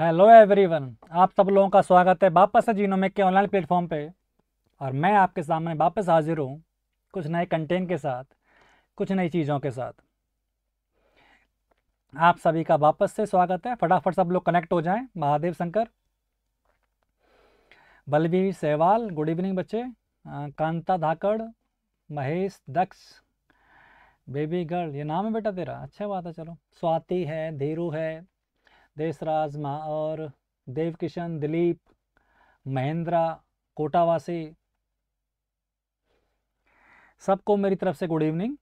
Hello everyone आप सब लोगों का स्वागत है वापस है जीनोमिक के ऑनलाइन प्लेटफॉर्म पे और मैं आपके सामने वापस हाजिर हूँ कुछ नए कंटेंट के साथ कुछ नई चीज़ों के साथ आप सभी का वापस से स्वागत है फटाफट सब लोग कनेक्ट हो जाएं महादेव शंकर बलवीर सहवाल गुड इवनिंग बच्चे कांता धाकड़ महेश दक्ष बेबी गर्ल ये नाम है बेटा तेरा अच्छा बात है चलो स्वाति है धीरू है देसराज माहौर देवकिशन दिलीप महेंद्रा कोटावासी सबको मेरी तरफ से गुड इवनिंग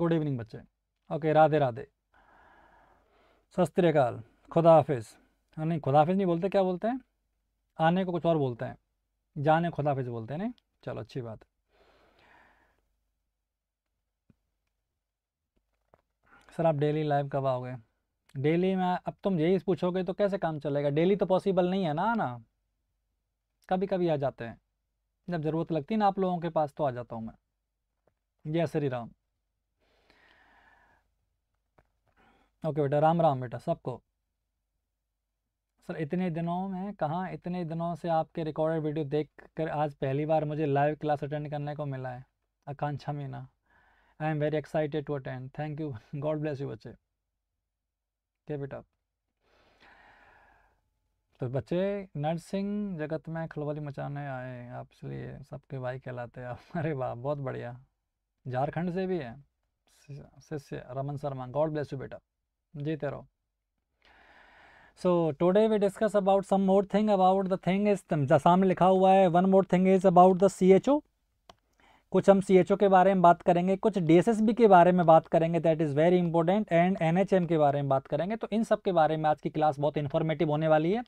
गुड इवनिंग बच्चे ओके राधे राधे सस्त्रीकाल खुदा हाफिज़ हाँ, नहीं खुदा हाफिज़ नहीं बोलते क्या बोलते हैं आने को कुछ और बोलते हैं जाने खुदा हाफिज़ बोलते हैं नहीं चलो अच्छी बात है सर आप डेली लाइव कब आओगे डेली में अब तुम यही पूछोगे तो कैसे काम चलेगा डेली तो पॉसिबल नहीं है ना ना कभी कभी आ जाते हैं जब ज़रूरत लगती है ना आप लोगों के पास तो आ जाता हूँ मैं जय श्री राम ओके बेटा राम राम बेटा सबको सर इतने दिनों में कहाँ इतने दिनों से आपके रिकॉर्डेड वीडियो देख कर आज पहली बार मुझे लाइव क्लास अटेंड करने को मिला है Akanksha Meena I am very excited to attend thank you God bless you बच्चे के बेटा तो बच्चे नर्सिंग जगत में खलबली मचाने आए आप इसलिए सबके भाई कहलाते हैं आप अरे वाह बहुत बढ़िया झारखंड से भी है शिष्य Raman Sharma God bless you बेटा जीते रहो so today we discuss about some more thing about the thing is सामने लिखा हुआ है one more thing is about the C H O कुछ हम सी के बारे में बात करेंगे कुछ डी के बारे में बात करेंगे that is very important and N के बारे में बात करेंगे तो इन सब के बारे में आज की क्लास बहुत इन्फॉर्मेटिव होने वाली है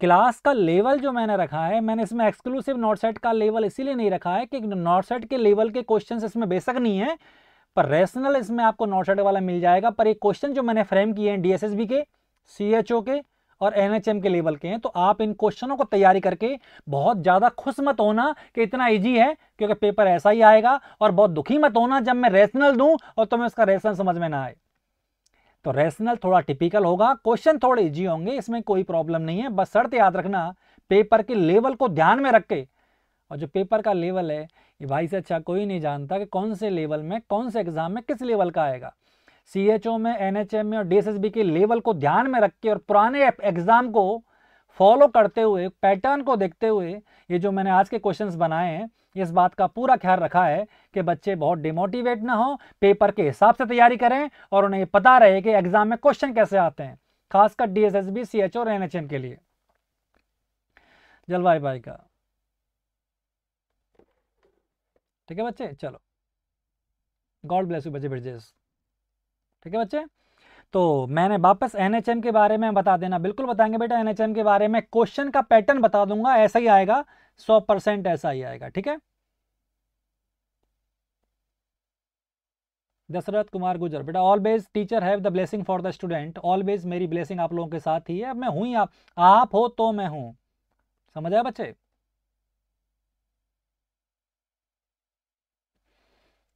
क्लास का लेवल जो मैंने रखा है मैंने इसमें एक्सक्लूसिव नॉर्थ सेट का लेवल इसीलिए नहीं रखा है कि नॉर्थ सेट के लेवल के क्वेश्चन इसमें बेशक नहीं है पर रेशनल इसमें आपको नॉर्थ सेट वाला मिल जाएगा पर ये क्वेश्चन जो मैंने फ्रेम किए हैं डी के सी के और एनएचएम के लेवल के हैं तो आप इन क्वेश्चनों को तैयारी करके बहुत ज़्यादा खुश मत होना कि इतना इजी है क्योंकि पेपर ऐसा ही आएगा और बहुत दुखी मत होना जब मैं रेशनल दूं और तुम्हें उसका रेशनल समझ में ना आए तो रेशनल थोड़ा टिपिकल होगा क्वेश्चन थोड़े इजी होंगे इसमें कोई प्रॉब्लम नहीं है बस शर्त याद रखना पेपर के लेवल को ध्यान में रख के और जो पेपर का लेवल है भाई से अच्छा कोई नहीं जानता कि कौन से लेवल में कौन से एग्जाम में किस लेवल का आएगा सीएचओ में एनएचएम में और डीएसएसबी के लेवल को ध्यान में रख के और पुराने एग्जाम को फॉलो करते हुए पैटर्न को देखते हुए ये जो मैंने आज के क्वेश्चंस बनाए हैं इस बात का पूरा ख्याल रखा है कि बच्चे बहुत डिमोटिवेट ना हो पेपर के हिसाब से तैयारी करें और उन्हें पता रहे कि एग्जाम में क्वेश्चन कैसे आते हैं खासकर डीएसएसबी सीएचओ और एनएचएम के लिए जलवाई भाई का ठीक है बच्चे चलो गॉड ब्लेस यू बच्चे ब्रिजेश ठीक है बच्चे तो मैंने वापस एन के बारे में बता देना बिल्कुल बताएंगे बेटा एन के बारे में क्वेश्चन का पैटर्न बता दूंगा ऐसा ही आएगा सौ परसेंट ऐसा ही आएगा ठीक है दशरथ कुमार गुजर बेटा always teacher have the blessing for the student always मेरी ब्लेसिंग आप लोगों के साथ ही है अब मैं हूं ही आप आप हो तो मैं हूं समझ आया बच्चे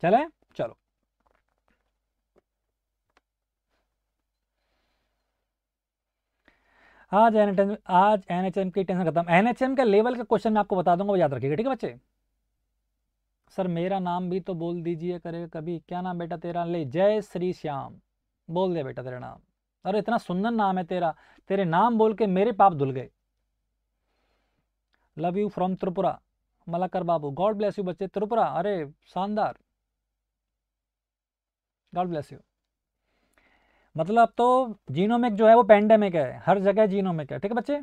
चले चलो आज एन आज एन की टेंशन खत्म एन के लेवल का क्वेश्चन मैं आपको बता दूंगा वो याद रखिएगा ठीक है बच्चे सर मेरा नाम भी तो बोल दीजिए करेगा कभी क्या नाम बेटा तेरा ले जय श्री श्याम बोल दे बेटा तेरा नाम अरे इतना सुंदर नाम है तेरा तेरे नाम बोल के मेरे पाप धुल गए love you from Tripura Malakar Babu God bless you बच्चे त्रिपुरा अरे शानदार गॉड ब्लेस यू मतलब तो जीनोमिक जो है वो पेंडेमिक है हर जगह जीनोमिक है ठीक है बच्चे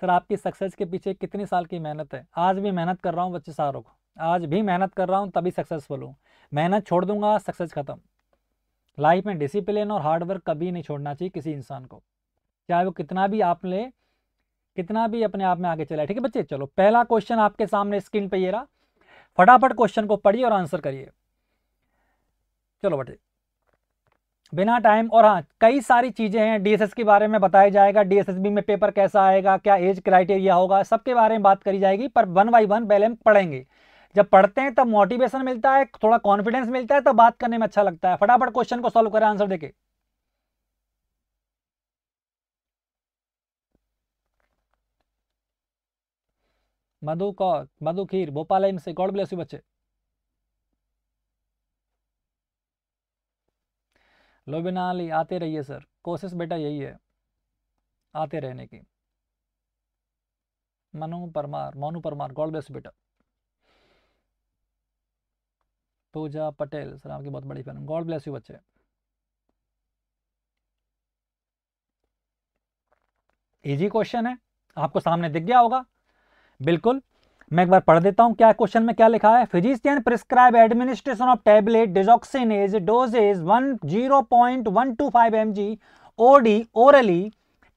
सर आपकी सक्सेस के पीछे कितने साल की मेहनत है आज भी मेहनत कर रहा हूँ बच्चे सारों को आज भी मेहनत कर रहा हूँ तभी सक्सेसफुल हूँ मेहनत छोड़ दूंगा सक्सेस खत्म लाइफ में डिसिप्लिन और हार्डवर्क कभी नहीं छोड़ना चाहिए किसी इंसान को चाहे वो कितना भी आप ले कितना भी अपने आप में आगे चला ठीक है बच्चे चलो पहला क्वेश्चन आपके सामने स्क्रीन पर ये रहा फटाफट क्वेश्चन को पढ़िए और आंसर करिए चलो बटे बिना टाइम और हाँ कई सारी चीज़ें हैं डीएसएस के बारे में बताया जाएगा डीएसएसबी में पेपर कैसा आएगा क्या एज क्राइटेरिया होगा सबके बारे में बात करी जाएगी पर वन बाई वन पहले हम पढ़ेंगे जब पढ़ते हैं तब मोटिवेशन मिलता है थोड़ा कॉन्फिडेंस मिलता है तब बात करने में अच्छा लगता है फटाफट क्वेश्चन को सॉल्व करें आंसर देखे मधु कौर मधु खीर भोपाल से गॉड ब्लेस यू बच्चे लोबिनाली आते रहिए सर कोशिश बेटा यही है आते रहने की मनु परमार मोनू परमार गॉड ब्लेस बेटा पूजा पटेल सर आपकी बहुत बड़ी फैन गॉड ब्लेस यू बच्चे इजी क्वेश्चन है आपको सामने दिख गया होगा बिल्कुल मैं एक बार पढ़ देता हूँ क्या क्वेश्चन में क्या लिखा है physician prescribe administration of tablet dose dosages one zero point one two five M G OD orally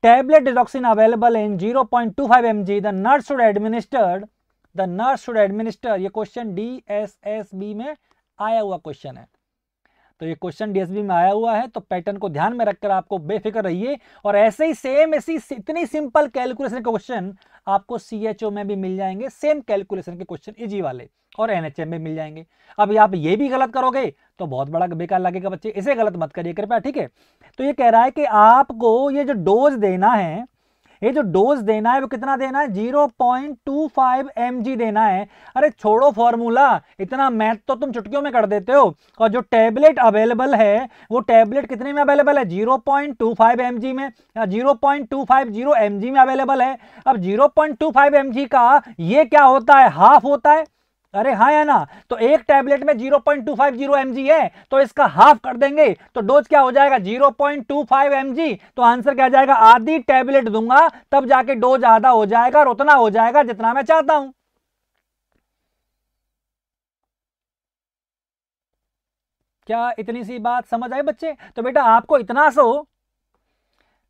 zero point two five M G the nurse should administered the nurse should administer ये question D S S B में आया हुआ question है तो ये question DSB में आया हुआ है तो पैटर्न को ध्यान में रखकर आपको बेफिक्र रहिए और ऐसे ही सेम ऐसी इतनी सिंपल कैलकुलेशन के क्वेश्चन आपको सीएचओ में भी मिल जाएंगे सेम कैलकुलेशन के क्वेश्चन इजी e वाले और एनएचएम में मिल जाएंगे अब आप ये भी गलत करोगे तो बहुत बड़ा बेकार लगेगा बच्चे इसे गलत मत करिए कृपया ठीक है तो ये कह रहा है कि आपको ये जो डोज देना है ये जो डोज देना है वो कितना देना है zero point two five M G देना है अरे छोड़ो फॉर्मूला इतना मैथ तो तुम चुटकियों में कर देते हो और जो टैबलेट अवेलेबल है वो टैबलेट कितने में अवेलेबल है zero point two five M G में या zero point two five zero M G में अवेलेबल है अब zero point two five M G का ये क्या होता है हाफ होता है अरे हाँ या ना तो एक टैबलेट में 0.250 जीरो है तो इसका हाफ कर देंगे तो डोज क्या हो जाएगा 0.25 पॉइंट तो आंसर क्या जाएगा आधी टैबलेट दूंगा तब जाके डोज आधा हो जाएगा और उतना हो जाएगा जितना मैं चाहता हूं क्या इतनी सी बात समझ आई बच्चे तो बेटा आपको इतना सो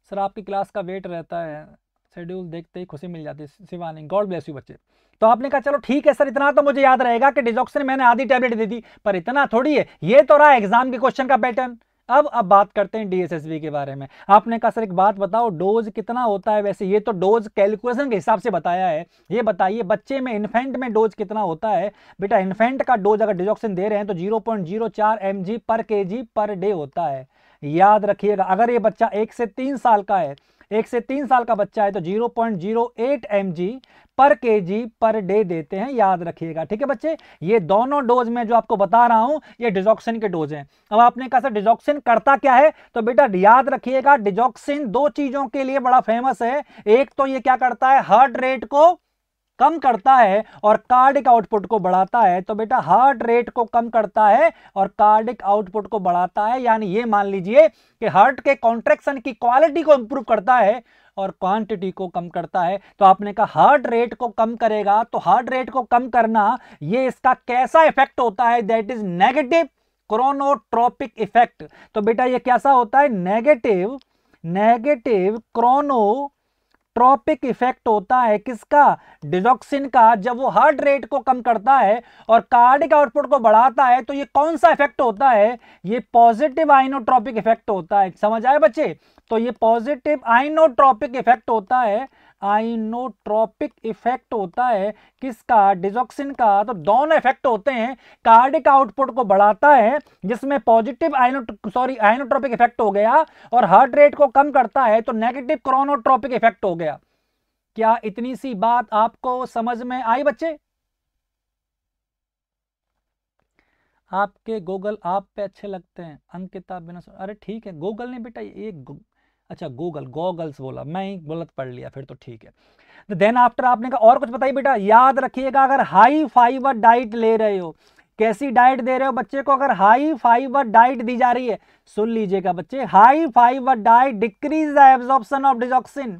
सर आपकी क्लास का वेट रहता है शेड्यूल देखते ही खुशी मिल जाती है शिवानी गॉड ब्लेस यू बच्चे तो आपने कहा चलो ठीक है सर इतना तो मुझे याद रहेगा कि डिजॉक्सिन मैंने आधी टैबलेट दे दी पर इतना थोड़ी है ये तो रहा एग्जाम के क्वेश्चन का पैटर्न अब अब बात करते हैं डीएसएसबी के बारे में आपने कहा सर एक बात बताओ डोज कितना होता है वैसे ये तो डोज कैलकुलेशन के हिसाब से बताया है ये बताइए बच्चे में इन्फेंट में डोज कितना होता है बेटा इन्फेंट का डोज अगर डिजॉक्सिन दे रहे हैं तो जीरो पॉइंट पर के पर डे होता है याद रखिएगा अगर ये बच्चा एक से तीन साल का है एक से तीन साल का बच्चा है तो zero point zero eight M G पर के जी पर डे देते हैं याद रखिएगा ठीक है बच्चे ये दोनों डोज में जो आपको बता रहा हूं ये डिजॉक्सिन के डोज हैं अब आपने कहा सर डिजॉक्सिन करता क्या है तो बेटा याद रखिएगा डिजॉक्सिन दो चीजों के लिए बड़ा फेमस है एक तो ये क्या करता है हार्ट रेट को कम करता है और कार्डिक आउटपुट को बढ़ाता है तो बेटा हार्ट रेट को कम करता है और कार्डिक आउटपुट को बढ़ाता है यानी ये मान लीजिए कि हार्ट के कॉन्ट्रेक्शन की क्वालिटी को इंप्रूव करता है और क्वांटिटी को कम करता है तो आपने कहा हार्ट रेट को कम करेगा तो हार्ट रेट को कम करना ये इसका कैसा इफेक्ट होता है that is negative chronotropic effect तो बेटा ये कैसा होता है negative negative chronotropic effect होता है किसका डिजॉक्सिन का जब वो हार्ट रेट को कम करता है और कार्डिक आउटपुट को बढ़ाता है तो ये कौन सा इफेक्ट होता है ये पॉजिटिव आइनोट्रॉपिक इफेक्ट होता है समझ आए बच्चे तो ये पॉजिटिव आइनोट्रॉपिक इफेक्ट होता है आइनोट्रॉपिक इफेक्ट होता है किसका डिजोक्सिन का तो दोनों इफेक्ट होते हैं कार्डिक आउटपुट को बढ़ाता है जिसमें positive ino sorry inotropic effect हो गया और हार्ट रेट को कम करता है तो नेगेटिव क्रोनोट्रॉपिक इफेक्ट हो गया क्या इतनी सी बात आपको समझ में आई बच्चे आपके गूगल आप पे अच्छे लगते हैं अंकिता बिना अरे ठीक है गूगल ने बेटा ये अच्छा गूगल गॉगल्स बोला मैं ही गलत पढ़ लिया फिर तो ठीक है देन तो आफ्टर आपने कहा और कुछ बताइए बेटा याद रखिएगा अगर हाई फाइबर डाइट ले रहे हो कैसी डाइट दे रहे हो बच्चे को अगर हाई फाइबर डाइट दी जा रही है सुन लीजिएगा बच्चे high fibre diet decrease the absorption of digoxin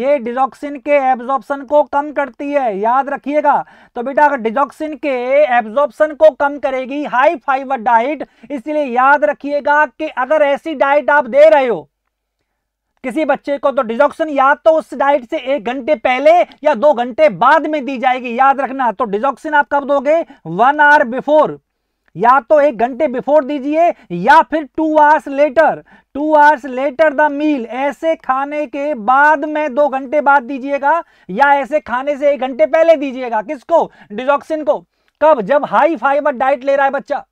ये डिजॉक्सिन के एब्जॉर्प्शन को कम करती है याद रखिएगा तो बेटा अगर डिजॉक्सिन के एब्जॉर्प्शन को कम करेगी हाई फाइबर डाइट इसलिए याद रखिएगा कि अगर ऐसी डाइट आप दे रहे हो किसी बच्चे को तो डिजॉक्सन या तो उस डाइट से एक घंटे पहले या दो घंटे बाद में दी जाएगी याद रखना तो डिजॉक्सन आप कब दोगे वन आवर बिफोर या तो एक घंटे बिफोर दीजिए या फिर two hours later two hours later the meal ऐसे खाने के बाद में दो घंटे बाद दीजिएगा या ऐसे खाने से एक घंटे पहले दीजिएगा किसको डिजॉक्सिन को कब जब हाई फाइबर डाइट ले रहा है बच्चा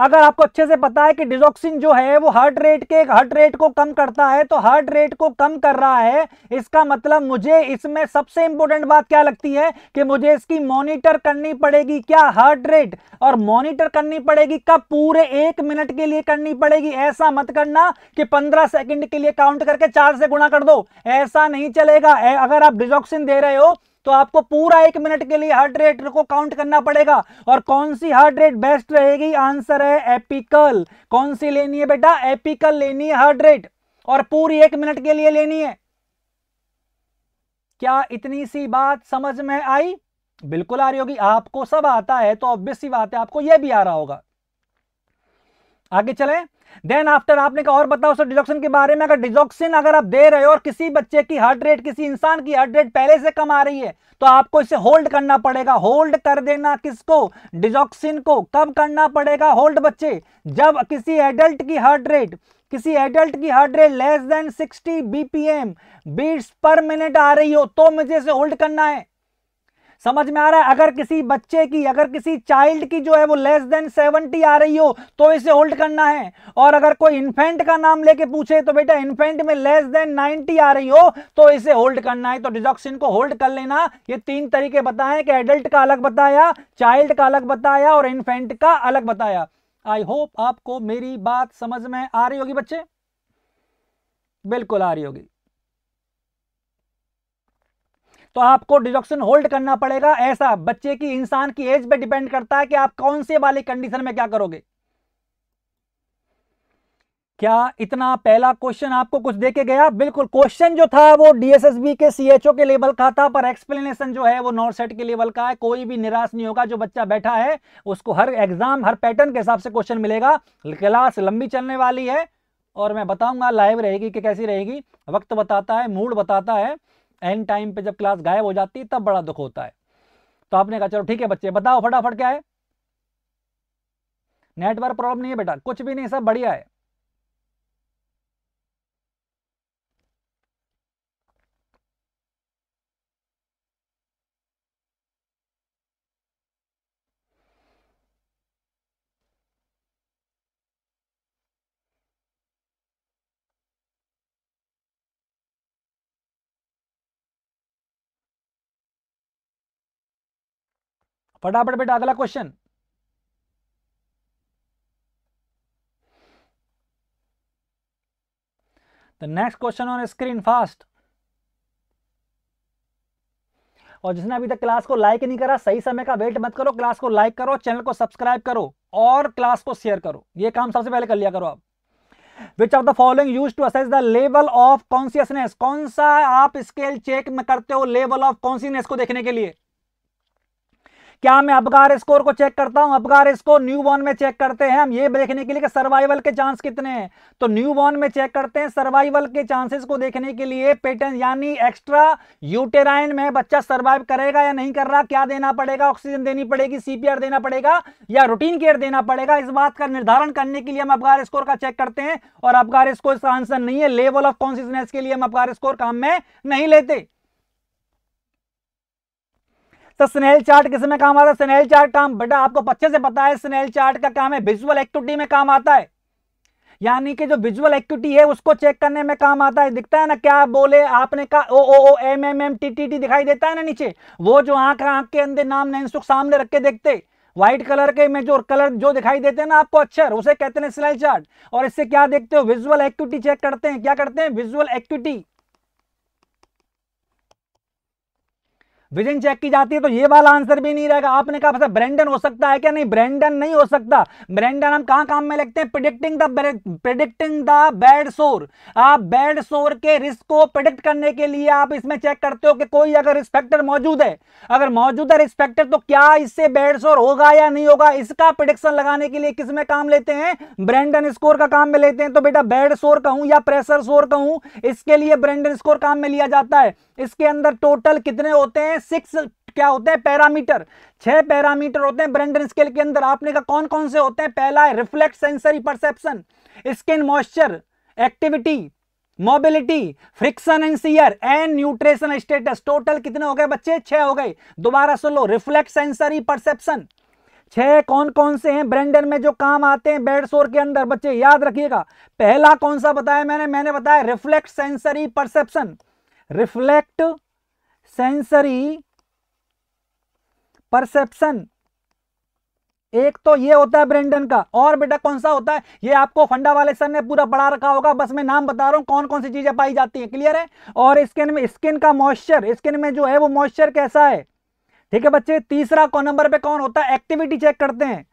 अगर आपको अच्छे से पता है कि डिजॉक्सिन जो है वो हार्ट रेट के हार्ट रेट को कम करता है तो हार्ट रेट को कम कर रहा है इसका मतलब मुझे इसमें सबसे इंपॉर्टेंट बात क्या लगती है कि मुझे इसकी मॉनिटर करनी पड़ेगी क्या हार्ट रेट और मॉनिटर करनी पड़ेगी कब पूरे एक मिनट के लिए करनी पड़ेगी ऐसा मत करना कि पंद्रह सेकेंड के लिए काउंट करके चार से गुणा कर दो ऐसा नहीं चलेगा अगर आप डिजॉक्सिन दे रहे हो तो आपको पूरा एक मिनट के लिए हार्ट रेट को काउंट करना पड़ेगा और कौन सी हार्ट रेट बेस्ट रहेगी आंसर है एपिकल कौन सी लेनी है बेटा एपिकल लेनी है हार्ट रेट और पूरी एक मिनट के लिए लेनी है क्या इतनी सी बात समझ में आई बिल्कुल आ रही होगी आपको सब आता है तो ऑब्वियस सी बात है आपको यह भी आ रहा होगा आगे चलें देन आफ्टर आपने कहा और बताओ सर डिजॉक्सिन के बारे में अगर डिजॉक्सिन अगर आप दे रहे हो और किसी बच्चे की हार्ट रेट किसी इंसान की हार्ट रेट पहले से कम आ रही है तो आपको इसे होल्ड करना पड़ेगा होल्ड कर देना किसको डिजॉक्सिन को कब करना पड़ेगा होल्ड बच्चे जब किसी एडल्ट की हार्ट रेट किसी एडल्ट की heart rate less than 60 BPM beats per minute आ रही हो तो मुझे इसे होल्ड करना है समझ में आ रहा है अगर किसी बच्चे की अगर किसी चाइल्ड की जो है वो लेस देन सेवेंटी आ रही हो तो इसे होल्ड करना है और अगर कोई इन्फेंट का नाम लेके पूछे तो बेटा इन्फेंट में लेस देन नाइनटी आ रही हो तो इसे होल्ड करना है तो डिजॉक्शन को होल्ड कर लेना ये तीन तरीके बताए कि एडल्ट का अलग बताया चाइल्ड का अलग बताया और इन्फेंट का अलग बताया आई होप आपको मेरी बात समझ में आ रही होगी बच्चे बिल्कुल आ रही होगी तो आपको डिडक्शन होल्ड करना पड़ेगा ऐसा बच्चे की इंसान की एज पे डिपेंड करता है कि आप कौन से वाले कंडीशन में क्या करोगे क्या इतना पहला क्वेश्चन आपको कुछ देके गया बिल्कुल क्वेश्चन जो था वो डीएसएसबी के सीएचओ के लेवल का था पर एक्सप्लेनेशन जो है वो नॉर्थ सेट के लेवल का है कोई भी निराश नहीं होगा जो बच्चा बैठा है उसको हर एग्जाम हर पैटर्न के हिसाब से क्वेश्चन मिलेगा क्लास लंबी चलने वाली है और मैं बताऊंगा लाइव रहेगी कि कैसी रहेगी वक्त बताता है मूड बताता है एंड टाइम पे जब क्लास गायब हो जाती है तब बड़ा दुख होता है तो आपने कहा चलो ठीक है बच्चे बताओ फटाफट क्या है नेटवर्क प्रॉब्लम नहीं है बेटा कुछ भी नहीं सब बढ़िया है फटाफट बेटा अगला question the next question on screen fast और जिसने अभी तक क्लास को लाइक नहीं करा सही समय का वेट मत करो क्लास को लाइक करो चैनल को सब्सक्राइब करो और क्लास को शेयर करो ये काम सबसे पहले कर लिया करो आप which are the following use to assess the level of consciousness कौन सा आप स्केल चेक में करते हो लेवल ऑफ कॉन्सियसनेस को देखने के लिए क्या मैं अबगार स्कोर को चेक करता हूं अबगार स्कोर न्यू बॉर्न में चेक करते हैं हम ये देखने के लिए कि सर्वाइवल के चांस कितने हैं तो न्यू बॉर्न में चेक करते हैं सर्वाइवल के चांसेस को देखने के लिए पेटर्न यानी एक्स्ट्रा यूटेराइन में बच्चा सर्वाइव करेगा या नहीं कर रहा क्या देना पड़ेगा ऑक्सीजन देनी पड़ेगी सीपीआर देना पड़ेगा या रूटीन केयर देना पड़ेगा इस बात का निर्धारण करने के लिए हम अबगार स्कोर का चेक करते हैं और अबगार स्कोर इसका आंसर नहीं है लेवल ऑफ कॉन्सियसनेस के लिए हम अबगार स्कोर काम में नहीं लेते तो स्नेल चार्ट किस में काम आता है स्नेल चार्ट काम बेटा आपको अच्छे से पता है स्नेल चार्ट का काम है विजुअल एक्टिविटी में काम आता है यानी कि जो विजुअल एक्टिविटी है उसको चेक करने में काम आता है दिखता है ना क्या बोले आपने कहा O O O M M M T T T दिखाई देता है ना नीचे वो जो आंख आंख के अंदर नाम सुख सामने रख के देखते व्हाइट कलर के में जो कलर जो दिखाई देते हैं ना आपको अक्षर उसे कहते हैं स्नेल चार्ट और इससे क्या देखते हो विजुअल एक्टिविटी चेक करते हैं क्या करते हैं विजुअल एक्टिविटी विजन चेक की जाती है तो ये वाला आंसर भी नहीं रहेगा आपने कहा ब्रेंडन हो सकता है क्या नहीं ब्रेंडन नहीं हो सकता ब्रेंडन हम कहा काम में लगते हैं predicting the predicting the bed sore आप बैड सोर के रिस्क को प्रिडिक्ट करने के लिए आप इसमें चेक करते हो कि कोई अगर रिस्क फैक्टर मौजूद है अगर मौजूद है रिस्क फैक्टर तो क्या इससे बैड शोर होगा या नहीं होगा इसका प्रिडिक्शन लगाने के लिए किस में काम लेते हैं ब्रेंडन स्कोर का काम में लेते हैं तो बेटा बैड शोर कहूं या प्रेशर शोर कहूं इसके लिए ब्रेंडन स्कोर काम में लिया जाता है इसके अंदर टोटल कितने होते हैं सिक्स क्या होते हैं पैरामीटर छह पैरामीटर होते हैं ब्रेंडन स्केल के अंदर आपने कहा कौन कौन से होते हैं पहला है reflect sensory perception skin moisture activity mobility friction and shear and nutrition status total कितने हो गए बच्चे छह हो गए दोबारा सुन लो रिफ्लेक्ट सेंसरी परसेप्शन छह कौन कौन से हैं ब्रेंडन में जो काम आते हैं बेड शोर के अंदर बच्चे याद रखिएगा पहला कौन सा बताया मैंने मैंने बताया reflect sensory perception reflect sensory perception एक तो ये होता है ब्रेंडन का और बेटा कौन सा होता है ये आपको फंडा वाले सर ने पूरा पढ़ा रखा होगा बस मैं नाम बता रहा हूं कौन कौन सी चीजें पाई जाती हैं क्लियर है और स्किन में स्किन का मॉइस्चर स्किन में जो है वो मॉइस्चर कैसा है ठीक है बच्चे तीसरा कौन नंबर पे कौन होता है एक्टिविटी चेक करते हैं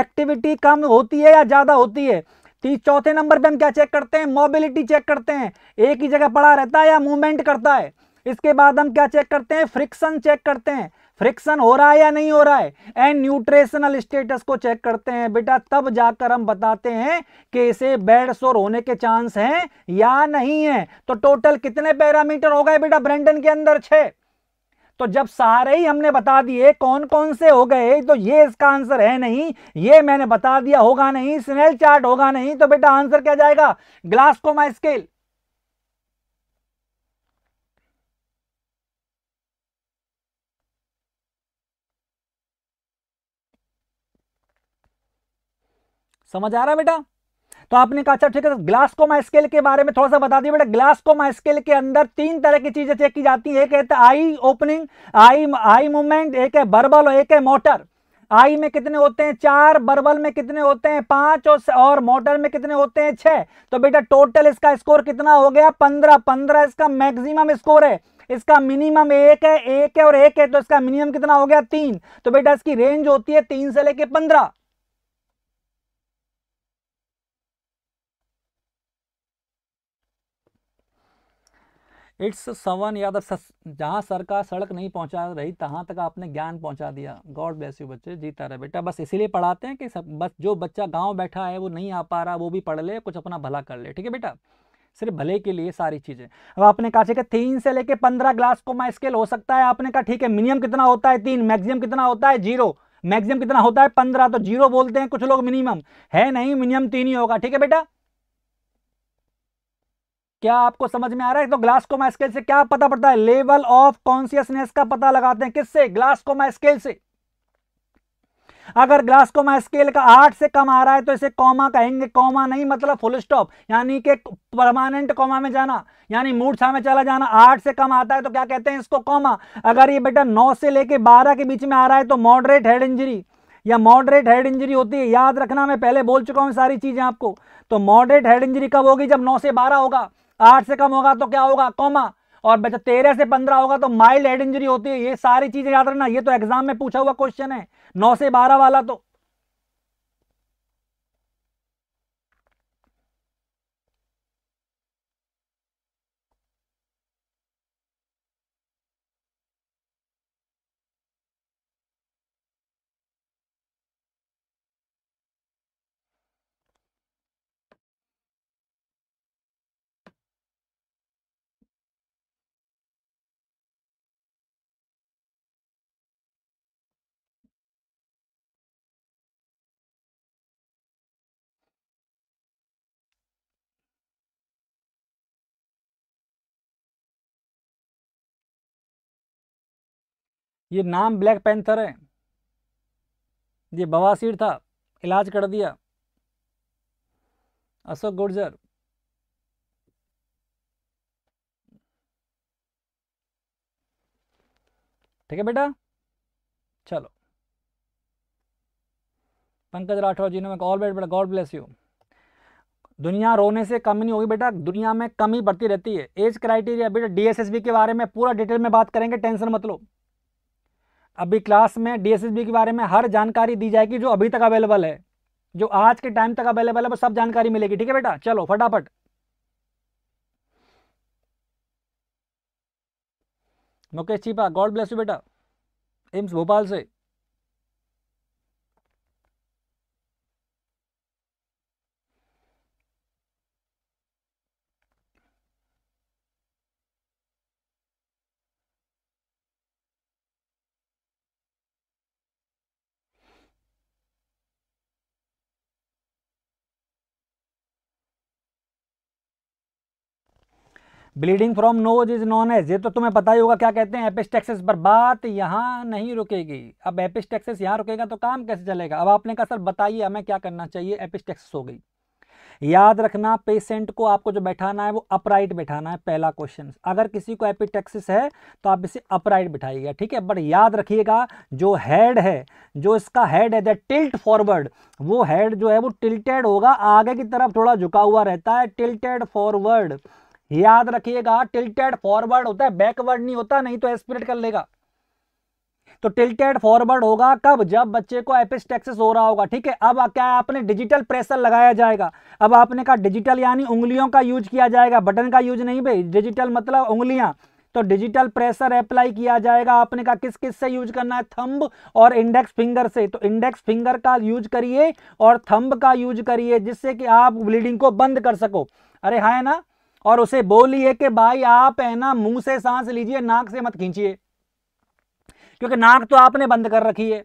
एक्टिविटी कम होती है या ज़्यादा होती है तीस चौथे नंबर पे हम क्या चेक करते हैं मोबिलिटी चेक करते हैं एक ही जगह पड़ा रहता है या मूवमेंट करता है इसके बाद हम क्या चेक करते हैं फ्रिक्शन चेक करते हैं फ्रिक्शन हो रहा है या नहीं हो रहा है एंड न्यूट्रेशनल स्टेटस को चेक करते हैं बेटा तब जाकर हम बताते हैं कि इसे बेड शोर होने के चांस हैं या नहीं है तो टोटल कितने पैरामीटर हो गए बेटा ब्रेंडन के अंदर छः तो जब सारे ही हमने बता दिए कौन कौन से हो गए तो ये इसका आंसर है नहीं ये मैंने बता दिया होगा नहीं स्नेल चार्ट होगा नहीं तो बेटा आंसर क्या जाएगा ग्लासकोमा स्केल समझ आ रहा बेटा तो आपने कहा अच्छा ठीक है तो ग्लास को माइस्केल के बारे में थोड़ा सा बता दिया बेटा ग्लास को माइस्केल के अंदर तीन तरह की चीजें चेक की जाती है एक है आई ओपनिंग आई आई मूवमेंट एक है बर्बल और एक है मोटर आई में कितने होते हैं चार बर्बल में कितने होते हैं पांच और और मोटर में कितने होते हैं छह तो बेटा टोटल इसका स्कोर कितना हो गया पंद्रह पंद्रह इसका मैक्सिमम स्कोर है इसका मिनिमम एक है एक है और एक है तो इसका मिनिमम कितना हो गया तीन तो बेटा इसकी रेंज होती है तीन से लेके पंद्रह इट्स सवन या जहाँ सरकार सड़क नहीं पहुँचा रही तहाँ तक आपने ज्ञान पहुँचा दिया गॉड ब्लेस यू बच्चे जीता रहे बेटा बस इसीलिए पढ़ाते हैं कि सब बस जो बच्चा गाँव बैठा है वो नहीं आ पा रहा वो भी पढ़ ले कुछ अपना भला कर ले ठीक है बेटा सिर्फ भले के लिए सारी चीज़ें अब आपने कहा कि तीन से लेकर पंद्रह ग्लास को माई स्केल हो सकता है आपने कहा ठीक है मिनिमम कितना होता है तीन मैक्सिमम कितना होता है जीरो मैक्सिमम कितना होता है पंद्रह तो जीरो बोलते हैं कुछ लोग मिनिमम है नहीं मिनिमम तीन ही होगा ठीक है बेटा क्या आपको समझ में आ रहा है तो ग्लासकोमा स्केल से क्या पता पड़ता है लेवल ऑफ कॉन्सियसनेस का पता लगाते हैं किससे ग्लासकोमा स्केल से अगर ग्लासकोमा स्केल का आठ से कम आ रहा है तो इसे कॉमा कहेंगे कॉमा नहीं मतलब फुल स्टॉप यानी कि परमानेंट कॉमा में जाना यानी मूर्छा में चला जाना आठ से कम आता है तो क्या कहते हैं इसको कॉमा अगर ये बेटा नौ से लेके बारह के बीच में आ रहा है तो मॉडरेट हेड इंजरी या मॉडरेट हेड इंजरी होती है याद रखना मैं पहले बोल चुका हूं सारी चीज़ें आपको तो मॉडरेट हेड इंजरी कब होगी जब नौ से बारह होगा आठ से कम होगा तो क्या होगा कॉमा और बच्चा तेरह से पंद्रह होगा तो माइल्ड हेड इंजरी होती है ये सारी चीजें याद रखना ये तो एग्जाम में पूछा हुआ क्वेश्चन है नौ से बारह वाला तो ये नाम ब्लैक पैंथर है ये बवासीर था इलाज कर दिया अशोक गुर्जर ठीक है बेटा चलो पंकज राठौर जी ने ऑल बेट बेटा गॉड ब्लेस यू दुनिया रोने से कमी नहीं होगी बेटा दुनिया में कमी बढ़ती रहती है एज क्राइटेरिया बेटा डीएसएसबी के बारे में पूरा डिटेल में बात करेंगे टेंशन मत लो अभी क्लास में डीएसएसबी के बारे में हर जानकारी दी जाएगी जो अभी तक अवेलेबल है जो आज के टाइम तक अवेलेबल है वो सब जानकारी मिलेगी ठीक है बेटा चलो फटाफट Mukesh Cheepa God bless you बेटा एम्स भोपाल से bleeding from nose is known as ये तो तुम्हें पता ही होगा क्या कहते हैं एपिस्टेक्सिस पर बात यहाँ नहीं रुकेगी अब एपिस्टेक्सिस यहाँ रुकेगा तो काम कैसे चलेगा अब आपने कहा सर बताइए हमें क्या करना चाहिए एपिस्टेक्सिस हो गई याद रखना पेशेंट को आपको जो बैठाना है वो अपराइट बैठाना है पहला क्वेश्चन अगर किसी को एपिटेक्सिस है तो आप इसे अपराइट बैठाइएगा ठीक है बट याद रखिएगा जो हेड है जो इसका हेड है टिल्ट फॉरवर्ड वो हेड जो है वो टिल्टेड होगा आगे की तरफ थोड़ा झुका हुआ रहता है टिल्टेड फॉरवर्ड याद रखिएगा टिल्टेड फॉरवर्ड होता है बैकवर्ड नहीं होता नहीं तो एस्पिरेट कर लेगा तो टिल्टेड फॉरवर्ड होगा कब जब बच्चे को एपिस्टेक्सिस हो रहा होगा ठीक है अब क्या है आपने डिजिटल प्रेशर लगाया जाएगा अब आपने कहा डिजिटल यानी उंगलियों का यूज किया जाएगा बटन का यूज नहीं भाई डिजिटल मतलब उंगलियां तो डिजिटल प्रेशर अप्लाई किया जाएगा आपने कहा किस किस से यूज करना है थंब और इंडेक्स फिंगर से तो इंडेक्स फिंगर का यूज करिए और थंब का यूज करिए जिससे कि आप ब्लीडिंग को बंद कर सको अरे हाँ है ना और उसे बोलिए कि भाई आप है ना मुंह से सांस लीजिए नाक से मत खींचिए क्योंकि नाक तो आपने बंद कर रखी है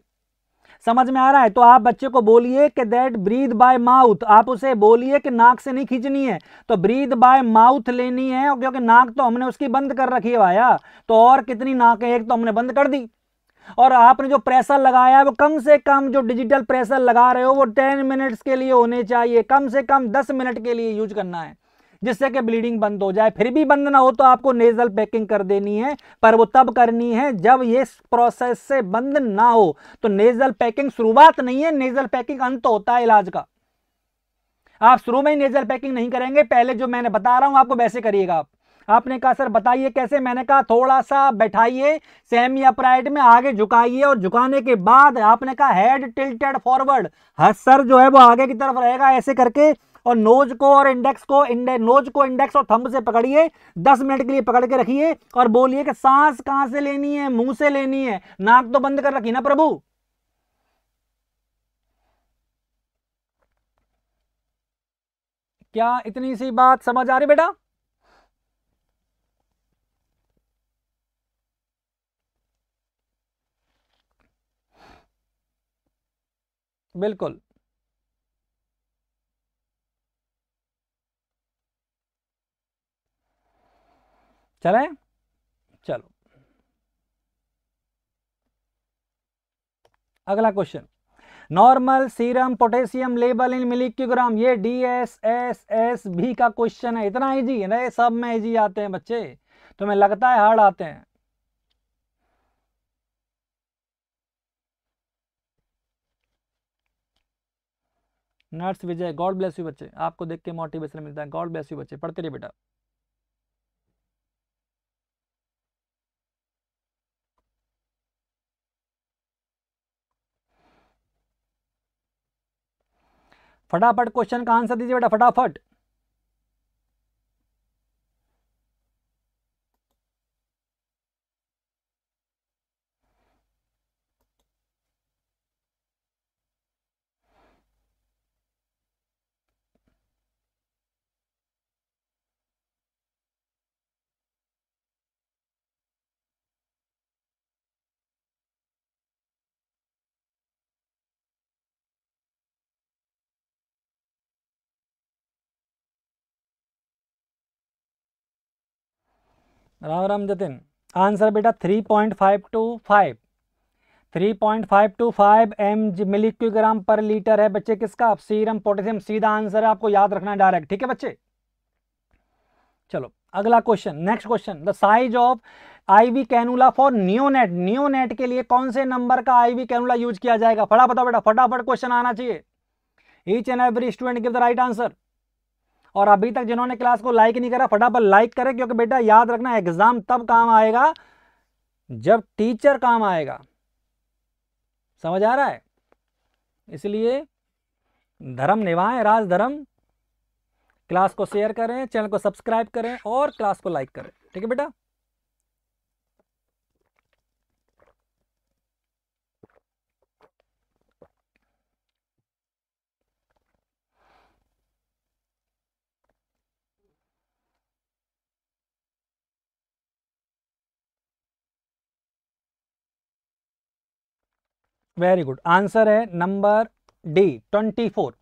समझ में आ रहा है तो आप बच्चे को बोलिए कि दैट ब्रीद बाय माउथ आप उसे बोलिए कि नाक से नहीं खींचनी है तो ब्रीद बाय माउथ लेनी है क्योंकि नाक तो हमने उसकी बंद कर रखी है भाया तो और कितनी नाक है एक तो हमने बंद कर दी और आपने जो प्रेशर लगाया है वो कम से कम जो डिजिटल प्रेशर लगा रहे हो वो टेन मिनट्स के लिए होने चाहिए कम से कम दस मिनट के लिए यूज करना है जिससे कि ब्लीडिंग बंद हो जाए फिर भी बंद ना हो तो आपको नेजल पैकिंग कर देनी है पर वो तब करनी है जब ये प्रोसेस से बंद ना हो तो नेजल पैकिंग शुरुआत नहीं है नेजल पैकिंग अंत होता है इलाज का आप शुरू में ही नेजल पैकिंग नहीं करेंगे पहले जो मैंने बता रहा हूं आपको वैसे करिएगा आप आपने कहा सर बताइए कैसे मैंने कहा थोड़ा सा बैठाइए सेमी अपराइट में आगे झुकाइए और झुकाने के बाद आपने कहा हेड टिल्टेड फॉरवर्ड हर सर जो है वो आगे की तरफ रहेगा ऐसे करके और नोज को और इंडेक्स को इंडे, नोज को इंडेक्स और थंब से पकड़िए दस मिनट के लिए पकड़ के रखिए और बोलिए कि सांस कहां से लेनी है मुंह से लेनी है नाक तो बंद कर रखी ना प्रभु क्या इतनी सी बात समझ आ रही बेटा बिल्कुल चले चलो अगला क्वेश्चन नॉर्मल सीरम पोटेशियम लेबल इन मिली ये डी एस एस एस भी का क्वेश्चन है इतना इजी है ना ये सब में इजी आते हैं बच्चे तुम्हें लगता है हार्ड आते हैं nurse Vijay God bless you बच्चे आपको देख के मोटिवेशन मिलता है गॉड ब्लेस यू बच्चे पढ़ते रहिए बेटा फटाफट क्वेश्चन का आंसर दीजिए बेटा फटाफट राम राम जतिन आंसर बेटा three point five two five three point five two five M मिलीक्यूग्राम पर लीटर है बच्चे किसका सीरम पोटेशियम सीधा आंसर है आपको याद रखना डायरेक्ट ठीक है बच्चे चलो अगला question next question the size of IV cannula for neonate neonate के लिए कौन से नंबर का आईवी कैनुला यूज किया जाएगा फटाफट बेटा फटाफट क्वेश्चन आना चाहिए each and every student give the right answer और अभी तक जिन्होंने क्लास को लाइक नहीं करा फटाफट लाइक करें क्योंकि बेटा याद रखना एग्ज़ाम तब काम आएगा जब टीचर काम आएगा समझ आ रहा है इसलिए धर्म निभाएं राज धर्म क्लास को शेयर करें चैनल को सब्सक्राइब करें और क्लास को लाइक करें ठीक है बेटा वेरी गुड आंसर है नंबर डी ट्वेंटी फोर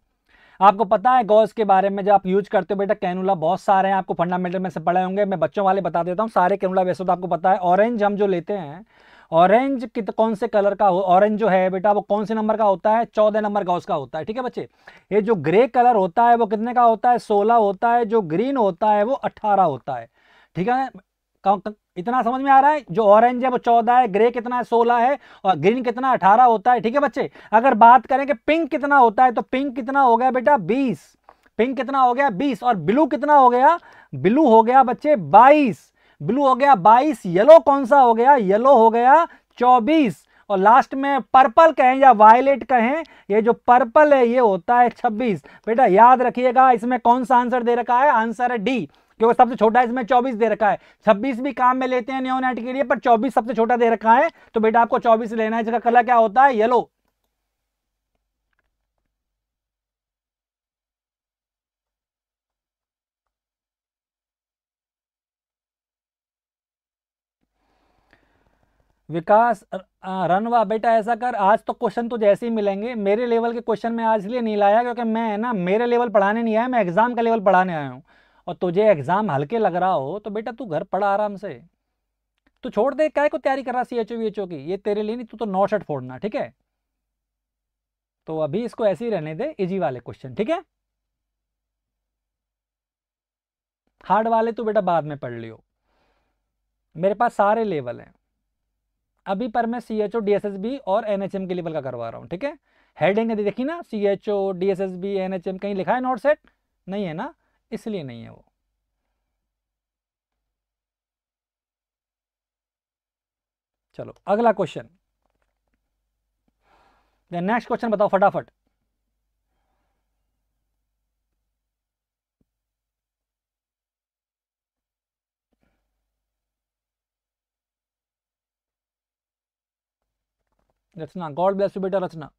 आपको पता है गॉज के बारे में जब आप यूज करते हो बेटा कैनुला बहुत सारे हैं आपको फंडामेंटल में से पढ़े होंगे मैं बच्चों वाले बता देता हूँ सारे कैनुला वैसे तो आपको पता है ऑरेंज हम जो लेते हैं ऑरेंज कित कौन से कलर का हो ऑरेंज जो है बेटा वो कौन से नंबर का होता है चौदह नंबर का उसका होता है ठीक है बच्चे ये जो ग्रे कलर होता है वो कितने का होता है सोलह होता है जो ग्रीन होता है वो अट्ठारह होता है ठीक है इतना समझ में आ रहा है जो ऑरेंज है वो चौदह है ग्रे कितना है सोलह है और ग्रीन कितना अठारह होता है ठीक है बच्चे अगर बात करें कि पिंक कितना होता है तो पिंक कितना हो गया बेटा बीस पिंक कितना हो गया बीस और ब्लू कितना हो गया ब्लू हो गया बच्चे बाईस ब्लू हो गया बाईस येलो कौन सा हो गया येलो हो गया चौबीस और लास्ट में पर्पल कहें या वायलेट कहें ये जो पर्पल है ये होता है छब्बीस बेटा याद रखिएगा इसमें कौन सा आंसर दे रखा है आंसर है डी क्योंकि सबसे छोटा इसमें चौबीस दे रखा है छब्बीस भी काम में लेते हैं न्योनाइट के लिए पर चौबीस सबसे छोटा दे रखा है तो बेटा आपको चौबीस लेना है इसका कलर क्या होता है येलो विकास रनवा बेटा ऐसा कर आज तो क्वेश्चन तो जैसे ही मिलेंगे मेरे लेवल के क्वेश्चन में आज लिए नहीं लाया क्योंकि मैं ना मेरे लेवल पढ़ाने नहीं आया मैं एग्जाम का लेवल पढ़ाने आया हूँ और तुझे एग्ज़ाम हल्के लग रहा हो तो बेटा तू घर पढ़ा आराम से तू छोड़ दे क्या को तैयारी कर रहा C H O V H O की ये तेरे लिए नहीं तू तो नौ शर्ट फोड़ना ठीक है तो अभी इसको ऐसे ही रहने दे इजी वाले क्वेश्चन ठीक है हार्ड वाले तो बेटा बाद में पढ़ लियो मेरे पास सारे लेवल हैं अभी पर मैं C H O D S S B और एन एच एम के लेवल का करवा रहा हूं ठीक है हेडिंग देखी ना C H O D S S B N H M कहीं लिखा है नोट सेट नहीं है ना इसलिए नहीं है वो चलो अगला क्वेश्चन नेक्स्ट क्वेश्चन बताओ फटाफट रचना गॉड ब्लेस यू बेटा Rachna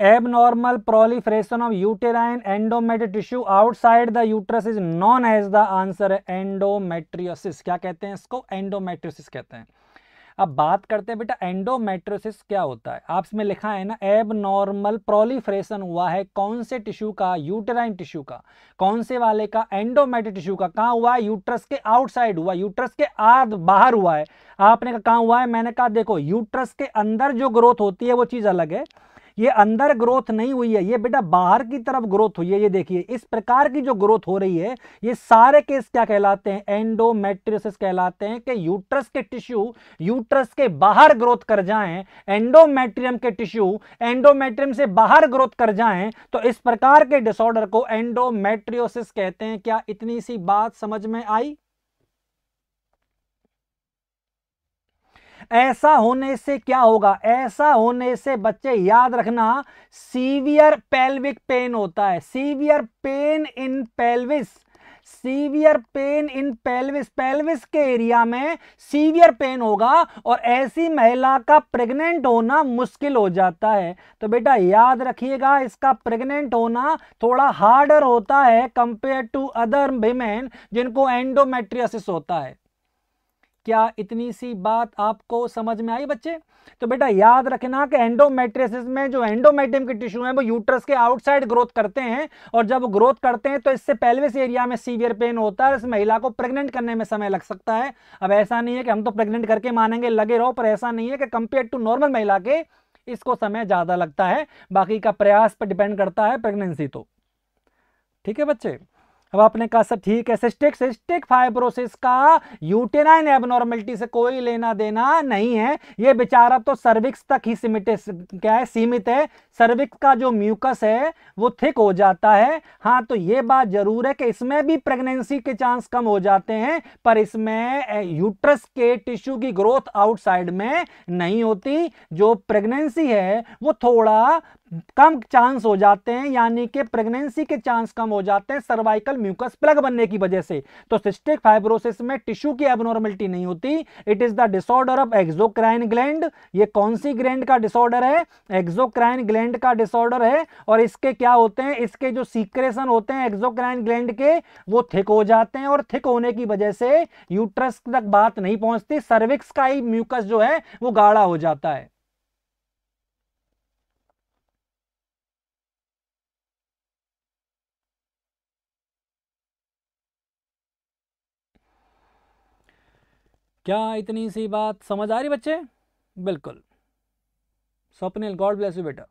abnormal proliferation of uterine endometrial tissue outside the is known as the answer है एंडोमेट्रियोसिस क्या कहते हैं इसको एंडोमेट्रियोसिस कहते हैं अब बात करते हैं बेटा एंडोमेट्रोसिस क्या होता है आप इसमें लिखा है ना एब नॉर्मल प्रोलीफ्रेशन हुआ है कौन से टिश्यू का यूटेराइन टिश्यू का कौन से वाले का एंडोमेट टिश्यू का कहाँ हुआ है यूट्रस के आउटसाइड हुआ यूट्रस के आध बाहर हुआ है आपने कहा हुआ है मैंने कहा देखो यूट्रस के अंदर जो ग्रोथ होती है वो चीज़ अलग है ये अंदर ग्रोथ नहीं हुई है ये बेटा बाहर की तरफ ग्रोथ हुई है ये देखिए इस प्रकार की जो ग्रोथ हो रही है ये सारे केस क्या कहलाते हैं एंडोमेट्रियोसिस कहलाते हैं कि यूट्रस के टिश्यू यूट्रस के बाहर ग्रोथ कर जाएं एंडोमेट्रियम के टिश्यू एंडोमेट्रियम से बाहर ग्रोथ कर जाएं तो इस प्रकार के डिसऑर्डर को एंडोमेट्रियोसिस कहते हैं क्या इतनी सी बात समझ में आई ऐसा होने से क्या होगा ऐसा होने से बच्चे याद रखना सीवियर पेल्विक पेन होता है severe pain in pelvis severe pain in pelvis pelvis के एरिया में सीवियर पेन होगा और ऐसी महिला का प्रेग्नेंट होना मुश्किल हो जाता है तो बेटा याद रखिएगा इसका प्रेग्नेंट होना थोड़ा हार्डर होता है कंपेयर टू अदर विमेन जिनको एंडोमेट्रियसिस होता है क्या इतनी सी बात आपको समझ में आई बच्चे तो बेटा याद रखना कि एंडोमेट्रेसिस में जो एंडोमेट्रियम के टिश्यू हैं वो यूट्रस के आउटसाइड ग्रोथ करते हैं और जब ग्रोथ करते हैं तो इससे पेल्विस एरिया में सीवियर पेन होता है इस महिला को प्रेग्नेंट करने में समय लग सकता है अब ऐसा नहीं है कि हम तो प्रेग्नेंट करके मानेंगे लगे रहो पर ऐसा नहीं है कि कंपेयर टू नॉर्मल महिला के इसको समय ज़्यादा लगता है बाकी का प्रयास पर डिपेंड करता है प्रेगनेंसी तो ठीक है बच्चे अब आपने कहा सर ठीक है सिस्टिक सिस्टिक फाइब्रोसिस का यूटेनाइन एबनॉर्मेलिटी से कोई लेना देना नहीं है ये बेचारा तो सर्विक्स तक ही सीमित क्या है सीमित है सर्विक्स का जो म्यूकस है वो थिक हो जाता है हाँ तो ये बात जरूर है कि इसमें भी प्रेगनेंसी के चांस कम हो जाते हैं पर इसमें यूट्रस के टिश्यू की ग्रोथ आउटसाइड में नहीं होती जो प्रेगनेंसी है वो थोड़ा कम चांस हो जाते हैं यानी कि प्रेगनेंसी के चांस कम हो जाते हैं सर्वाइकल म्यूकस प्लग बनने की वजह से तो सिस्टिक फाइब्रोसिस में टिश्यू की एबनॉर्मेलिटी नहीं होती it is the disorder of exocrine gland ये कौन सी ग्लैंड का डिसऑर्डर है एक्सोक्राइन ग्लैंड का डिसऑर्डर है और इसके क्या होते हैं इसके जो सीक्रेशन होते हैं एक्सोक्राइन ग्लैंड के वो थिक हो जाते हैं और थिक होने की वजह से यूट्रस तक बात नहीं पहुंचती सर्विक्स का ही म्यूकस जो है वो गाढ़ा हो जाता है क्या इतनी सी बात समझ आ रही बच्चे बिल्कुल स्वप्निल गॉड ब्लेस यू बेटा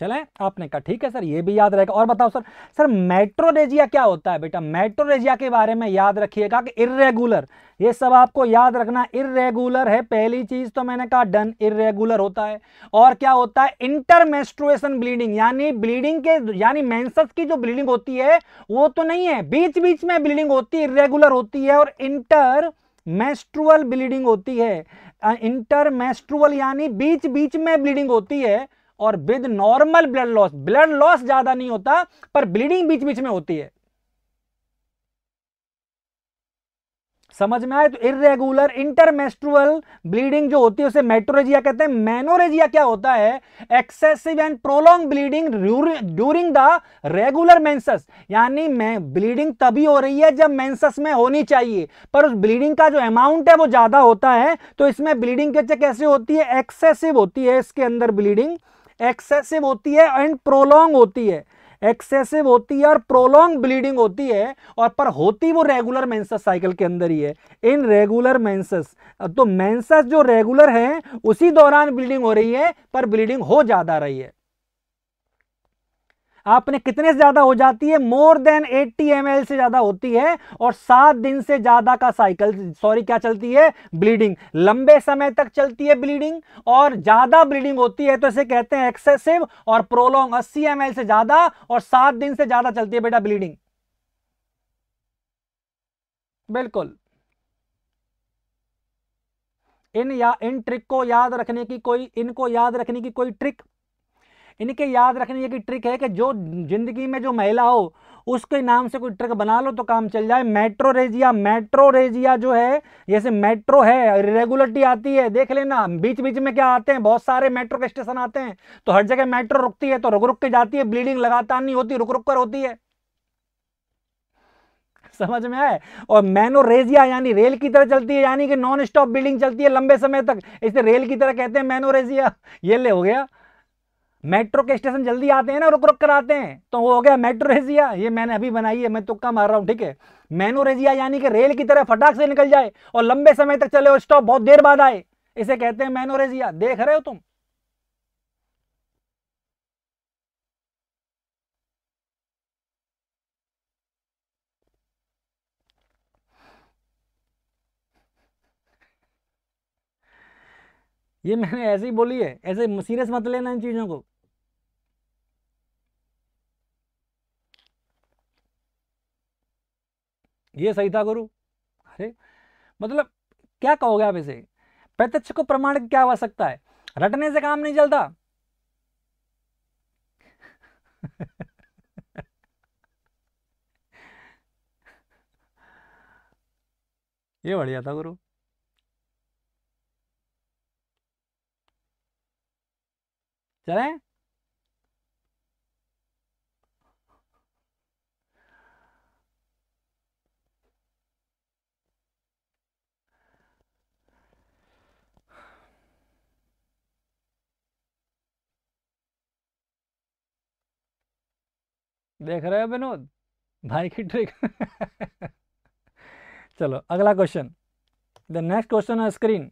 चलें आपने कहा ठीक है सर ये भी याद रहेगा और बताओ सर सर मेट्रोरेजिया क्या होता है बेटा मेट्रोरेजिया के बारे में याद रखिएगा कि इरेगुलर ये सब आपको याद रखना इरेगुलर है पहली चीज तो मैंने कहा डन इरेगुलर होता है और क्या होता है इंटरमेस्ट्रुएशन ब्लीडिंग यानी ब्लीडिंग के यानी मेंसस की जो ब्लीडिंग होती है वो तो नहीं है बीच बीच में ब्लीडिंग होती है इरेगुलर होती है और इंटर मेस्ट्रुअल ब्लीडिंग होती है इंटरमेस्ट्रुअल यानी बीच बीच में ब्लीडिंग होती है और with normal blood loss blood loss ज्यादा नहीं होता पर ब्लीडिंग बीच बीच में होती है समझ में आए तो इरेगुलर इंटरमेस्ट्रुअल ब्लीडिंग जो होती है उसे मेट्रोरेजिया कहते हैं मेनोरेजिया क्या होता है excessive and prolong bleeding during the regular menses यानी ब्लीडिंग तभी हो रही है जब मेंसस में होनी चाहिए पर उस ब्लीडिंग का जो अमाउंट है वो ज्यादा होता है तो इसमें ब्लीडिंग कैसे होती है एक्सेसिव होती है इसके अंदर ब्लीडिंग एक्सेसिव होती है एंड प्रोलोंग होती है एक्सेसिव होती है और प्रोलोंग ब्लीडिंग होती है और पर होती वो रेगुलर मेंसस साइकिल के अंदर ही है इन रेगुलर मेंसस तो मेंसस जो रेगुलर है उसी दौरान ब्लीडिंग हो रही है पर ब्लीडिंग हो ज़्यादा रही है आपने कितने से ज़्यादा हो जाती है मोर देन 80 एम से ज़्यादा होती है और सात दिन से ज़्यादा का साइकिल सॉरी क्या चलती है ब्लीडिंग लंबे समय तक चलती है ब्लीडिंग और ज़्यादा ब्लीडिंग होती है तो इसे कहते हैं एक्सेसिव और प्रोलोंग अस्सी एम से ज़्यादा और सात दिन से ज़्यादा चलती है बेटा ब्लीडिंग बिल्कुल इन या इन ट्रिक को याद रखने की कोई इनको याद रखने की कोई ट्रिक इनके याद रखने की ट्रिक है कि जो जिंदगी में जो महिला हो उसके नाम से कोई ट्रिक बना लो तो काम चल जाए मेट्रो रेजिया मेट्रो रेजिया जो है जैसे मेट्रो है रेगुलरटी आती है देख लेना बीच बीच में क्या आते हैं बहुत सारे मेट्रो के स्टेशन आते हैं तो हर जगह मेट्रो रुकती है तो रुक रुक के जाती है ब्लीडिंग लगातार नहीं होती रुक रुक कर होती है समझ में आए और मैनो रेजिया यानी रेल की तरह चलती है यानी कि नॉन स्टॉप बिल्डिंग चलती है लंबे समय तक इसे रेल की तरह कहते हैं रेजिया ये ले हो गया मेट्रो के स्टेशन जल्दी आते हैं ना रुक रुक कर आते हैं तो वो हो गया मेट्रो रेजिया ये मैंने अभी बनाई है मैं तुक्का मार रहा हूँ ठीक है मेनोरेजिया रेजिया यानी कि रेल की तरह फटाक से निकल जाए और लंबे समय तक चले और स्टॉप बहुत देर बाद आए इसे कहते हैं मेनोरेजिया देख रहे हो तुम ये मैंने ऐसे ही बोली है ऐसे सीरियस मत लेना इन चीज़ों को ये सही था गुरु अरे मतलब क्या कहोगे आप इसे प्रत्यक्ष को प्रमाण क्या हो सकता है रटने से काम नहीं चलता ये बढ़िया था गुरु चलें देख रहे हो विनोद भाई की ट्रिक चलो अगला question the next question on screen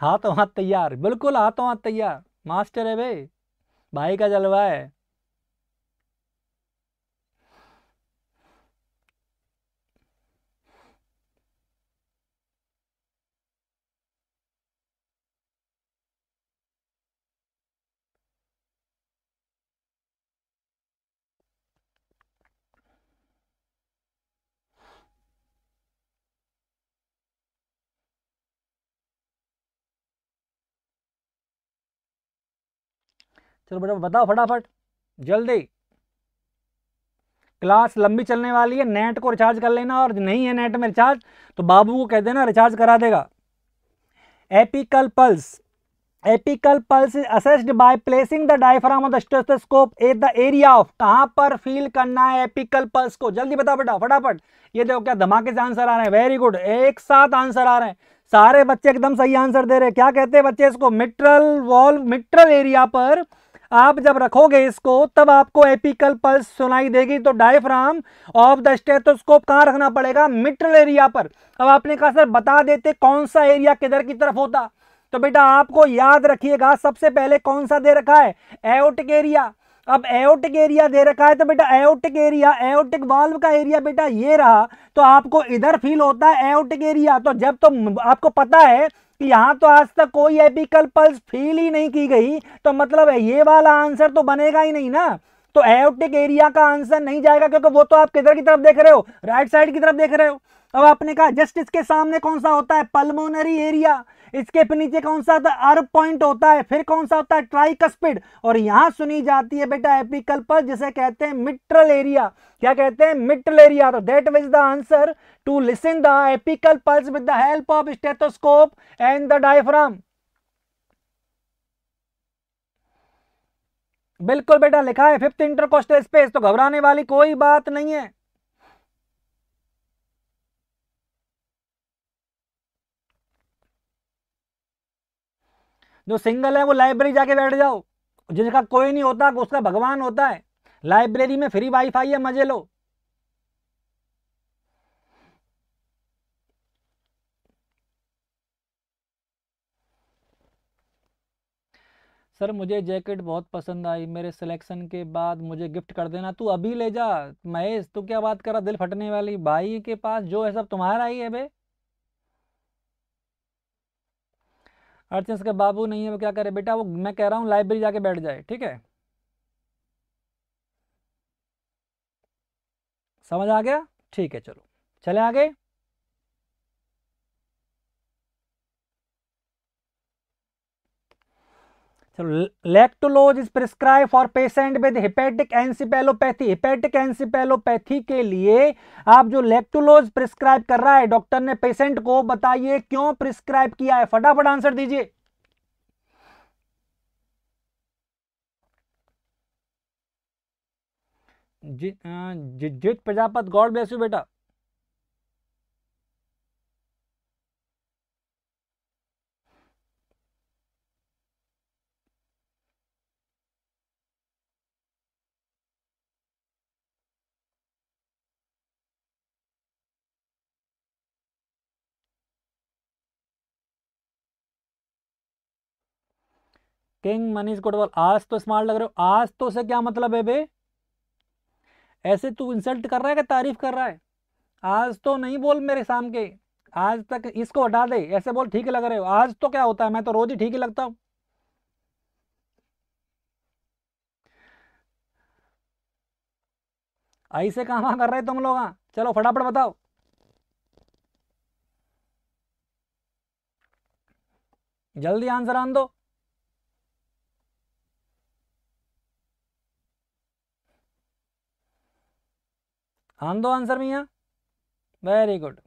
हाथों हाथ तैयार बिल्कुल हाथों हाथ तैयार मास्टर है भाई भाई का जलवा है चलो बेटा बताओ फटाफट जल्दी क्लास लंबी चलने वाली है नेट को रिचार्ज कर लेना और नहीं है नेट में रिचार्ज तो बाबू को कह देना रिचार्ज करा देगा apical pulse apical pulse is assessed by placing the diaphragm of the stethoscope at the area of कहां पर फील करना है एपिकल पल्स को जल्दी बताओ बेटा फटाफट ये देखो क्या धमाके से आंसर आ रहे हैं वेरी गुड एक साथ आंसर आ रहे हैं सारे बच्चे एकदम सही आंसर दे रहे हैं क्या कहते हैं बच्चे इसको मिट्रल वॉल्व मिट्रल एरिया पर आप जब रखोगे इसको तब आपको एपिकल पल्स सुनाई देगी तो डायफ्राम ऑफ द स्टेथोस्कोप कहाँ रखना पड़ेगा मिट्रल एरिया पर अब आपने कहा सर बता देते कौन सा एरिया किधर की तरफ होता तो बेटा आपको याद रखिएगा सबसे पहले कौन सा दे रखा है एओटिक एरिया अब एओटिक एरिया दे रखा है तो बेटा एओटिक एरिया एओटिक वाल्व का एरिया बेटा ये रहा तो आपको इधर फील होता है एओटिक एरिया तो जब तो आपको पता है यहाँ तो आज तक कोई एपिकल पल्स फील ही नहीं की गई तो मतलब ये वाला आंसर तो बनेगा ही नहीं ना तो एयोटिक एरिया का आंसर नहीं जाएगा क्योंकि वो तो आप किधर की तरफ देख रहे हो राइट साइड की तरफ देख रहे हो अब आपने कहा जस्ट इसके सामने कौन सा होता है पल्मोनरी एरिया इसके नीचे कौन सा होता है अर्ब पॉइंट होता है फिर कौन सा होता है ट्राइकस्पिड और यहां सुनी जाती है बेटा एपिकल पर जिसे कहते हैं मिट्रल एरिया क्या कहते हैं मिट्रल एरिया तो that is the answer to listen the apical pulse with the help of stethoscope and the diaphragm बिल्कुल बेटा लिखा है फिफ्थ इंटरकोस्टल स्पेस तो घबराने वाली कोई बात नहीं है जो सिंगल है वो लाइब्रेरी जाके बैठ जाओ जिसका कोई नहीं होता उसका भगवान होता है लाइब्रेरी में फ्री वाईफाई है मजे लो सर मुझे जैकेट बहुत पसंद आई मेरे सिलेक्शन के बाद मुझे गिफ्ट कर देना तू अभी ले जा महेश तू क्या बात कर रहा दिल फटने वाली भाई के पास जो है सब तुम्हारा ही है भाई अर्चन के बाबू नहीं है वो क्या करे बेटा वो मैं कह रहा हूँ लाइब्रेरी जाके बैठ जाए ठीक है समझ आ गया ठीक है चलो चले आगे चलो is prescribe for patient with hepatic encephalopathy hepatic encephalopathy के लिए आप जो लेक्टोलोज प्रिस्क्राइब कर रहा है डॉक्टर ने पेशेंट को बताइए क्यों प्रिस्क्राइब किया है फटाफट आंसर दीजिए जी Jit Prajapat God bless you बेटा किंग मनीष कोटवाल आज तो स्मार्ट लग रहे हो आज तो से क्या मतलब है बे ऐसे तू इंसल्ट कर रहा है कि तारीफ कर रहा है आज तो नहीं बोल मेरे साम के आज तक इसको हटा दे ऐसे बोल ठीक लग रहे हो आज तो क्या होता है मैं तो रोज ही ठीक ही लगता हूं ऐसे कहा कर रहे तुम लोग हाँ, चलो फटाफट बताओ जल्दी आंसर आन दो आन हाँ दो तो आंसर मियाँ वेरी गुड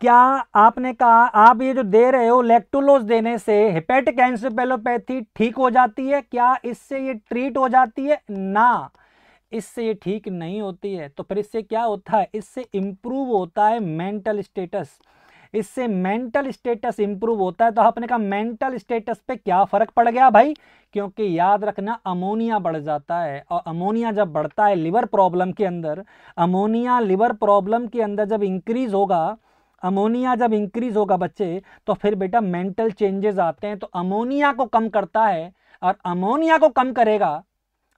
क्या आपने कहा आप ये जो दे रहे हो लेक्टोलोज देने से हिपेटिक एंसेफेलोपैथी ठीक हो जाती है क्या इससे ये ट्रीट हो जाती है ना इससे ये ठीक नहीं होती है तो फिर इससे क्या होता है इससे इंप्रूव होता है मेंटल स्टेटस इससे मेंटल स्टेटस इंप्रूव होता है तो आपने कहा मेंटल स्टेटस पे क्या फ़र्क पड़ गया भाई क्योंकि याद रखना अमोनिया बढ़ जाता है और अमोनिया जब बढ़ता है लिवर प्रॉब्लम के अंदर अमोनिया लिवर प्रॉब्लम के अंदर जब इंक्रीज होगा अमोनिया जब इंक्रीज होगा बच्चे तो फिर बेटा मेंटल चेंजेस आते हैं तो अमोनिया को कम करता है और अमोनिया को कम करेगा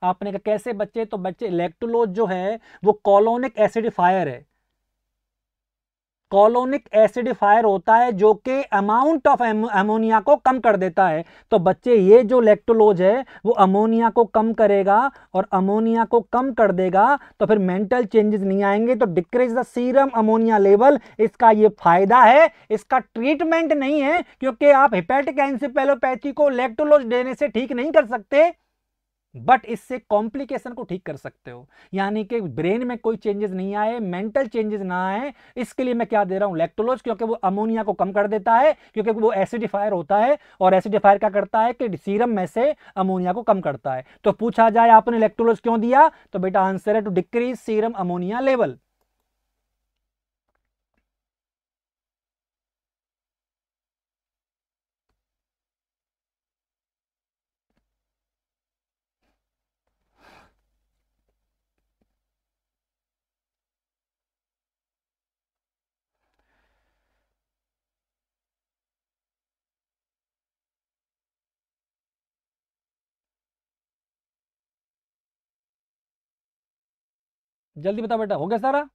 आपने कहा कैसे बच्चे तो बच्चे इलेक्ट्रोलोज जो है वो कॉलोनिक एसिडिफायर है कॉलोनिक एसिडिफायर होता है जो कि अमाउंट ऑफ अमोनिया को कम कर देता है तो बच्चे ये जो लेक्टोलोज है वो अमोनिया को कम करेगा और अमोनिया को कम कर देगा तो फिर मेंटल चेंजेस नहीं आएंगे तो decrease the serum ammonia level इसका ये फायदा है इसका ट्रीटमेंट नहीं है क्योंकि आप हिपेटिक एंसिपेलोपैथी को लेक्टोलोज देने से ठीक नहीं कर सकते बट इससे कॉम्प्लिकेशन को ठीक कर सकते हो यानी कि ब्रेन में कोई चेंजेस नहीं आए मेंटल चेंजेस ना आए इसके लिए मैं क्या दे रहा हूं लैक्टोलोज क्योंकि वो अमोनिया को कम कर देता है क्योंकि वो एसिडिफायर होता है और एसिडिफायर क्या करता है कि सीरम में से अमोनिया को कम करता है तो पूछा जाए आपने लैक्टोलोज क्यों दिया तो बेटा आंसर है to decrease serum ammonia level जल्दी बता बेटा हो गया सारा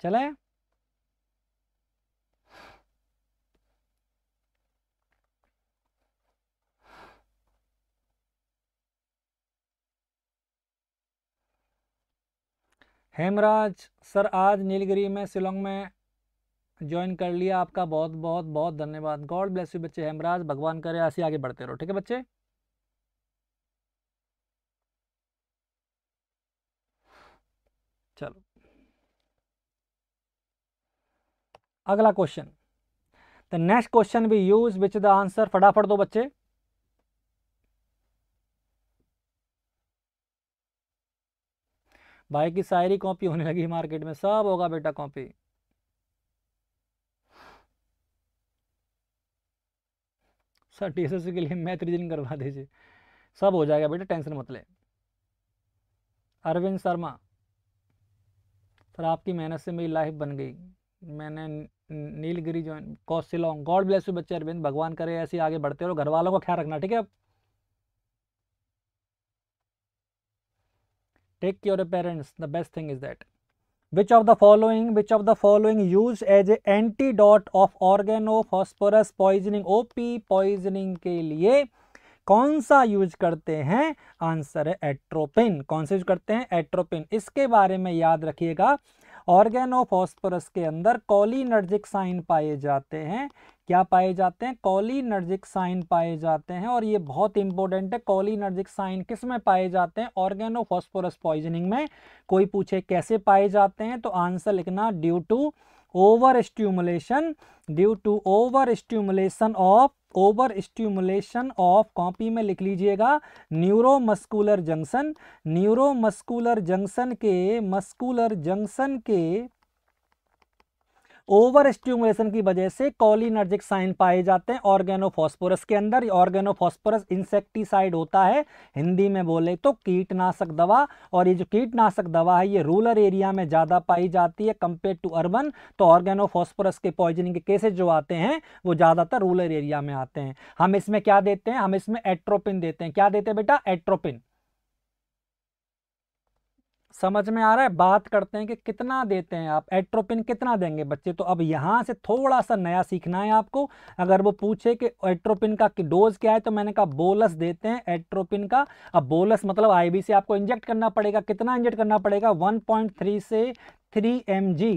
चले हेमराज सर आज नीलगिरी में शिलोंग में ज्वाइन कर लिया आपका बहुत बहुत बहुत धन्यवाद गॉड ब्लेस यू बच्चे हेमराज भगवान करे ऐसे आगे बढ़ते रहो ठीक है बच्चे चलो अगला question the next question we use which the answer फटाफट दो बच्चे भाई की सारी कॉपी होने लगी मार्केट में सब होगा बेटा कॉपी सर टी के लिए मैथ रीजनिंग करवा दीजिए सब हो जाएगा बेटा टेंशन मत ले अरविंद शर्मा सर आपकी मेहनत से मेरी लाइफ बन गई मैंने नीलगिरी ज्वाइन कौशिलोंग गॉड ब्लेस यू बच्चे अरविंद भगवान करे ऐसे ही आगे बढ़ते रहो घर वालों का ख्याल रखना ठीक है take care parents the best thing is that which of the following which of the following used as a antidote of organophosphorus poisoning op poisoning के लिए कौन सा यूज करते हैं आंसर है एट्रोपिन कौन सा यूज करते हैं एट्रोपिन इसके बारे में याद रखिएगा ऑर्गेनोफॉस्फोरस के अंदर कॉलीनर्जिक साइन पाए जाते हैं क्या पाए जाते हैं कॉलीनर्जिक साइन पाए जाते हैं और ये बहुत इंपॉर्टेंट है कॉलीनर्जिक साइन किस में पाए जाते हैं ऑर्गेनोफॉस्फोरस पॉइजनिंग में कोई पूछे कैसे पाए जाते हैं तो आंसर लिखना due to over stimulation due to over stimulation of over stimulation of copy में लिख लीजिएगा न्यूरोमस्कुलर जंक्शन न्यूरोमस्कुलर जंक्शन के मस्कुलर जंक्शन के ओवर स्ट्यूमुलेशन की वजह से कॉलिनर्जिक साइन पाए जाते हैं ऑर्गेनोफॉस्फोरस के अंदर ऑर्गेनोफॉस्फोरस इंसेक्टिसाइड होता है हिंदी में बोले तो कीटनाशक दवा और ये जो कीटनाशक दवा है ये रूरल एरिया में ज़्यादा पाई जाती है कंपेयर टू अर्बन तो ऑर्गेनोफॉस्फोरस के पॉइजनिंग के केसेज जो आते हैं वो ज़्यादातर रूरल एरिया में आते हैं हम इसमें क्या देते हैं हम इसमें एट्रोपिन देते हैं क्या देते हैं बेटा एट्रोपिन समझ में आ रहा है बात करते हैं कि कितना देते हैं आप एट्रोपिन कितना देंगे बच्चे तो अब यहाँ से थोड़ा सा नया सीखना है आपको अगर वो पूछे कि एट्रोपिन का डोज क्या है तो मैंने कहा बोलस देते हैं एट्रोपिन का अब बोलस मतलब आई से आपको इंजेक्ट करना पड़ेगा कितना इंजेक्ट करना पड़ेगा वन से थ्री एम जी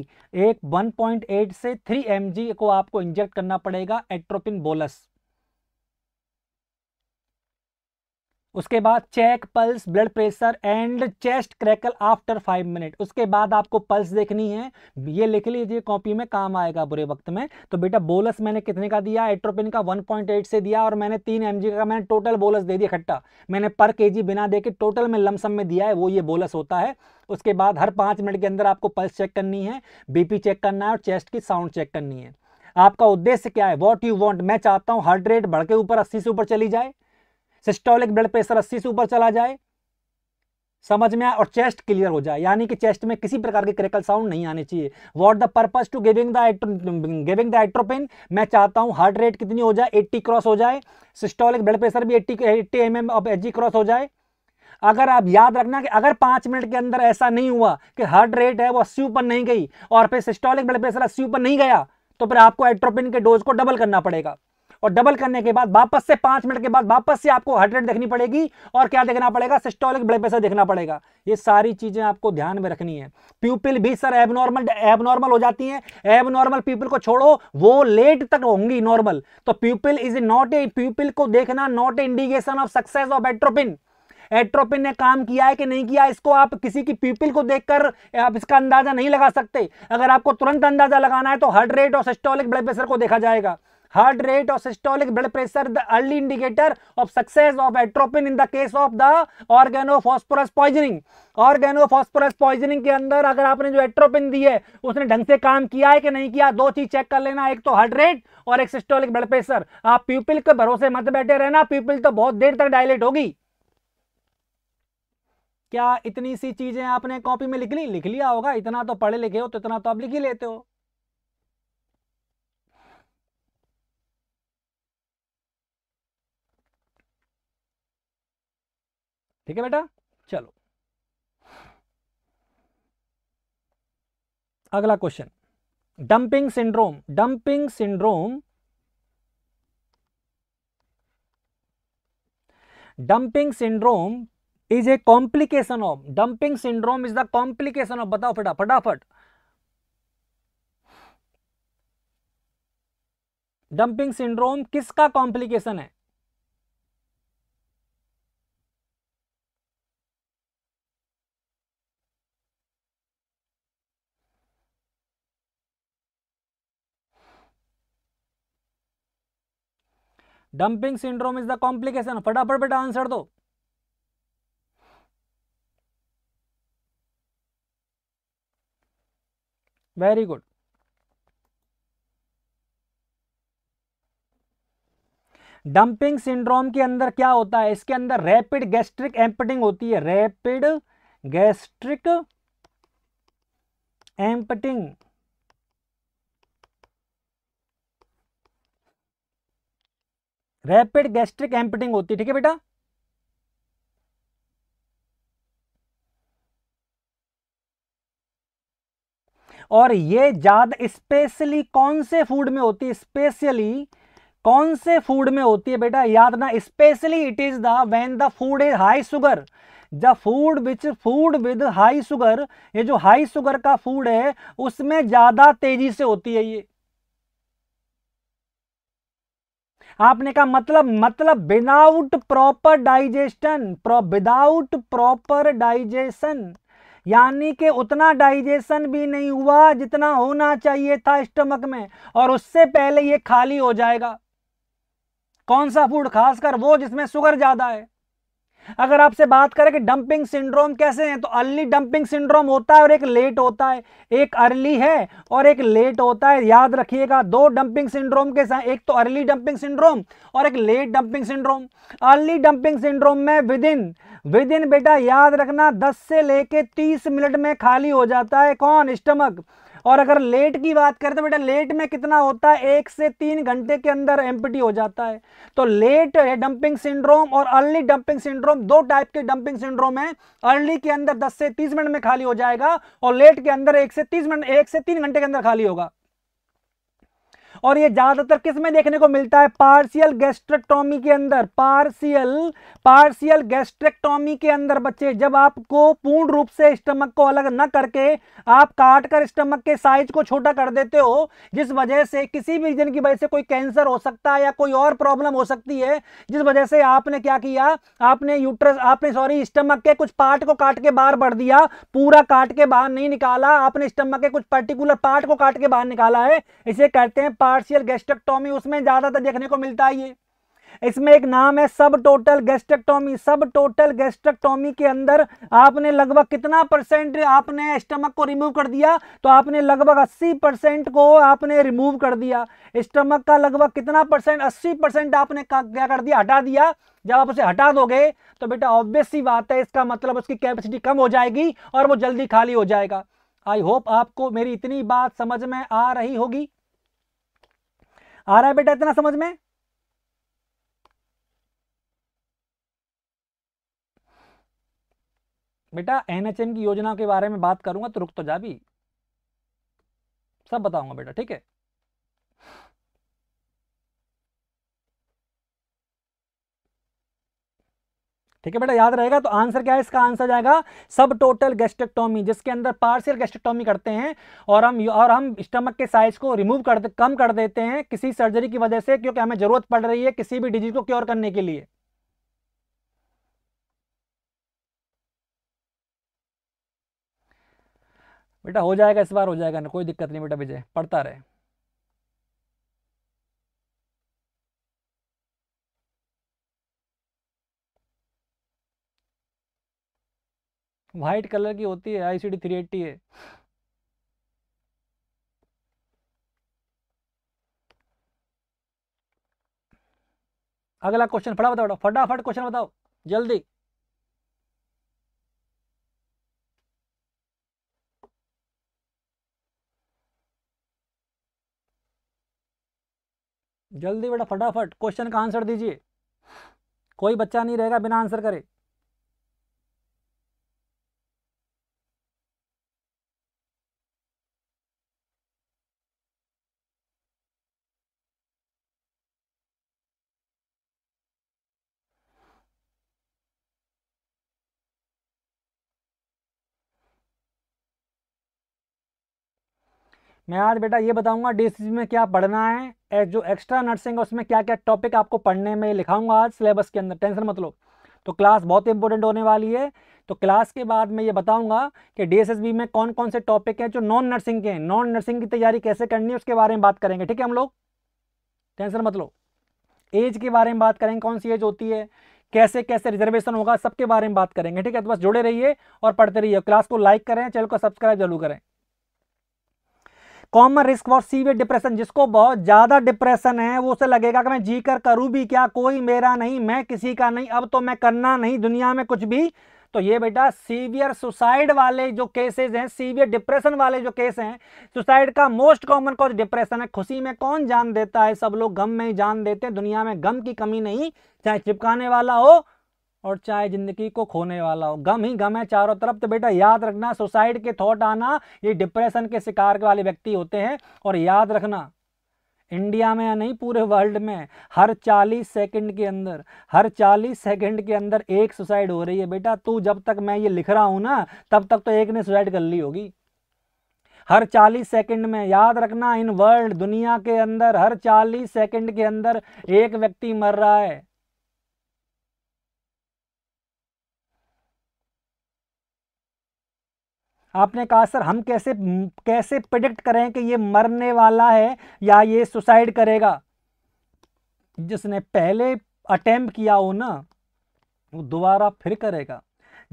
एक 1.8 से थ्री एम जी को आपको इंजेक्ट करना पड़ेगा एट्रोपिन बोलस उसके बाद check pulse blood pressure and chest crackle after five minute उसके बाद आपको पल्स देखनी है ये लिख लीजिए कॉपी में काम आएगा बुरे वक्त में तो बेटा बोलस मैंने कितने का दिया एट्रोपिन का 1.8 से दिया और मैंने तीन एम का मैंने टोटल बोलस दे दिया इकट्ठा मैंने पर के बिना दे के टोटल में लमसम में दिया है वो ये बोलस होता है उसके बाद हर पाँच मिनट के अंदर आपको पल्स चेक करनी है बीपी चेक करना है और चेस्ट की साउंड चेक करनी है आपका उद्देश्य क्या है वॉट यू वॉन्ट मैं चाहता हूँ हार्ट रेट बढ़ के ऊपर अस्सी से ऊपर चली जाए सिस्टोलिक ब्लड प्रेशर अस्सी से ऊपर चला जाए समझ में आए और चेस्ट क्लियर हो जाए यानी कि चेस्ट में किसी प्रकार के क्रिकल साउंड नहीं आने चाहिए what the purpose to giving the giving the atropine मैं चाहता हूँ हार्ट रेट कितनी हो जाए 80 क्रॉस हो जाए सिस्टोलिक ब्लड प्रेशर भी 80 एट्टी एम एम अब एच क्रॉस हो जाए अगर आप याद रखना कि अगर पांच मिनट के अंदर ऐसा नहीं हुआ कि हार्ट रेट है वो अस्सी ऊपर नहीं गई और फिर सिस्टोलिक ब्लड प्रेशर अस्सी ऊपर नहीं गया तो फिर आपको एट्रोपिन के डोज को डबल करना पड़ेगा और डबल करने के बाद वापस से पांच मिनट के बाद वापस से आपको हार्ट रेट देखनी पड़ेगी और क्या देखना पड़ेगा सिस्टोलिक ब्लड प्रेशर देखना पड़ेगा ये सारी चीज़ें आपको ध्यान में रखनी है पीपल भी सर एबनॉर्मल एबनॉर्मल हो जाती है एबनॉर्मल पीपल को छोड़ो वो लेट तक होंगी नॉर्मल तो pupil is not a pupil को देखना not a indication of success of atropine atropine ने काम किया है कि नहीं किया इसको आप किसी की पीपल को देखकर आप इसका अंदाजा नहीं लगा सकते अगर आपको तुरंत अंदाजा लगाना है तो हार्ट रेट और सिस्टोलिक ब्लड प्रेशर को देखा जाएगा heart rate or systolic blood pressure the early indicator of success of atropine in the case of the organophosphorus poisoning organophosphorus poisoning के अंदर अगर आपने जो एट्रोपिन दी है उसने ढंग से काम किया है कि नहीं किया दो चीज चेक कर लेना एक तो हार्ट रेट और एक सिस्टोलिक ब्लड प्रेशर आप पीपल के भरोसे मत बैठे रहना पीपल तो बहुत देर तक डायलेट होगी क्या इतनी सी चीजें आपने कॉपी में लिख ली लिख लिया होगा इतना तो पढ़े लिखे हो तो इतना तो आप लिख ही लेते हो ठीक है बेटा चलो अगला question dumping syndrome dumping syndrome dumping syndrome is a complication of dumping syndrome is the complication of बताओ फटा फटाफट डंपिंग सिंड्रोम किसका कॉम्प्लिकेशन है dumping syndrome is the complication फटाफट बेटा आंसर दो वेरी गुड डंपिंग सिंड्रोम के अंदर क्या होता है इसके अंदर रैपिड गैस्ट्रिक एम्पटिंग होती है rapid gastric emptying rapid gastric emptying होती है ठीक है बेटा और ये ज्यादा स्पेशली कौन से फूड में होती है स्पेशली कौन से फूड में होती है बेटा याद ना specially it is the when the food is high sugar the food which food with high sugar ये जो हाई शुगर का फूड है उसमें ज़्यादा तेजी से होती है ये आपने कहा मतलब मतलब without proper digestion without proper digestion यानी कि उतना डाइजेशन भी नहीं हुआ जितना होना चाहिए था स्टमक में और उससे पहले ये खाली हो जाएगा कौन सा फूड खासकर वो जिसमें शुगर ज़्यादा है अगर आपसे बात करें कि डंपिंग सिंड्रोम कैसे हैं तो अर्ली डंपिंग सिंड्रोम होता है और एक लेट होता है एक अर्ली है और एक लेट होता है याद रखिएगा दो डंपिंग सिंड्रोम के साथ एक तो अर्ली डंपिंग सिंड्रोम और एक late dumping syndrome early dumping syndrome में विद इन विद इन बेटा याद रखना दस से लेके तीस मिनट में खाली हो जाता है कौन स्टमक और अगर लेट की बात करें तो बेटा लेट में कितना होता है एक से तीन घंटे के अंदर एम्पटी हो जाता है तो लेट डंपिंग सिंड्रोम और अर्ली डंपिंग सिंड्रोम दो टाइप के डंपिंग सिंड्रोम है अर्ली के अंदर दस से तीस मिनट में खाली हो जाएगा और लेट के अंदर एक से तीस मिनट एक से तीन घंटे के अंदर खाली होगा और ये ज़्यादातर किस में देखने को मिलता है पार्शियल गैस्ट्रेक्टोमी के अंदर पार्शियल पार्शियल गैस्ट्रेक्टोमी के अंदर बच्चे जब आपको पूर्ण रूप से स्टमक को अलग न करके आप काट कर स्टमक के साइज को छोटा कर देते हो जिस वजह से किसी भी रीजन की वजह से कोई कैंसर हो सकता है या कोई और प्रॉब्लम हो सकती है जिस वजह से आपने क्या किया आपने यूट्रस आपने सॉरी स्टमक के कुछ पार्ट को काट के बाहर बढ़ दिया पूरा काट के बाहर नहीं निकाला आपने स्टमक के कुछ पर्टिकुलर पार्ट को काट के बाहर निकाला है इसे कहते हैं पार्शियल गेस्टेक्टोमी उसमें ज़्यादातर देखने को मिलता है ये इसमें एक नाम है सब टोटल गेस्टेक्टोमी सब टोटल गेस्टेक्टोमी के अंदर आपने लगभग कितना परसेंट आपने स्टमक को रिमूव कर दिया तो आपने लगभग 80 परसेंट को आपने रिमूव कर दिया स्टमक का लगभग कितना परसेंट 80 परसेंट आपने क्या कर दिया हटा दिया जब आप उसे हटा दोगे तो बेटा ऑब्वियस ही बात है इसका मतलब उसकी कैपेसिटी कम हो जाएगी और वो जल्दी खाली हो जाएगा आई होप आपको मेरी इतनी बात समझ में आ रही होगी आ रहा है बेटा इतना समझ में बेटा एनएचएम की योजना के बारे में बात करूंगा तो रुक तो जा भी सब बताऊंगा बेटा ठीक है ठीक है बेटा याद रहेगा तो आंसर क्या है इसका आंसर जाएगा सब टोटल गेस्टेक्टोमी जिसके अंदर पार्शियल गेस्टेक्टोमी करते हैं और हम और हम स्टमक के साइज को रिमूव कर कम कर देते हैं किसी सर्जरी की वजह से क्योंकि हमें जरूरत पड़ रही है किसी भी डिजीज को क्योर करने के लिए बेटा हो जाएगा इस बार हो जाएगा ना कोई दिक्कत नहीं बेटा विजय पढ़ता रहे वाइट कलर की होती है I C D three eighty है अगला क्वेश्चन फटा बताओ फटाफट क्वेश्चन बताओ जल्दी जल्दी बेटा फटाफट क्वेश्चन का आंसर दीजिए कोई बच्चा नहीं रहेगा बिना आंसर करे मैं आज बेटा ये बताऊंगा डी में क्या पढ़ना है जो एक्स्ट्रा नर्सिंग है उसमें क्या क्या टॉपिक आपको पढ़ने में लिखाऊंगा आज सिलेबस के अंदर टेंशन मत लो तो क्लास बहुत इंपॉर्टेंट होने वाली है तो क्लास के बाद मैं ये बताऊंगा कि डी में कौन कौन से टॉपिक हैं जो नॉन नर्सिंग के हैं नॉन नर्सिंग की तैयारी कैसे करनी है उसके बारे में बात करेंगे ठीक है हम लोग टेंशन मत लो एज के बारे में बात करेंगे कौन सी एज होती है कैसे कैसे रिजर्वेशन होगा सबके बारे में बात करेंगे ठीक है तो बस जुड़े रहिए और पढ़ते रहिए क्लास को लाइक करें चैनल को सब्सक्राइब जरूर करें common risk for severe depression जिसको बहुत ज़्यादा डिप्रेशन है वो उसे लगेगा कि मैं जी कर भी क्या कोई मेरा नहीं मैं किसी का नहीं अब तो मैं करना नहीं दुनिया में कुछ भी तो ये बेटा सीवियर सुसाइड वाले जो केसेस हैं सीवियर डिप्रेशन वाले जो केस हैं सुसाइड का मोस्ट कॉमन कॉज डिप्रेशन है खुशी में कौन जान देता है सब लोग गम में ही जान देते हैं दुनिया में गम की कमी नहीं चाहे चिपकाने वाला हो और चाहे जिंदगी को खोने वाला हो गम ही गम है चारों तरफ तो बेटा याद रखना सुसाइड के थॉट आना ये डिप्रेशन के शिकार वाले व्यक्ति होते हैं और याद रखना इंडिया में या नहीं पूरे वर्ल्ड में हर 40 सेकंड के अंदर हर 40 सेकंड के अंदर एक सुसाइड हो रही है बेटा तू जब तक मैं ये लिख रहा हूँ ना तब तक तो एक ने सुसाइड कर ली होगी हर 40 सेकंड में याद रखना इन वर्ल्ड दुनिया के अंदर हर 40 सेकंड के अंदर एक व्यक्ति मर रहा है आपने कहा सर हम कैसे कैसे प्रिडिक्ट करें कि ये मरने वाला है या ये सुसाइड करेगा जिसने पहले अटैम्प किया हो ना वो दोबारा फिर करेगा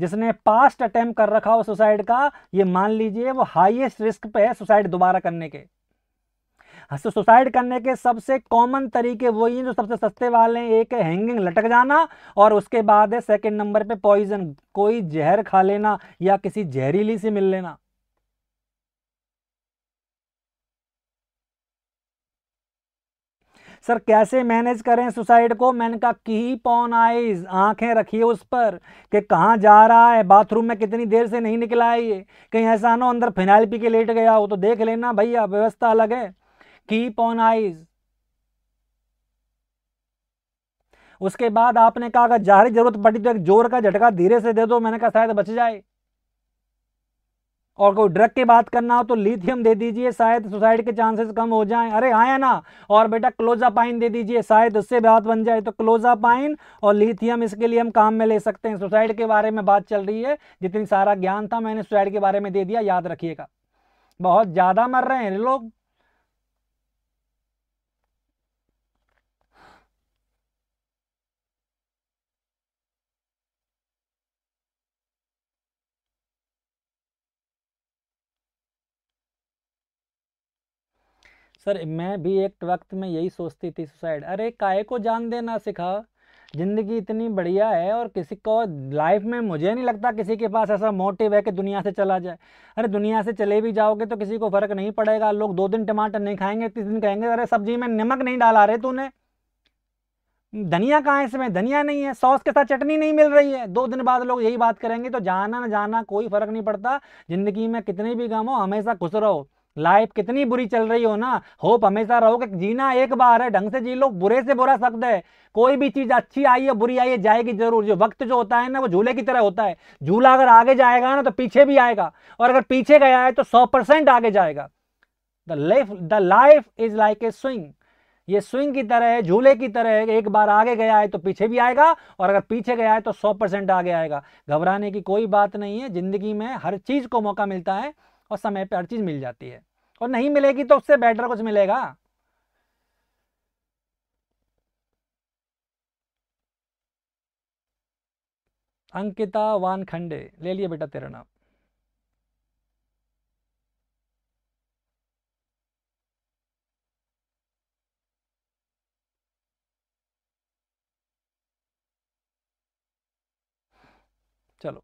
जिसने पास्ट अटैम्प कर रखा हो सुसाइड का ये मान लीजिए वो हाईएस्ट रिस्क पे है सुसाइड दोबारा करने के सुसाइड करने के सबसे कॉमन तरीके वही हैं जो सबसे सस्ते वाले हैं एक है हैंगिंग लटक जाना और उसके बाद है सेकंड नंबर पे पॉइजन कोई जहर खा लेना या किसी जहरीली से मिल लेना सर कैसे मैनेज करें सुसाइड को मैंने कहा कीप ऑन आइज आंखें रखिए उस पर कि कहाँ जा रहा है बाथरूम में कितनी देर से नहीं निकला है ये कहीं ऐसा ना अंदर फिनाइल पी के लेट गया हो तो देख लेना भैया व्यवस्था अलग है कीप ऑन आईज उसके बाद आपने कहा अगर जाहिर जरूरत पड़ी तो एक जोर का झटका धीरे से दे दो मैंने कहा शायद बच जाए और कोई ड्रग की बात करना हो तो लिथियम दे दीजिए शायद सुसाइड के चांसेस कम हो जाएं अरे आए हाँ ना और बेटा पाइन दे दीजिए शायद उससे बात बन जाए तो पाइन और लिथियम इसके लिए हम काम में ले सकते हैं सुसाइड के बारे में बात चल रही है जितनी सारा ज्ञान था मैंने सुसाइड के बारे में दे दिया याद रखिएगा बहुत ज़्यादा मर रहे हैं लोग सर मैं भी एक वक्त में यही सोचती थी सुसाइड अरे काय को जान देना सिखा ज़िंदगी इतनी बढ़िया है और किसी को लाइफ में मुझे नहीं लगता किसी के पास ऐसा मोटिव है कि दुनिया से चला जाए अरे दुनिया से चले भी जाओगे तो किसी को फ़र्क नहीं पड़ेगा लोग दो दिन टमाटर नहीं खाएंगे तीस दिन कहेंगे अरे सब्जी में नमक नहीं डाला रहे तूने धनिया कहाँ है इसमें धनिया नहीं है सॉस के साथ चटनी नहीं मिल रही है दो दिन बाद लोग यही बात करेंगे तो जाना ना जाना कोई फ़र्क नहीं पड़ता ज़िंदगी में कितने भी गम हो हमेशा खुश रहो लाइफ कितनी बुरी चल रही हो ना होप हमेशा रहो कि जीना एक बार है ढंग से जी लो बुरे से बुरा शब्द है कोई भी चीज़ अच्छी आई है बुरी आई है जाएगी जरूर जो वक्त जो होता है ना वो झूले की तरह होता है झूला अगर आगे जाएगा ना तो पीछे भी आएगा और अगर पीछे गया है तो सौ परसेंट आगे जाएगा the life the life is like a swing ये स्विंग की तरह है झूले की तरह है एक बार आगे गया है तो पीछे भी आएगा और अगर पीछे गया है तो सौ परसेंट आगे आएगा घबराने की कोई बात नहीं है ज़िंदगी में हर चीज़ को मौका मिलता है और समय पर हर चीज़ मिल जाती है और नहीं मिलेगी तो उससे बेटर कुछ मिलेगा अंकिता वानखंडे ले लिए बेटा तेरा नाम चलो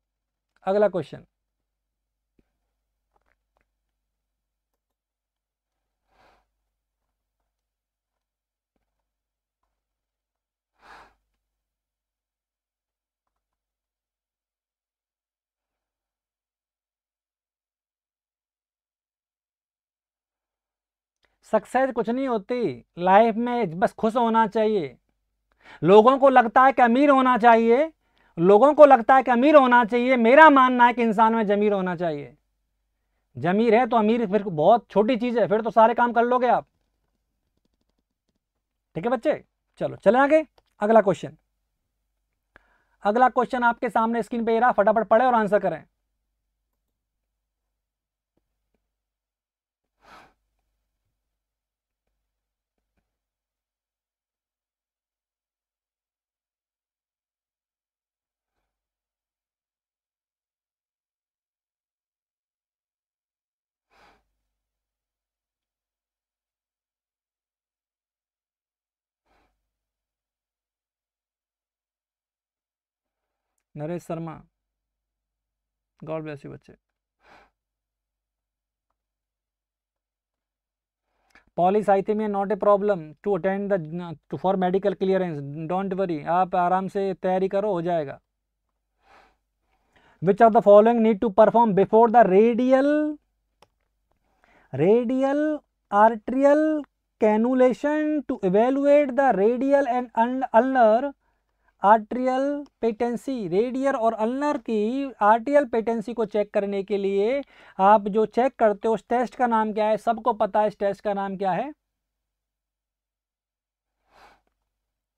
अगला क्वेश्चन सक्सेस कुछ नहीं होती लाइफ में बस खुश होना चाहिए लोगों को लगता है कि अमीर होना चाहिए लोगों को लगता है कि अमीर होना चाहिए मेरा मानना है कि इंसान में जमीर होना चाहिए जमीर है तो अमीर फिर बहुत छोटी चीज़ है फिर तो सारे काम कर लोगे आप ठीक है बच्चे चलो चले आगे अगला क्वेश्चन अगला क्वेश्चन आपके सामने स्क्रीन पे रहा फटाफट पढ़े और आंसर करें Naresh Sharma God bless you बच्चे polycythaemia not a problem to attend to for medical clearance don't worry आप आराम से तैयारी करो हो जाएगा which are the following need to perform before the radial radial arterial cannulation to evaluate the radial and ulnar arterial patency radial और ulnar की arterial patency को चेक करने के लिए आप जो चेक करते हो उस टेस्ट का नाम क्या है सबको पता है इस टेस्ट का नाम क्या है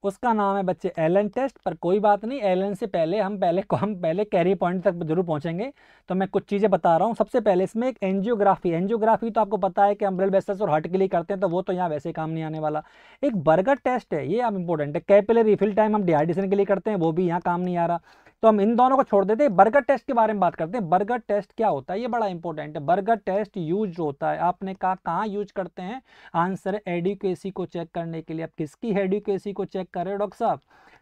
उसका नाम है बच्चे एलन टेस्ट पर कोई बात नहीं एलन से पहले हम पहले हम पहले कैरी पॉइंट तक जरूर पहुंचेंगे तो मैं कुछ चीज़ें बता रहा हूँ सबसे पहले इसमें एक एनजियोग्राफी एनजियोग्राफी तो आपको पता है कि अम्ब्रेल ब्लड और हार्ट के लिए करते हैं तो वो तो यहाँ वैसे काम नहीं आने वाला एक बर्गर टेस्ट है ये अब इंपॉर्टेंट है कैपिलरी फिल टाइम हम डिहाइड्रेशन के लिए करते हैं वो भी यहाँ काम नहीं आ रहा तो हम इन दोनों को छोड़ देते हैं बर्गर टेस्ट के बारे में बात करते हैं बर्गर टेस्ट क्या होता है ये बड़ा इंपॉर्टेंट है बर्गर टेस्ट यूज होता है आपने कहा कहाँ यूज करते हैं आंसर एडुकेसी को चेक करने के लिए आप किसकी एडुकेसी को चेक कर रहे हो डॉक्टर साहब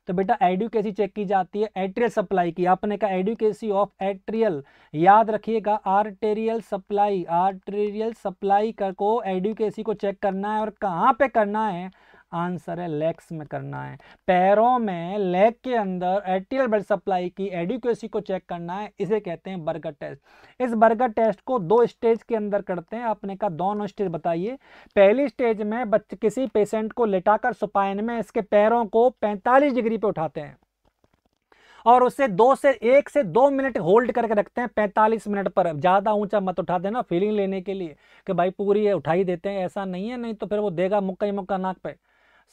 तो बेटा एडुकेसी चेक की जाती है एट्रियल सप्लाई की आपने कहा एडुकेसी ऑफ एट्रियल याद रखिएगा आर्टेरियल सप्लाई आर्टेरियल सप्लाई कर को एडुकेसी को चेक करना है और कहाँ पे करना है आंसर है लेग्स में करना है पैरों में लेग के अंदर एट्रियल ब्लड सप्लाई की एडिक्वेसी को चेक करना है इसे कहते हैं बर्गर टेस्ट इस बर्गर टेस्ट को दो स्टेज के अंदर करते हैं आपने कहा दोनों स्टेज बताइए पहली स्टेज में बच्चे किसी पेशेंट को लेटाकर सुपाइन में इसके पैरों को पैंतालीस डिग्री पर उठाते हैं और उसे दो से एक से दो मिनट होल्ड करके रखते हैं पैंतालीस मिनट पर ज़्यादा ऊंचा मत उठा देना फीलिंग लेने के लिए कि भाई पूरी है उठाई देते हैं ऐसा नहीं है नहीं तो फिर वो देगा मुक्का ही मुक्का नाक पे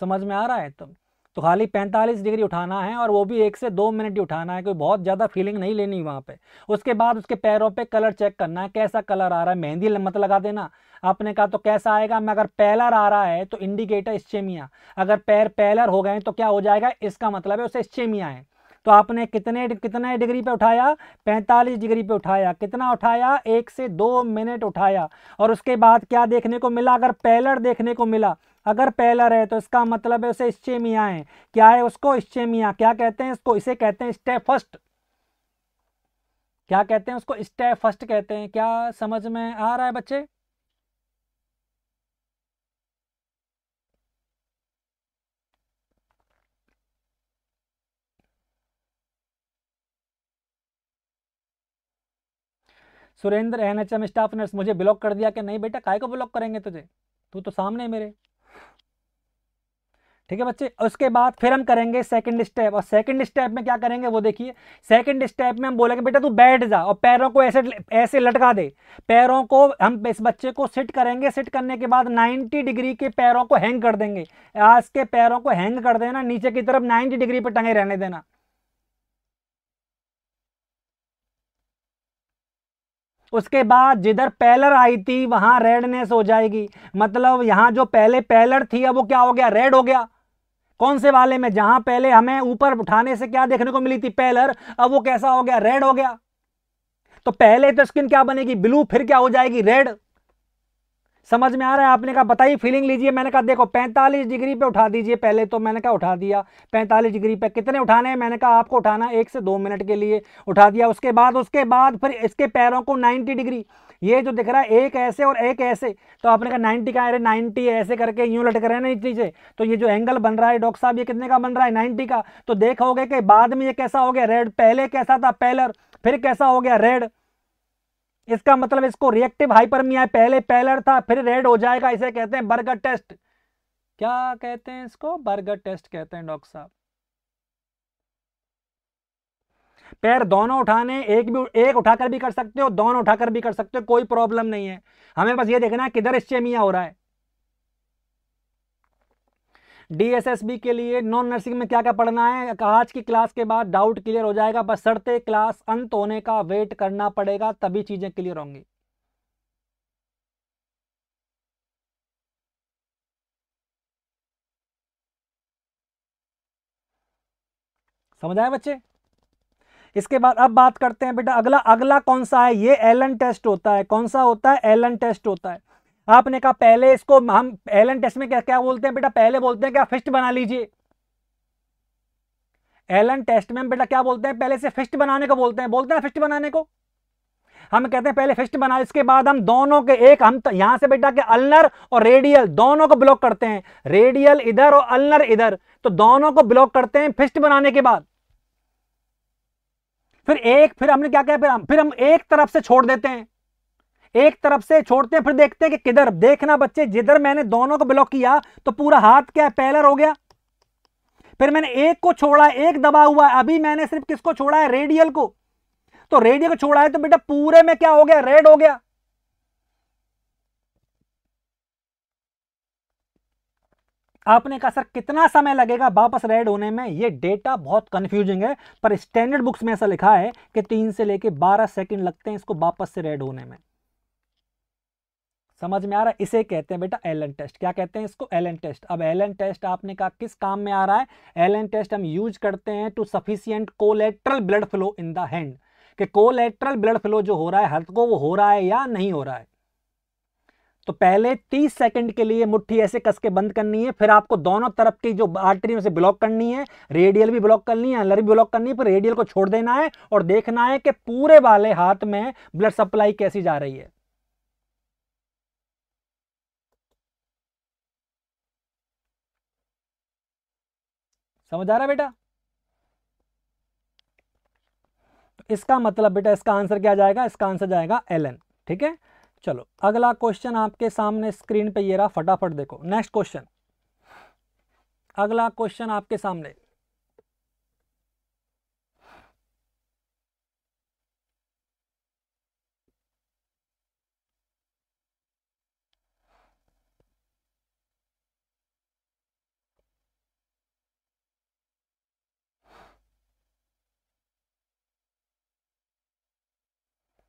समझ में आ रहा है तो तो खाली 45 डिग्री उठाना है और वो भी एक से दो मिनट ही उठाना है कोई बहुत ज़्यादा फीलिंग नहीं लेनी वहाँ पे उसके बाद उसके पैरों पे कलर चेक करना है कैसा कलर आ रहा है मेहंदी मत लगा देना आपने कहा तो कैसा आएगा मैं अगर पैलर आ रहा है तो इंडिकेटर स्चेमिया अगर पैर पैलर हो गए तो क्या हो जाएगा इसका मतलब है उसे स्चेमिया है तो आपने कितने कितने डिग्री पे उठाया 45 डिग्री पे उठाया कितना उठाया एक से दो मिनट उठाया और उसके बाद क्या देखने को मिला अगर पैलर देखने को मिला अगर पैलर है तो इसका मतलब है उसे स्टेमिया है क्या है उसको स्टेमिया क्या कहते हैं इसको इसे कहते हैं स्टेप फर्स्ट क्या कहते हैं उसको स्टेप फर्स्ट कहते हैं क्या समझ में आ रहा है बच्चे Surendra N H M staff nurse मुझे ब्लॉक कर दिया कि नहीं बेटा काय को ब्लॉक करेंगे तुझे तू तो सामने मेरे ठीक है बच्चे उसके बाद फिर हम करेंगे सेकंड स्टेप और सेकंड स्टेप में क्या करेंगे वो देखिए सेकंड स्टेप में हम बोलेंगे बेटा तू बैठ जा और पैरों को ऐसे ऐसे लटका दे पैरों को हम इस बच्चे को सिट करेंगे सिट करने के बाद नाइन्टी डिग्री के पैरों को हैंग कर देंगे आज के पैरों को हैंग कर देना नीचे की तरफ नाइन्टी डिग्री पर टंगे रहने देना उसके बाद जिधर पैलर आई थी वहाँ रेडनेस हो जाएगी मतलब यहाँ जो पहले पैलर थी अब वो क्या हो गया रेड हो गया कौन से वाले में जहां पहले हमें ऊपर उठाने से क्या देखने को मिली थी पैलर अब वो कैसा हो गया रेड हो गया तो पहले तो स्किन क्या बनेगी ब्लू फिर क्या हो जाएगी रेड समझ में आ रहा है आपने कहा बताइए फीलिंग लीजिए मैंने कहा देखो 45 डिग्री पे उठा दीजिए पहले तो मैंने कहा उठा दिया 45 डिग्री पे कितने उठाने हैं मैंने कहा आपको उठाना एक से दो मिनट के लिए उठा दिया उसके बाद उसके बाद फिर इसके पैरों को 90 डिग्री ये जो दिख रहा है एक ऐसे और एक ऐसे तो आपने कहा नाइन्टी का अरे नाइन्टी ऐसे करके यूँ लटक रहे हैं ना नीचे तो ये जो एंगल बन रहा है डॉक्टर साहब ये कितने का बन रहा है नाइन्टी का तो देखोगे कि बाद में ये कैसा हो गया रेड पहले कैसा था पैलर फिर कैसा हो गया रेड इसका मतलब इसको रिएक्टिव हाइपरमिया पहले पैलर था फिर रेड हो जाएगा इसे कहते हैं बर्गर टेस्ट क्या कहते हैं इसको बर्गर टेस्ट कहते हैं डॉक्टर साहब पैर दोनों उठाने एक भी एक उठाकर भी कर सकते हो दोनों उठाकर भी कर सकते हो कोई प्रॉब्लम नहीं है हमें बस ये देखना है किधर स्टेमिया हो रहा है डीएसएसबी के लिए नॉन नर्सिंग में क्या क्या पढ़ना है आज की क्लास के बाद डाउट क्लियर हो जाएगा बस सड़ते क्लास अंत होने का वेट करना पड़ेगा तभी चीज़ें क्लियर होंगी समझ आए बच्चे इसके बाद अब बात करते हैं बेटा अगला अगला कौन सा है ये एलन टेस्ट होता है कौन सा होता है एलन टेस्ट होता है आपने कहा पहले इसको हम एलन टेस्ट में क्या क्या बोलते हैं बेटा पहले बोलते हैं क्या फिस्ट बना लीजिए एलन टेस्ट में बेटा क्या बोलते हैं पहले से फिस्ट बनाने को बोलते हैं बोलते हैं फिस्ट बनाने को हम कहते हैं पहले फिस्ट बना इसके बाद हम दोनों के एक हम तो यहां से बेटा के अल्नर और रेडियल दोनों को ब्लॉक करते हैं रेडियल इधर और अल्नर इधर तो दोनों को ब्लॉक करते हैं फिस्ट बनाने के बाद फिर एक फिर हमने क्या किया फिर हम फिर हम एक तरफ से छोड़ देते हैं एक तरफ से छोड़ते हैं फिर देखते हैं कि किधर देखना बच्चे जिधर मैंने दोनों को ब्लॉक किया तो पूरा हाथ क्या है पैलर हो गया फिर मैंने एक को छोड़ा एक दबा हुआ है अभी मैंने सिर्फ किसको छोड़ा है रेडियल को तो रेडियल को छोड़ा है तो बेटा पूरे में क्या हो गया रेड हो गया आपने कहा सर कितना समय लगेगा वापस रेड होने में ये डेटा बहुत कंफ्यूजिंग है पर स्टैंडर्ड बुक्स में ऐसा लिखा है कि तीन से लेके बारह सेकंड लगते हैं इसको वापस से रेड होने में समझ में आ रहा है इसे कहते हैं बेटा एलन टेस्ट क्या कहते हैं इसको एलन टेस्ट अब एलन टेस्ट आपने कहा किस काम में आ रहा है एलन टेस्ट हम यूज करते हैं to sufficient collateral blood flow in the hand कि कोलेट्रल ब्लड फ्लो जो हो रहा है हर को वो हो रहा है या नहीं हो रहा है तो पहले 30 सेकंड के लिए मुट्ठी ऐसे कस के बंद करनी है फिर आपको दोनों तरफ की जो आर्टरी उसे ब्लॉक करनी है रेडियल भी ब्लॉक करनी है अलर भी ब्लॉक करनी है फिर रेडियल को छोड़ देना है और देखना है कि पूरे वाले हाथ में ब्लड सप्लाई कैसी जा रही है समझ आ रहा बेटा तो इसका मतलब बेटा इसका आंसर क्या जाएगा इसका आंसर जाएगा एल ठीक है चलो अगला क्वेश्चन आपके सामने स्क्रीन पे ये रहा फटाफट देखो नेक्स्ट क्वेश्चन अगला क्वेश्चन आपके सामने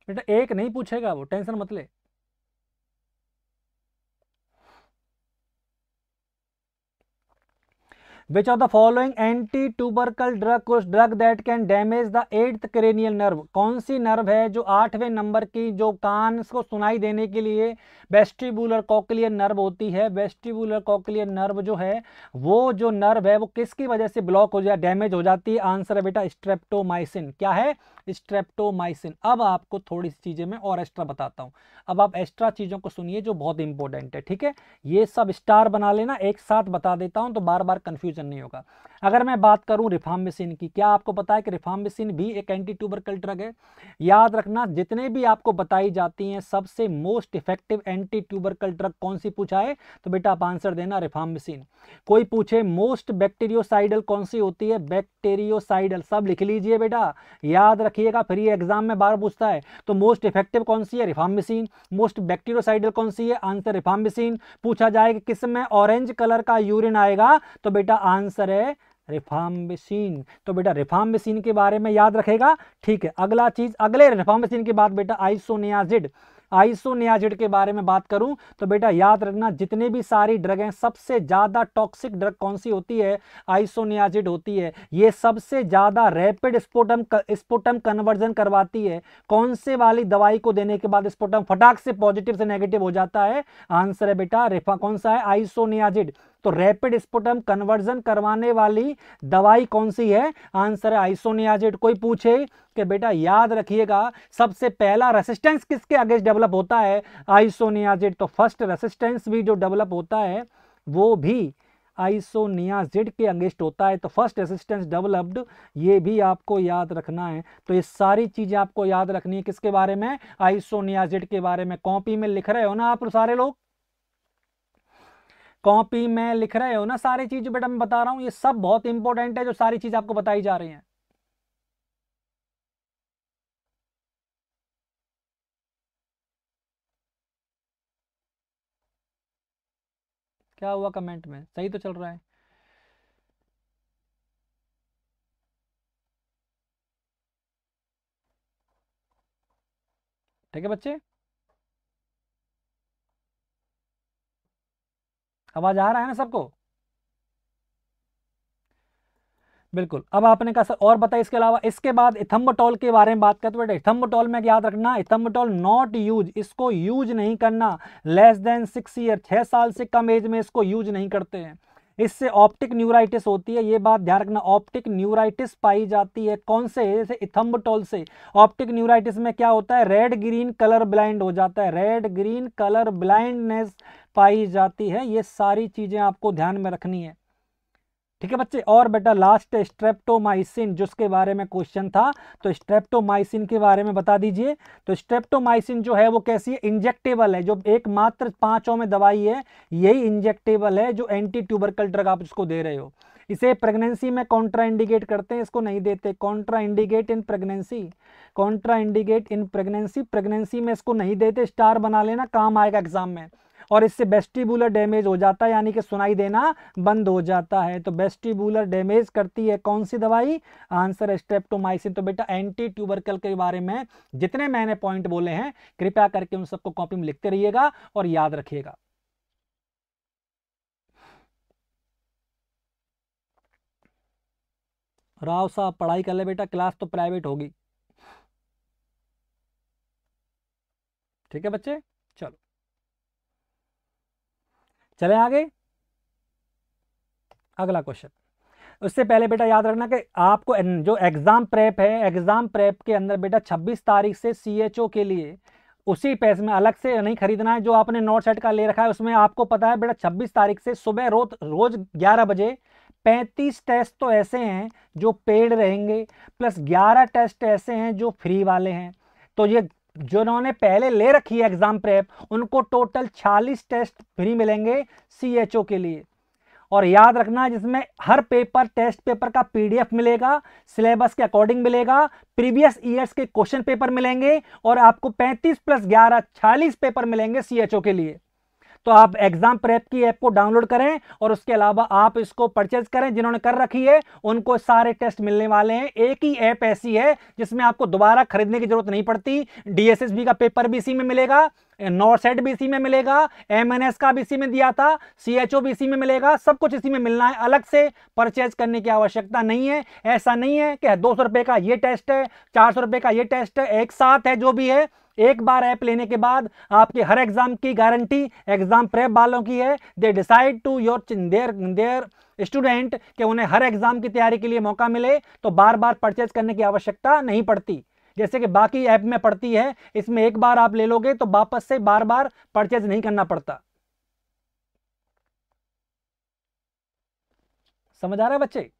बेटा एक नहीं पूछेगा वो टेंशन मत ले which are the following anti tubercular drug कुछ drug that can damage the eighth cranial nerve कौन सी नर्व है जो आठवें नंबर की जो कान को सुनाई देने के लिए वेस्टिबुलर कॉकलियर नर्व होती है वेस्टिबुलर कॉकलियर नर्व जो है वो जो नर्व है वो किसकी वजह से ब्लॉक हो जाए डैमेज हो जाती है आंसर है बेटा स्ट्रेप्टोमाइसिन क्या है स्ट्रेप्टोमाइसिन अब आपको थोड़ी सी चीज़ें मैं और एक्स्ट्रा बताता हूँ अब आप एक्स्ट्रा चीज़ों को सुनिए जो बहुत इंपॉर्टेंट है ठीक है ये सब स्टार बना लेना एक साथ बता देता हूँ तो बार बार कंफ्यूजन नहीं होगा अगर मैं बात करूं रिफार्मेसिन की क्या आपको पता है कि रिफार्मेसिन भी एक एंटी ट्यूबरकल ड्रग है याद रखना जितने भी आपको बताई जाती हैं सबसे most effective anti tubercular drug कौन सी पूछा है तो बेटा आप आंसर देना रिफार्मेसिन कोई पूछे मोस्ट बैक्टीरियोसाइडल कौन सी होती है बैक्टीरियोसाइडल सब लिख लीजिए बेटा याद रख रखिएगा फिर ये एग्जाम में बार पूछता है तो मोस्ट इफेक्टिव कौन सी है रिफामिसिन मोस्ट बैक्टीरियोसाइडल कौन सी है आंसर रिफामिसिन पूछा जाएगा किस में ऑरेंज कलर का यूरिन आएगा तो बेटा आंसर है रिफाम्बिसिन तो बेटा रिफाम्बिसिन के बारे में याद रखेगा ठीक है अगला चीज अगले रिफाम्बिसिन के बाद बेटा आइसोनियाजिड आइसोनियाजिड के बारे में बात करूं तो बेटा याद रखना जितने भी सारी ड्रग हैं सबसे ज़्यादा टॉक्सिक ड्रग कौन सी होती है आइसोनियाजिड होती है ये सबसे ज़्यादा रैपिड स्पोटम स्पोटम कन्वर्जन करवाती है कौन से वाली दवाई को देने के बाद स्पोटम फटाक से पॉजिटिव से नेगेटिव हो जाता है आंसर है बेटा रेफा कौन सा है आइसोनियाजिड तो रैपिड स्पुटम कन्वर्जन करवाने वाली दवाई कौन सी है आंसर है आइसोनियाजेट कोई पूछे कि बेटा याद रखिएगा सबसे पहला रेसिस्टेंस किसके अगेंस्ट डेवलप होता है आइसोनियाजेट तो फर्स्ट रेसिस्टेंस भी जो डेवलप होता है वो भी आइसोनियाजिड के अंगेस्ट होता है तो फर्स्ट रेसिस्टेंस डेवलप्ड ये भी आपको याद रखना है तो ये सारी चीज़ें आपको याद रखनी है किसके बारे में आइसोनियाजिड के बारे में कॉपी में लिख रहे हो ना आप सारे लोग कॉपी में लिख रहे हो ना सारी चीज बेटा मैं बता रहा हूं ये सब बहुत इंपॉर्टेंट है जो सारी चीज आपको बताई जा रही है क्या हुआ कमेंट में सही तो चल रहा है ठीक है बच्चे आवाज आ रहा है ना सबको बिल्कुल अब आपने कहा सर और बताया इसके अलावा इसके बाद इथम्बटोल के बारे में बात करते बेटे इथम्बटोल में याद रखना इथम्बटोल नॉट यूज इसको यूज नहीं करना लेस देन सिक्स ईयर छह साल से कम एज में इसको यूज नहीं करते हैं इससे ऑप्टिक न्यूराइटिस होती है ये बात ध्यान रखना ऑप्टिक न्यूराइटिस पाई जाती है कौन से जैसे इथम्बटोल से ऑप्टिक न्यूराइटिस में क्या होता है रेड ग्रीन कलर ब्लाइंड हो जाता है रेड ग्रीन कलर ब्लाइंडनेस पाई जाती है ये सारी चीज़ें आपको ध्यान में रखनी है ठीक है बच्चे और बेटा लास्ट स्ट्रेप्टोमाइसिन जिसके बारे में क्वेश्चन था तो स्ट्रेप्टोमाइसिन के बारे में बता दीजिए तो स्ट्रेप्टोमाइसिन जो है वो कैसी है इंजेक्टेबल है जो एकमात्र पांचों में दवाई है यही इंजेक्टेबल है जो एंटी ट्यूबरकल ड्रग आप उसको दे रहे हो इसे प्रेगनेंसी में कॉन्ट्रा इंडिकेट करते हैं इसको नहीं देते contraindicate in pregnancy contraindicate in pregnancy pregnancy में इसको नहीं देते स्टार बना लेना काम आएगा एग्जाम में और इससे बेस्टिबुलर डैमेज हो जाता है यानी कि सुनाई देना बंद हो जाता है तो बेस्टिबुलर डैमेज करती है कौन सी दवाई आंसर स्ट्रेप्टोमाइसिन तो बेटा एंटी ट्यूबरकल के बारे में जितने मैंने पॉइंट बोले हैं कृपया करके उन सबको कॉपी में लिखते रहिएगा और याद रखिएगा राव साहब पढ़ाई कर ले बेटा क्लास तो प्राइवेट होगी ठीक है बच्चे चले आगे अगला क्वेश्चन उससे पहले बेटा याद रखना कि आपको जो एग्ज़ाम प्रेप है एग्ज़ाम प्रेप के अंदर बेटा 26 तारीख से सीएचओ के लिए उसी पैसे में अलग से नहीं खरीदना है जो आपने नोट सेट का ले रखा है उसमें आपको पता है बेटा 26 तारीख से सुबह रोज रोज 11 बजे 35 टेस्ट तो ऐसे हैं जो पेड रहेंगे प्लस 11 टेस्ट ऐसे हैं जो फ्री वाले हैं तो ये जिन्होंने पहले ले रखी है एग्ज़ाम प्रेप उनको टोटल 40 टेस्ट फ्री मिलेंगे सीएचओ के लिए और याद रखना जिसमें हर पेपर टेस्ट पेपर का पीडीएफ मिलेगा सिलेबस के अकॉर्डिंग मिलेगा प्रीवियस ईयर्स के क्वेश्चन पेपर मिलेंगे और आपको 35 प्लस 11 40 पेपर मिलेंगे सीएचओ के लिए तो आप एग्जाम प्रेप की ऐप को डाउनलोड करें और उसके अलावा आप इसको परचेज करें जिन्होंने कर रखी है उनको सारे टेस्ट मिलने वाले हैं एक ही ऐप ऐसी है जिसमें आपको दोबारा खरीदने की जरूरत नहीं पड़ती डीएसएसबी का पेपर भी इसी में मिलेगा नॉर्सेट भी इसी में मिलेगा एम का भी इसी में दिया था सी भी इसी में मिलेगा सब कुछ इसी में मिलना है अलग से परचेज करने की आवश्यकता नहीं है ऐसा नहीं है कि दो सौ रुपये का ये टेस्ट है चार सौ रुपये का ये टेस्ट है एक साथ है जो भी है एक बार ऐप लेने के बाद आपके हर एग्जाम की गारंटी एग्जाम प्रेप वालों की है they decide to your their their student कि उन्हें हर एग्जाम की तैयारी के लिए मौका मिले तो बार बार परचेज करने की आवश्यकता नहीं पड़ती जैसे कि बाकी ऐप में पड़ती है इसमें एक बार आप ले लोगे तो वापस से बार बार परचेज नहीं करना पड़ता समझ आ रहा है बच्चे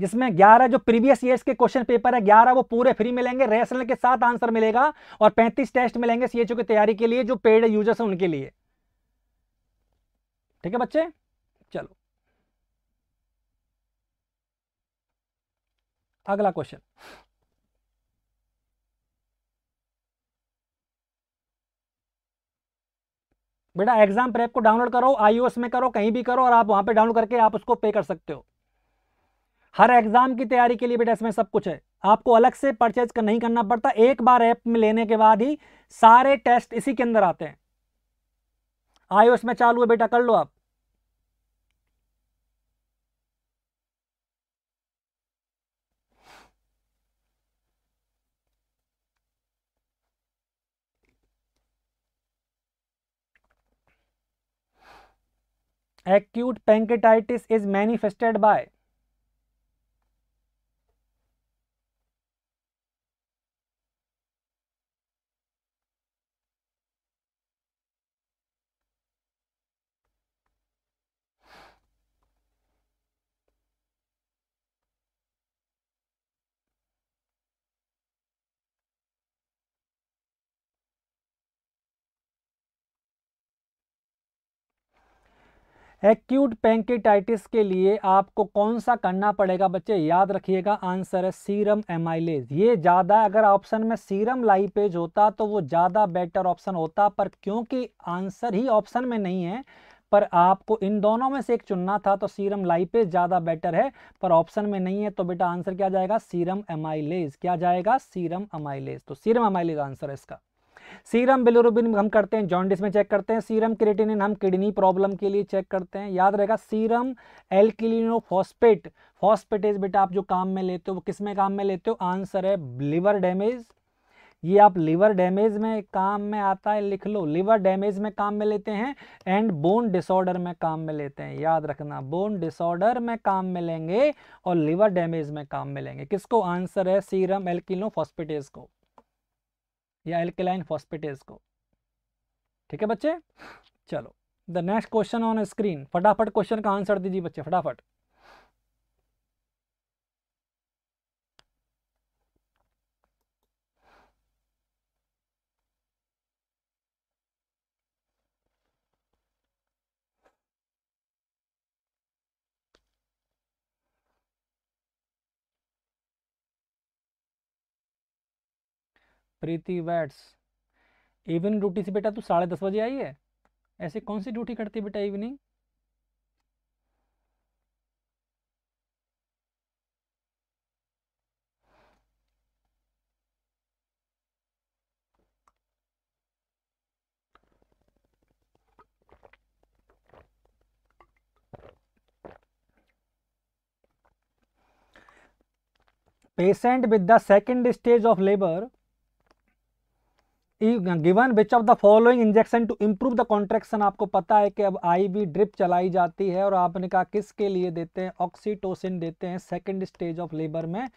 जिसमें 11 जो प्रीवियस ईयर्स के क्वेश्चन पेपर है 11 वो पूरे फ्री मिलेंगे रेशनल के साथ आंसर मिलेगा और 35 टेस्ट मिलेंगे सीएचओ की तैयारी के लिए जो पेड यूजर्स हैं उनके लिए ठीक है बच्चे चलो अगला क्वेश्चन बेटा एग्जाम प्रेप को डाउनलोड करो आईओएस में करो कहीं भी करो और आप वहां पे डाउनलोड करके आप उसको पे कर सकते हो हर एग्जाम की तैयारी के लिए बेटा इसमें सब कुछ है आपको अलग से परचेज कर नहीं करना पड़ता एक बार ऐप में लेने के बाद ही सारे टेस्ट इसी के अंदर आते हैं आयो इसमें चालू है बेटा कर लो आप acute pancreatitis is manifested by acute pancreatitis के लिए आपको कौन सा करना पड़ेगा बच्चे याद रखिएगा आंसर है सीरम एमाइलेज ये ज़्यादा अगर ऑप्शन में सीरम लाइपेज होता तो वो ज़्यादा बेटर ऑप्शन होता पर क्योंकि आंसर ही ऑप्शन में नहीं है पर आपको इन दोनों में से एक चुनना था तो सीरम लाइपेज ज़्यादा बेटर है पर ऑप्शन में नहीं है तो बेटा आंसर क्या जाएगा सीरम एमाइलेज क्या जाएगा सीरम एमाइलेज तो सीरम अमाइलेज आंसर है इसका सीरम बिलोरोबिन हम करते हैं जॉन्डिस में चेक करते हैं सीरम क्रिएटिनिन हम किडनी प्रॉब्लम के लिए चेक करते हैं याद रहेगा सीरम एल्किलिनोफॉस्पेट फॉस्पेटेज बेटा आप जो काम में लेते हो वो किस में काम में लेते हो आंसर है लिवर डैमेज ये आप लिवर डैमेज में काम में आता है लिख लो लिवर डैमेज में काम में लेते हैं एंड बोन डिसऑर्डर में काम में लेते हैं याद रखना बोन डिसऑर्डर में काम में लेंगे और लिवर डैमेज में काम में लेंगे किसको आंसर है सीरम एल्किनो फॉस्पिटेज को या एल्केलाइन फॉस्फेटेज को ठीक है बच्चे चलो the next question on screen फटाफट क्वेश्चन का आंसर दीजिए बच्चे फटाफट प्रीति वैट्स इवनिंग ड्यूटी से बेटा तू साढ़े दस बजे आई है ऐसे कौन सी ड्यूटी करती है बेटा evening patient with the second stage of labor given which of the following injection to improve the contraction आपको पता है कि अब आईवी ड्रिप चलाई जाती है और आपने कहा किसके लिए देते हैं ऑक्सीटोसिन देते हैं सेकेंड स्टेज ऑफ लेबर में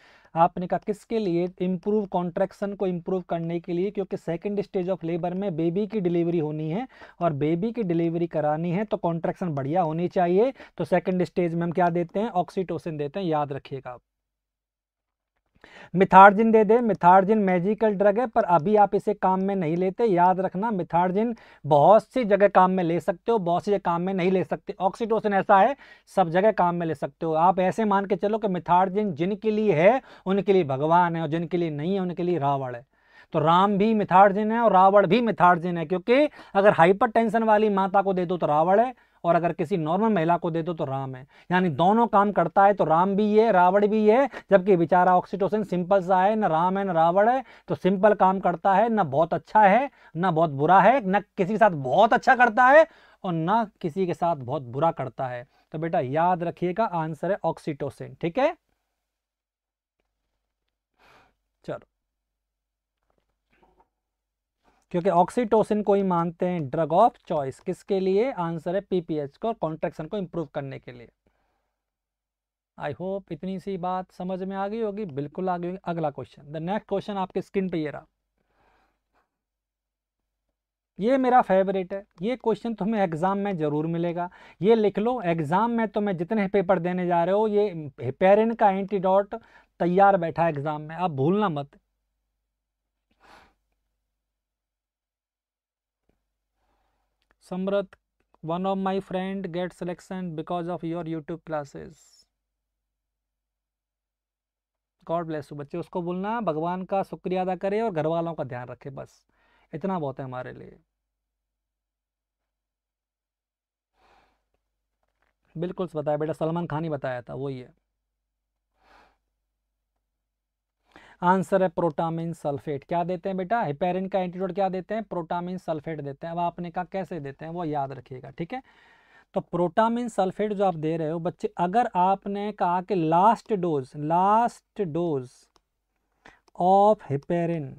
आपने कहा किसके लिए इम्प्रूव कॉन्ट्रेक्शन को इम्प्रूव करने के लिए क्योंकि सेकेंड स्टेज ऑफ लेबर में बेबी की डिलीवरी होनी है और बेबी की डिलीवरी करानी है तो कॉन्ट्रेक्शन बढ़िया होनी चाहिए तो सेकेंड स्टेज में हम क्या देते हैं ऑक्सीटोसिन देते हैं याद रखिएगा आप मिथार्जिन दे दें मिथार्जिन मैजिकल ड्रग है पर अभी आप इसे काम में नहीं लेते याद रखना मिथार्जिन बहुत सी जगह काम में ले सकते हो बहुत सी जगह काम में नहीं ले सकते ऑक्सीटोसिन ऐसा है सब जगह काम में ले सकते हो आप ऐसे मान के चलो कि मिथार्जिन जिनके लिए है उनके लिए भगवान है और जिनके लिए नहीं है उनके लिए रावण है तो राम भी मिथार्जिन है और रावण भी मिथार्जिन है क्योंकि अगर हाइपर वाली माता को दे दो तो रावण है और अगर किसी नॉर्मल महिला को दे दो तो राम है यानी दोनों काम करता है तो राम भी है रावण भी है जबकि बेचारा ऑक्सीटोसिन सिंपल सा है ना राम है ना रावण है तो सिंपल काम करता है ना बहुत अच्छा है ना बहुत बुरा है ना किसी के साथ बहुत अच्छा करता है और ना किसी के साथ बहुत बुरा करता है तो बेटा याद रखिएगा आंसर है ऑक्सीटोसिन ठीक है चलो क्योंकि ऑक्सीटोसिन को ही मानते हैं ड्रग ऑफ चॉइस किसके लिए आंसर है पीपीएच को कॉन्ट्रेक्शन को इम्प्रूव करने के लिए आई होप इतनी सी बात समझ में आ गई होगी बिल्कुल आ गई होगी अगला क्वेश्चन द नेक्स्ट क्वेश्चन आपके स्क्रीन पे ये रहा ये मेरा फेवरेट है ये क्वेश्चन तुम्हें एग्ज़ाम में ज़रूर मिलेगा ये लिख लो एग्ज़ाम में तुम्हें जितने पेपर देने जा रहे हो ये पेरेंट का एंटीडॉट तैयार बैठा है एग्ज़ाम में आप भूलना मत Samrat, one of my friend get selection because of your YouTube classes. God bless you बच्चे उसको बोलना भगवान का शुक्रिया अदा करें और घर वालों का ध्यान रखें बस इतना बहुत है हमारे लिए बिल्कुल बताया बेटा सलमान खान ही बताया था वही है आंसर है प्रोटामिन सल्फेट क्या देते हैं बेटा हिपेरिन का एंटीडोट क्या देते हैं प्रोटामिन सल्फेट देते हैं अब आपने कहा कैसे देते हैं वो याद रखिएगा ठीक है तो प्रोटामिन सल्फेट जो आप दे रहे हो बच्चे अगर आपने कहा कि last dose last dose of heparin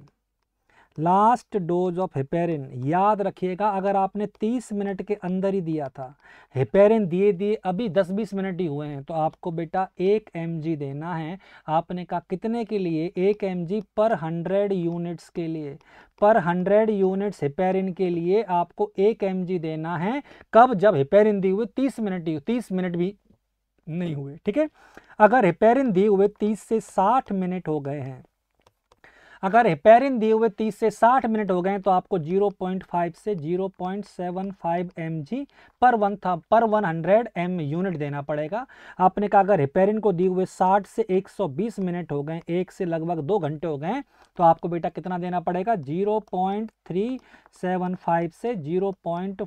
last dose of heparin याद रखिएगा अगर आपने 30 मिनट के अंदर ही दिया था हिपेरिन दिए दिए अभी 10-20 मिनट ही हुए हैं तो आपको बेटा एक एम देना है आपने कहा कितने के लिए एक एम पर 100 यूनिट्स के लिए पर 100 यूनिट्स हिपेरिन के लिए आपको एक एम देना है कब जब हिपेरिन दिए हुए 30 मिनट ही तीस मिनट भी नहीं हुए ठीक है अगर हिपेरिन दिए हुए तीस से साठ मिनट हो गए हैं अगर हेपेरिन दिए हुए 30 से 60 मिनट हो गए तो आपको 0.5 से 0.75 पॉइंट पर वन था पर 100 एम यूनिट देना पड़ेगा आपने कहा अगर हेपेरिन को दिए हुए 60 से 120 मिनट हो गए एक से लगभग दो घंटे हो गए तो आपको बेटा कितना देना पड़ेगा 0.375 से 0.5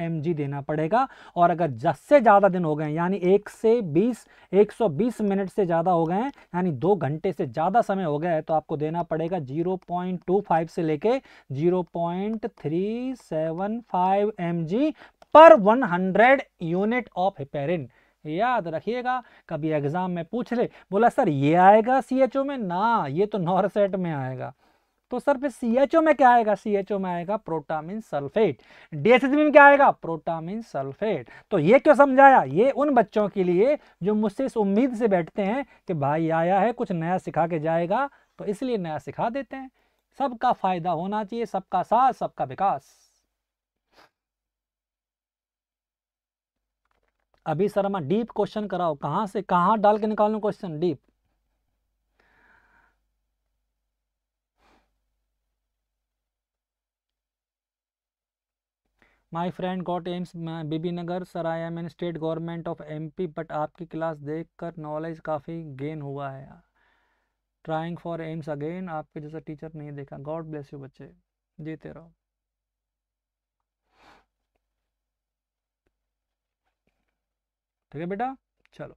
एम देना पड़ेगा और अगर जस से ज़्यादा दिन हो गए यानी एक से बीस एक सौ बीस मिनट से ज़्यादा हो गए हैं यानी दो घंटे से ज़्यादा समय हो गया है तो आपको देना पड़ेगा जीरो पॉइंट टू फाइव से लेके zero point three seven five M G पर one hundred unit of heparin याद रखिएगा कभी एग्जाम में पूछ ले बोला सर ये आएगा सी एच ओ में ना ये तो नॉर्सेट में आएगा तो सर फिर सीएचओ में क्या आएगा सीएचओ में आएगा प्रोटामिन सल्फेट डीएसएसबी में क्या आएगा प्रोटामिन सल्फेट तो ये क्यों समझाया ये उन बच्चों के लिए जो मुझसे इस उम्मीद से बैठते हैं कि भाई आया है कुछ नया सिखा के जाएगा तो इसलिए नया सिखा देते हैं सबका फायदा होना चाहिए सबका साथ सबका विकास अभी सर मैं डीप क्वेश्चन कराओ कहां से कहां डाल के निकालू question Deep my friend got AIIMS Bibinagar sir I am in state government of M P but आपकी क्लास देख कर नॉलेज काफ़ी गेन हुआ है ट्राइंग फॉर एम्स अगेन आपके जैसा टीचर नहीं देखा गॉड ब्लेस यू बच्चे जीते रहो ठीक है बेटा चलो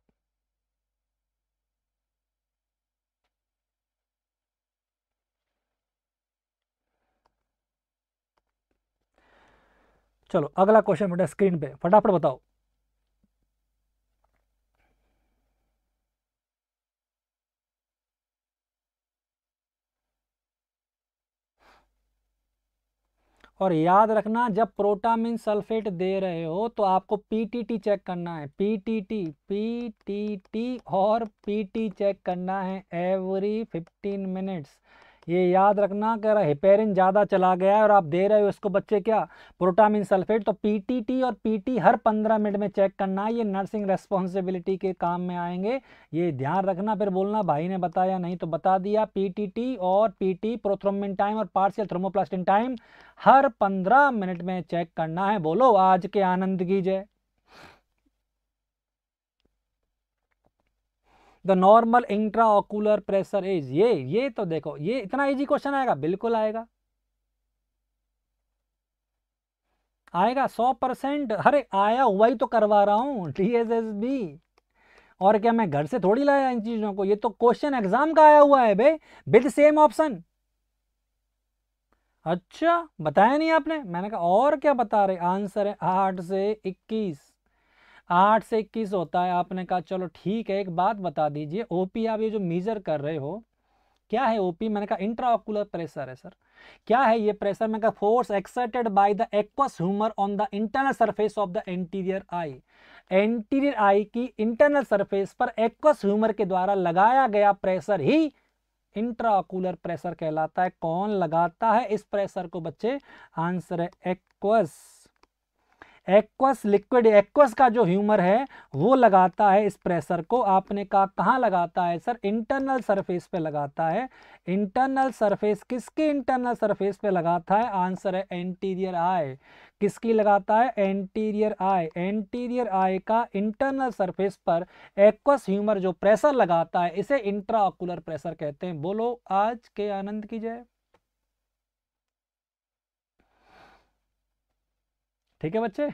चलो अगला क्वेश्चन बेटा स्क्रीन पे फटाफट बताओ और याद रखना जब प्रोटामिन सल्फेट दे रहे हो तो आपको पीटीटी चेक करना है पीटीटी पीटीटी और पीटी चेक करना है एवरी 15 मिनट्स ये याद रखना कि हिपेरिन ज़्यादा चला गया है और आप दे रहे हो इसको बच्चे क्या प्रोटामिन सल्फेट तो पीटीटी और पीटी हर पंद्रह मिनट में चेक करना है ये नर्सिंग रेस्पॉन्सिबिलिटी के काम में आएंगे ये ध्यान रखना फिर बोलना भाई ने बताया नहीं तो बता दिया पी और पी प्रोथ्रोमिन टाइम और पार्शियल थ्रोमोप्लास्टिन टाइम हर पंद्रह मिनट में चेक करना है बोलो आज के आनंद की जय the normal intraocular pressure is ये ये तो देखो ये इतना इजी क्वेश्चन आएगा बिल्कुल आएगा आएगा सौ परसेंट अरे आया हुआ ही तो करवा रहा हूं डी एस एस बी और क्या मैं घर से थोड़ी लाया इन चीज़ों को ये तो क्वेश्चन एग्जाम का आया हुआ है बे विद सेम ऑप्शन अच्छा बताया नहीं आपने मैंने कहा और क्या बता रहे आंसर है आठ से इक्कीस आठ से इक्कीस होता है आपने कहा चलो ठीक है एक बात बता दीजिए ओपी आप ये जो मेजर कर रहे हो क्या है ओपी मैंने कहा इंट्राओकुलर प्रेशर है सर क्या है ये प्रेशर मैंने कहा force exerted by the aqueous humour on the internal surface of the anterior eye anterior eye की इंटरनल सरफेस पर एक्वस ह्यूमर के द्वारा लगाया गया प्रेशर ही इंट्राओकुलर प्रेशर कहलाता है कौन लगाता है इस प्रेशर को बच्चे आंसर है एक्वस एक्वस लिक्विड एक्वस का जो ह्यूमर है वो लगाता है इस प्रेशर को आपने कहा कहाँ लगाता है सर इंटरनल सरफेस पे लगाता है इंटरनल सरफेस किसके इंटरनल सरफेस पे लगाता है आंसर है एंटीरियर आय किसकी लगाता है एंटीरियर आय एंटीरियर आय का इंटरनल सरफेस पर एक्वस ह्यूमर जो प्रेशर लगाता है इसे इंट्राकुलर प्रेशर कहते हैं बोलो आज के आनंद की जय ठीक है बच्चे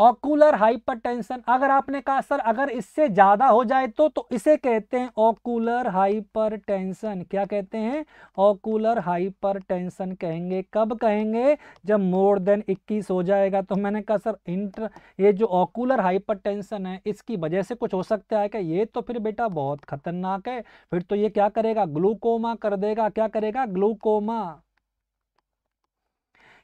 ऑकुलर हाइपरटेंशन अगर आपने कहा सर अगर इससे ज़्यादा हो जाए तो तो इसे कहते हैं ऑकुलर हाइपरटेंशन क्या कहते हैं ऑकुलर हाइपरटेंशन कहेंगे कब कहेंगे जब मोर देन 21 हो जाएगा तो मैंने कहा सर इंटर ये जो ऑकुलर हाइपरटेंशन है इसकी वजह से कुछ हो सकता है कि ये तो फिर बेटा बहुत खतरनाक है फिर तो ये क्या करेगा ग्लूकोमा कर देगा क्या करेगा ग्लूकोमा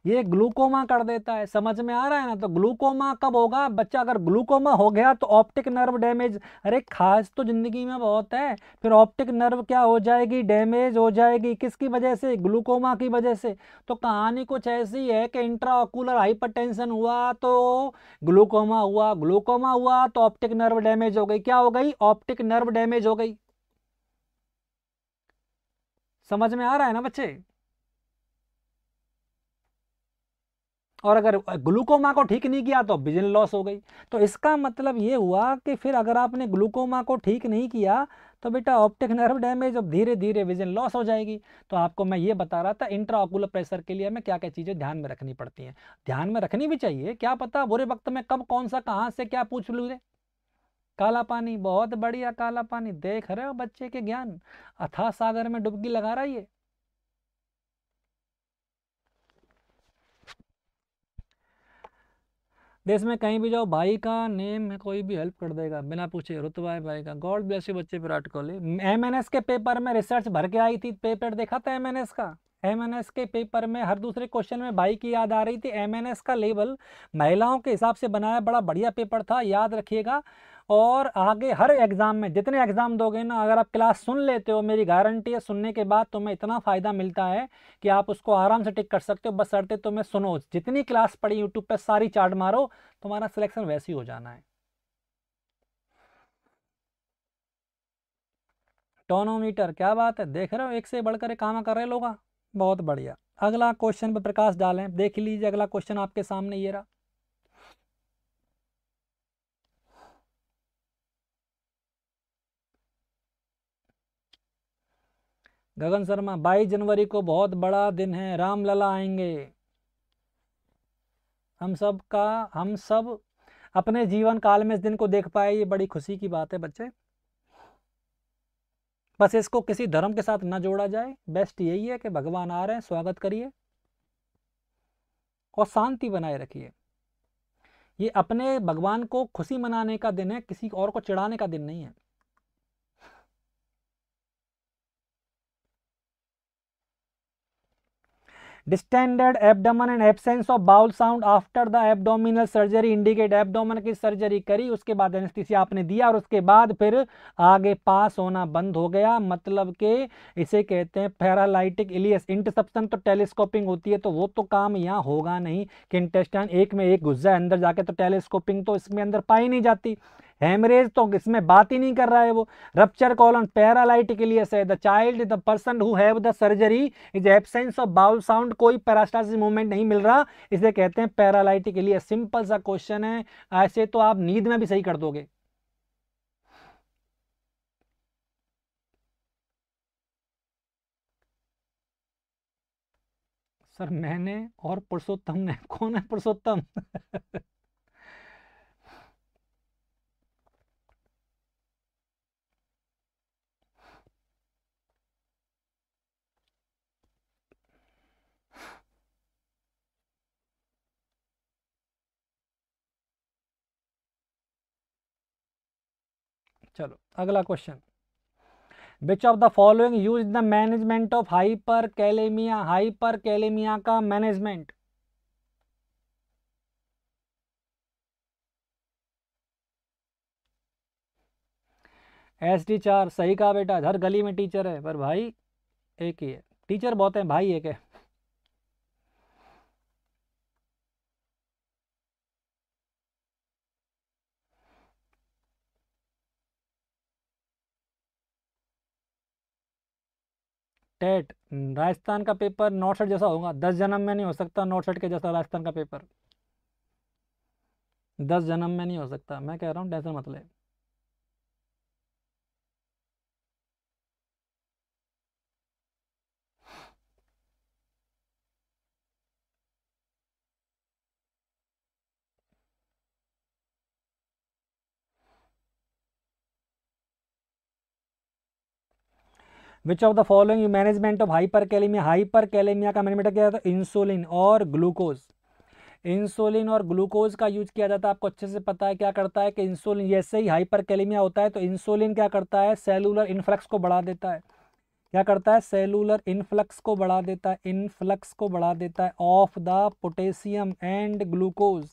ये ग्लूकोमा कर देता है समझ में आ रहा है ना तो ग्लूकोमा कब होगा बच्चा अगर ग्लूकोमा हो गया तो ऑप्टिक नर्व डैमेज अरे खास तो ज़िंदगी में बहुत है फिर ऑप्टिक नर्व क्या हो जाएगी डैमेज हो जाएगी किसकी वजह से ग्लूकोमा की वजह से तो कहानी कुछ ऐसी है कि इंट्राओकुलर हाइपरटेंशन हुआ तो ग्लूकोमा हुआ ग्लूकोमा हुआ तो ऑप्टिक नर्व डैमेज हो गई क्या हो गई ऑप्टिक नर्व डैमेज हो गई समझ में आ रहा है ना बच्चे और अगर ग्लूकोमा को ठीक नहीं किया तो विजन लॉस हो गई तो इसका मतलब ये हुआ कि फिर अगर आपने ग्लूकोमा को ठीक नहीं किया तो बेटा ऑप्टिक नर्व डैमेज अब धीरे धीरे विजन लॉस हो जाएगी तो आपको मैं ये बता रहा था इंट्राओकुलर प्रेशर के लिए हमें क्या क्या चीज़ें ध्यान में रखनी पड़ती हैं ध्यान में रखनी भी चाहिए क्या पता बुरे वक्त में कब कौन सा कहाँ से क्या पूछ लूँ काला पानी बहुत बढ़िया काला पानी देख रहे हो बच्चे के ज्ञान अथा सागर में डुबकी लगा रहा है देश में कहीं भी जाओ भाई का नेम में कोई भी हेल्प कर देगा बिना पूछे रुतबा भाई का गॉड ब्लेस यू बच्चे विराट कोहली एम के पेपर में रिसर्च भर के आई थी पेपर देखा था एम का एम के पेपर में हर दूसरे क्वेश्चन में भाई की याद आ रही थी एम का लेबल महिलाओं के हिसाब से बनाया बड़ा बढ़िया पेपर था याद रखिएगा और आगे हर एग्ज़ाम में जितने एग्ज़ाम दोगे ना अगर आप क्लास सुन लेते हो मेरी गारंटी है सुनने के बाद तुम्हें इतना फ़ायदा मिलता है कि आप उसको आराम से टिक कर सकते हो बस शर्ते तुम्हें तो सुनो जितनी क्लास पढ़ी यूट्यूब पर सारी चार्ट मारो तुम्हारा सिलेक्शन वैसे ही हो जाना है टोनोमीटर क्या बात है देख रहे हो एक से बढ़कर काम कर रहे लोग बहुत बढ़िया अगला क्वेश्चन पर प्रकाश डालें देख लीजिए अगला क्वेश्चन आपके सामने ये रहा गगन शर्मा बाईस जनवरी को बहुत बड़ा दिन है रामलला आएंगे हम सब का हम सब अपने जीवन काल में इस दिन को देख पाए ये बड़ी खुशी की बात है बच्चे बस इसको किसी धर्म के साथ ना जोड़ा जाए बेस्ट यही है कि भगवान आ रहे हैं स्वागत करिए और शांति बनाए रखिए ये अपने भगवान को खुशी मनाने का दिन है किसी और को चिढ़ाने का दिन नहीं है distended abdomen and absence of bowel sound after the abdominal surgery indicate abdomen की सर्जरी करी उसके बाद एनेस्थीसिया आपने दिया और उसके बाद फिर आगे पास होना बंद हो गया मतलब के इसे कहते हैं पैरालाइटिक इलियस इंटरसेप्शन तो टेलीस्कोपिंग होती है तो वो तो काम यहाँ होगा नहीं कि इंटेस्टाइन एक में एक घुस जाए अंदर जाके तो टेलीस्कोपिंग तो इसमें अंदर पाई नहीं जाती हेमरेज तो इसमें बात ही नहीं कर रहा है वो रप्चर कॉलन पैरालाइट के लिए से the child the person who have the surgery is absence of bowel sound कोई पैरास्टासिस मूवमेंट नहीं मिल रहा इसे कहते हैं पैरालाइट के लिए सिंपल सा क्वेश्चन है ऐसे तो आप नींद में भी सही कर दोगे सर मैंने और पुरुषोत्तम ने कौन है पुरुषोत्तम चलो अगला question which of the following use the management of hyperkalemia hyperkalemia का मैनेजमेंट एस टीचर चार सही कहा बेटा हर गली में टीचर है पर भाई एक ही है टीचर बहुत है भाई एक है टेट राजस्थान का पेपर नॉर्थ सेट जैसा होगा दस जन्म में नहीं हो सकता नॉर्थ सेट के जैसा राजस्थान का पेपर दस जन्म में नहीं हो सकता मैं कह रहा हूँ टेंशन मतलब which of the following you management of hyperkalemia hyperkalemia का मैनेजमेंट किया जाता है इंसुलिन और ग्लूकोज इंसुलिन और ग्लूकोज का यूज किया जाता है आपको अच्छे से पता है क्या करता है कि इंसुलिन जैसे ही हाइपर कैलेमिया होता है तो इंसुलिन क्या करता है सेलुलर इन्फ्लक्स को बढ़ा देता है क्या करता है सेलुलर इन्फ्लक्स को बढ़ा देता है इन्फ्लक्स को बढ़ा देता है of the potassium and glucose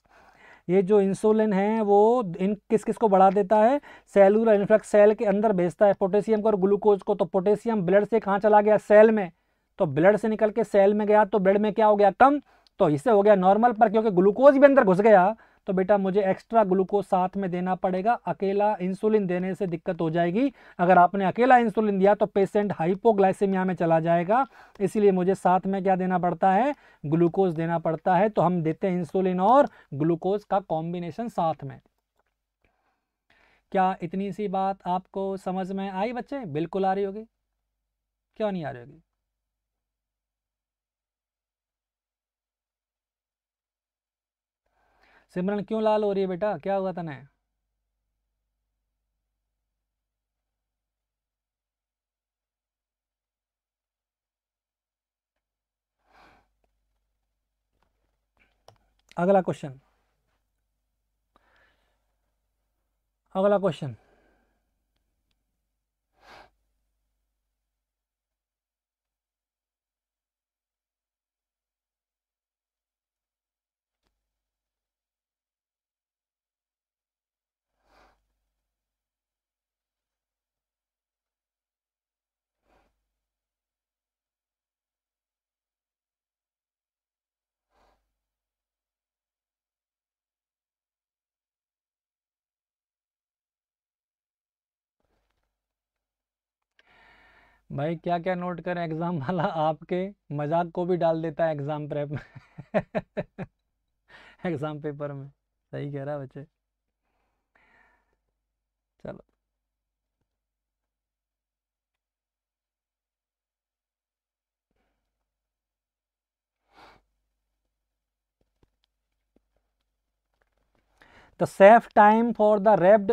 ये जो इंसुलिन है वो इन किस किस को बढ़ा देता है सेलुलर इन्फ्लक्स सेल के अंदर भेजता है पोटेशियम को और ग्लूकोज को तो पोटेशियम ब्लड से कहाँ चला गया सेल में तो ब्लड से निकल के सेल में गया तो ब्लड में क्या हो गया कम तो इससे हो गया नॉर्मल पर क्योंकि ग्लूकोज भी अंदर घुस गया तो बेटा मुझे एक्स्ट्रा ग्लूकोज साथ में देना पड़ेगा अकेला इंसुलिन देने से दिक्कत हो जाएगी अगर आपने अकेला इंसुलिन दिया तो पेशेंट हाइपोग्लाइसेमिया में चला जाएगा इसीलिए मुझे साथ में क्या देना पड़ता है ग्लूकोज देना पड़ता है तो हम देते हैं इंसुलिन और ग्लूकोज का कॉम्बिनेशन साथ में क्या इतनी सी बात आपको समझ में आई बच्चे बिल्कुल आ रही होगी क्यों नहीं आ रही होगी सिमरन क्यों लाल हो रही है बेटा क्या हुआ तने अगला क्वेश्चन अगला क्वेश्चन भाई क्या क्या नोट करें एग्ज़ाम वाला आपके मजाक को भी डाल देता है एग्ज़ाम प्रेप में एग्ज़ाम पेपर में सही कह रहा बच्चे चलो तो safe time for the wrapped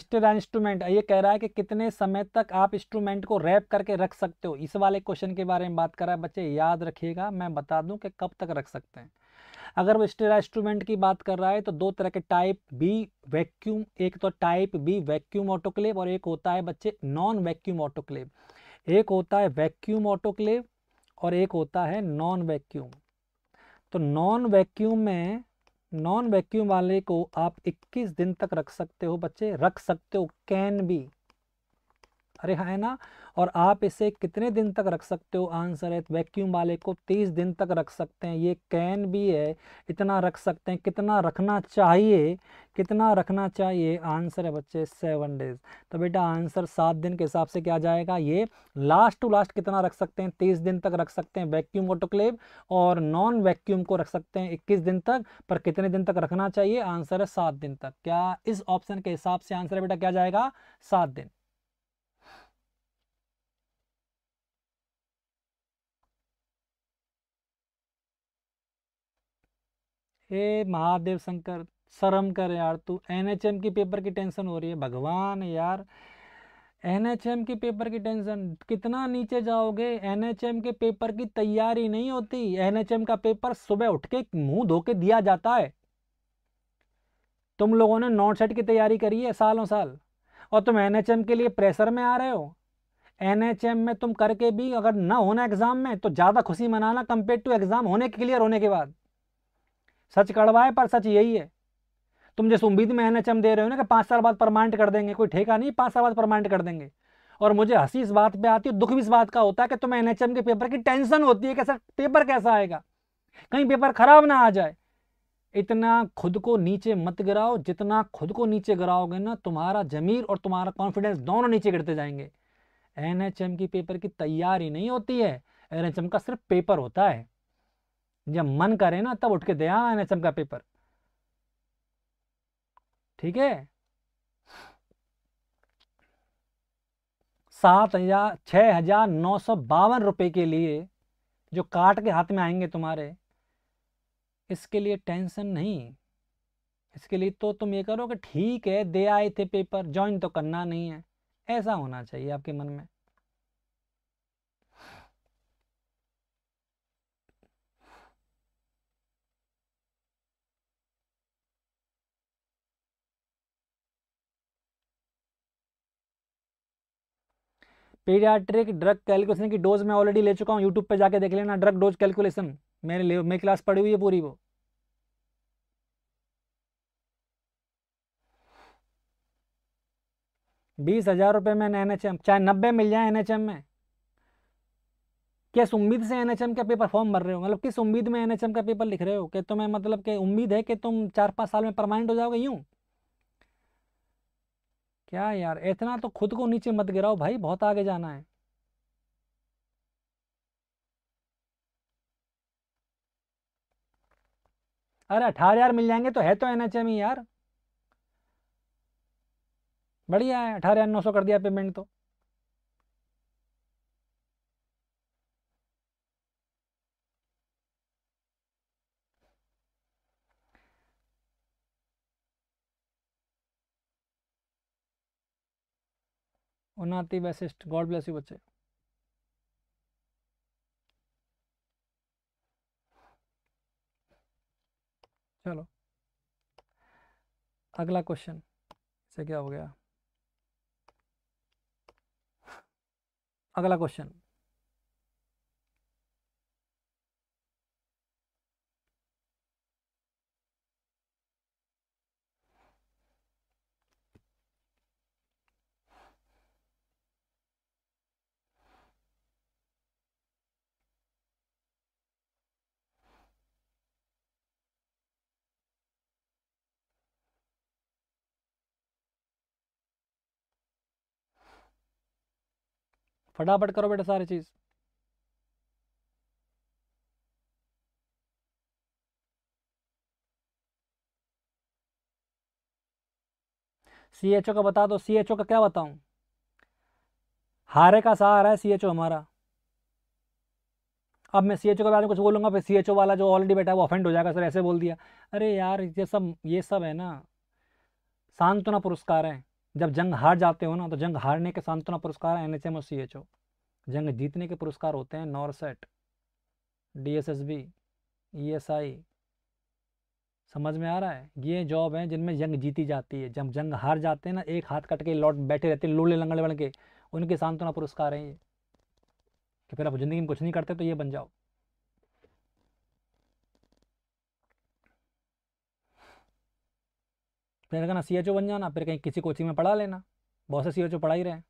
stored instrument ये कह रहा है कि कितने समय तक आप इंस्ट्रूमेंट को रैप करके रख सकते हो इस वाले क्वेश्चन के बारे में बात कर रहा है बच्चे याद रखिएगा मैं बता दूं कि कब तक रख सकते हैं अगर वो स्टेरा इंस्ट्रूमेंट की बात कर रहा है तो दो तरह के टाइप बी वैक्यूम एक तो टाइप बी वैक्यूम ऑटोक्लेव और एक होता है बच्चे नॉन वैक्यूम ऑटोक्लेव एक होता है वैक्यूम ऑटोक्लेव और एक होता है नॉन वैक्यूम तो नॉन वैक्यूम में नॉन वैक्यूम वाले को आप 21 दिन तक रख सकते हो बच्चे रख सकते हो कैन बी अरे है ना और आप इसे कितने दिन तक रख सकते हो आंसर है वैक्यूम वाले को तीस दिन तक रख सकते हैं ये कैन भी है इतना रख सकते हैं कितना रखना चाहिए कितना रखना चाहिए आंसर है बच्चे सेवन डेज तो बेटा आंसर सात दिन के हिसाब से क्या जाएगा ये लास्ट टू लास्ट कितना रख सकते हैं तीस दिन तक रख सकते हैं वैक्यूम ऑटोक्लेव और नॉन वैक्यूम को रख सकते हैं इक्कीस दिन तक पर कितने दिन तक रखना चाहिए आंसर है सात दिन तक क्या इस ऑप्शन के हिसाब से आंसर है बेटा क्या जाएगा सात दिन ए महादेव शंकर शर्म कर यार तू एनएचएम की पेपर की टेंशन हो रही है भगवान यार एनएचएम की पेपर की टेंशन कितना नीचे जाओगे एनएचएम के पेपर की तैयारी नहीं होती एनएचएम का पेपर सुबह उठ के मुंह धो के दिया जाता है तुम लोगों ने नॉट सेट की तैयारी करी है सालों साल और तुम एनएचएम के लिए प्रेशर में आ रहे हो एनएचएम में तुम करके भी अगर ना होना एग्जाम में तो ज़्यादा खुशी मनाना कंपेयर टू एग्जाम होने के क्लियर होने के बाद सच कड़वा है पर सच यही है तुम जैसे उम्मीद में एन एच एम दे रहे हो ना कि पाँच साल बाद परमानेंट कर देंगे कोई ठेका नहीं पाँच साल बाद परमानेंट कर देंगे और मुझे हंसी इस बात पे आती है दुख भी इस बात का होता है कि तुम्हें एम के पेपर की टेंशन होती है कि सर पेपर कैसा आएगा कहीं पेपर खराब ना आ जाए इतना खुद को नीचे मत गिराओ जितना खुद को नीचे गिराओगे ना तुम्हारा जमीर और तुम्हारा कॉन्फिडेंस दोनों नीचे गिरते जाएंगे एम की पेपर की तैयारी नहीं होती है एम का सिर्फ पेपर होता है जब मन करे ना तब उठ के दे आना एनएसएम का पेपर ठीक है सात हजार छह हजार नौ सौ बावन रुपए के लिए जो काट के हाथ में आएंगे तुम्हारे इसके लिए टेंशन नहीं इसके लिए तो तुम ये करो कि ठीक है दे आए थे पेपर ज्वाइन तो करना नहीं है ऐसा होना चाहिए आपके मन में पेडियाट्रिक ड्रग कैलकुलेशन की डोज मैं ऑलरेडी ले चुका हूँ यूट्यूब पर जाके देख लेना ड्रग डोज कैलकुलेशन मेरे लिए मेरी क्लास पड़ी हुई है पूरी वो बीस हजार रुपये में एन एच एम चाहे नब्बे मिल जाए एन एच एम में किस उम्मीद से एन एच एम का पेपर फॉर्म भर रहे हो मतलब किस उम्मीद में एन एच एम का पेपर लिख रहे हो कि तुम्हें मतलब कि उम्मीद है कि तुम चार पाँच साल में परमानेंट हो जाओगे यूँ क्या यार इतना तो खुद को नीचे मत गिराओ भाई बहुत आगे जाना है अरे अठारह हजार मिल जाएंगे तो है तो एनएचएम ही यार बढ़िया है अठारह हजार नौ सौ कर दिया पेमेंट तो उन्नति वैशिष्ट गॉड ब्लेस यू बच्चे चलो अगला क्वेश्चन से क्या हो गया अगला क्वेश्चन फटाफट करो बेटा सारी चीज़ सी एच ओ का बता दो सी एच ओ का क्या बताऊं हारे का सहारा है सी एच ओ हमारा अब मैं सी एच ओ के बारे में कुछ बोलूंगा फिर सी एच ओ वाला जो ऑलरेडी बैठा है वो ऑफेंड हो जाएगा सर ऐसे बोल दिया अरे यार ये सब ये सब है ना सांत्वना पुरस्कार है जब जंग हार जाते हो ना तो जंग हारने के सांत्वना पुरस्कार एन एच एम और सी एच ओ जंग जीतने के पुरस्कार होते हैं NORCET D S S B E S I समझ में आ रहा है ये जॉब हैं जिनमें जंग जीती जाती है जब जंग हार जाते हैं ना एक हाथ कट के लौट बैठे रहते हैं लोले लंगड़े बन के उनके सांत्वना पुरस्कार हैं ये कि फिर आप ज़िंदगी में कुछ नहीं करते तो ये बन जाओ फिर कहना सी बन जाना फिर कहीं किसी कोचिंग में पढ़ा लेना बहुत से सी पढ़ा ही रहे हैं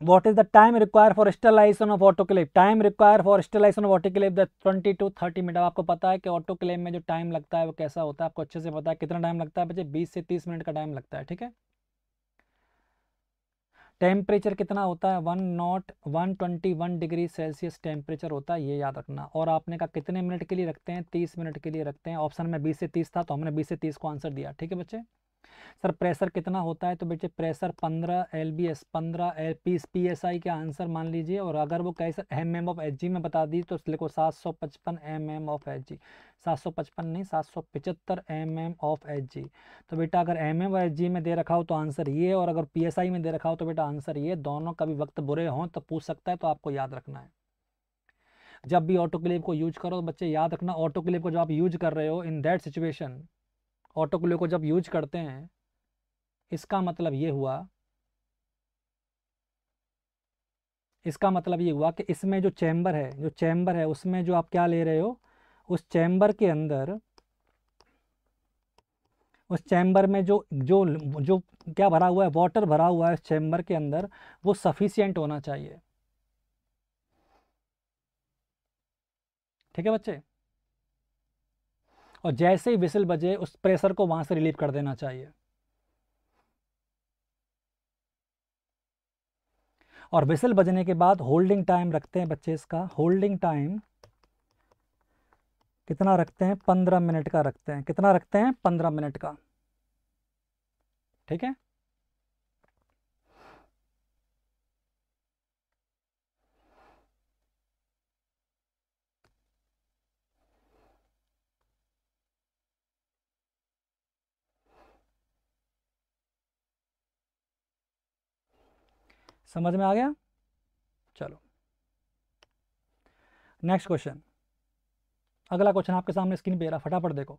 what is the time required for sterilization of autoclave time required for sterilization of autoclave the 20 to 30 minute आपको पता है कि ऑटोक्लेव में जो टाइम लगता है वो कैसा होता है आपको अच्छे से पता है कितना टाइम लगता है बच्चे 20 से 30 मिनट का टाइम लगता है ठीक है टेम्परेचर कितना होता है one nought one twenty one degree Celsius temperature होता है ये याद रखना और आपने कहा कितने मिनट के लिए रखते हैं तीस मिनट के लिए रखते हैं ऑप्शन में बीस से तीस था तो हमने बीस से तीस को आंसर दिया ठीक है बच्चे सर प्रेशर कितना होता है तो बेटे प्रेशर 15 एल बी एस पंद्रह L P P S I का आंसर मान लीजिए और अगर वो कैसे M M of H G में बता दी तो लिखो सात सौ पचपन M M of H G सात सौ पचपन नहीं सात सौ पिचहत्तर M M of H G तो बेटा अगर एम एम और एच जी में दे रखा हो तो आंसर ये और अगर पी एस आई में दे रखा हो तो बेटा आंसर ये दोनों कभी वक्त बुरे हों तो पूछ सकता है तो आपको याद रखना है जब भी ऑटो क्लिप को यूज करो तो बच्चे याद रखना ऑटो क्लिप को जो आप यूज कर रहे हो इन दैट सिचुएशन ऑटोक्लेव को जब यूज करते हैं इसका मतलब ये हुआ इसका मतलब ये हुआ कि इसमें जो चैम्बर है जो चैम्बर है उसमें जो आप क्या ले रहे हो उस चैम्बर के अंदर उस चैम्बर में जो जो जो क्या भरा हुआ है वाटर भरा हुआ है उस चैम्बर के अंदर वो सफिशियंट होना चाहिए ठीक है बच्चे और जैसे ही विसिल बजे उस प्रेशर को वहां से रिलीव कर देना चाहिए और विसिल बजने के बाद होल्डिंग टाइम रखते हैं बच्चे इसका होल्डिंग टाइम कितना रखते हैं पंद्रह मिनट का रखते हैं कितना रखते हैं पंद्रह मिनट का ठीक है समझ में आ गया चलो नेक्स्ट क्वेश्चन अगला क्वेश्चन आपके सामने स्क्रीन पे रहा फटाफट देखो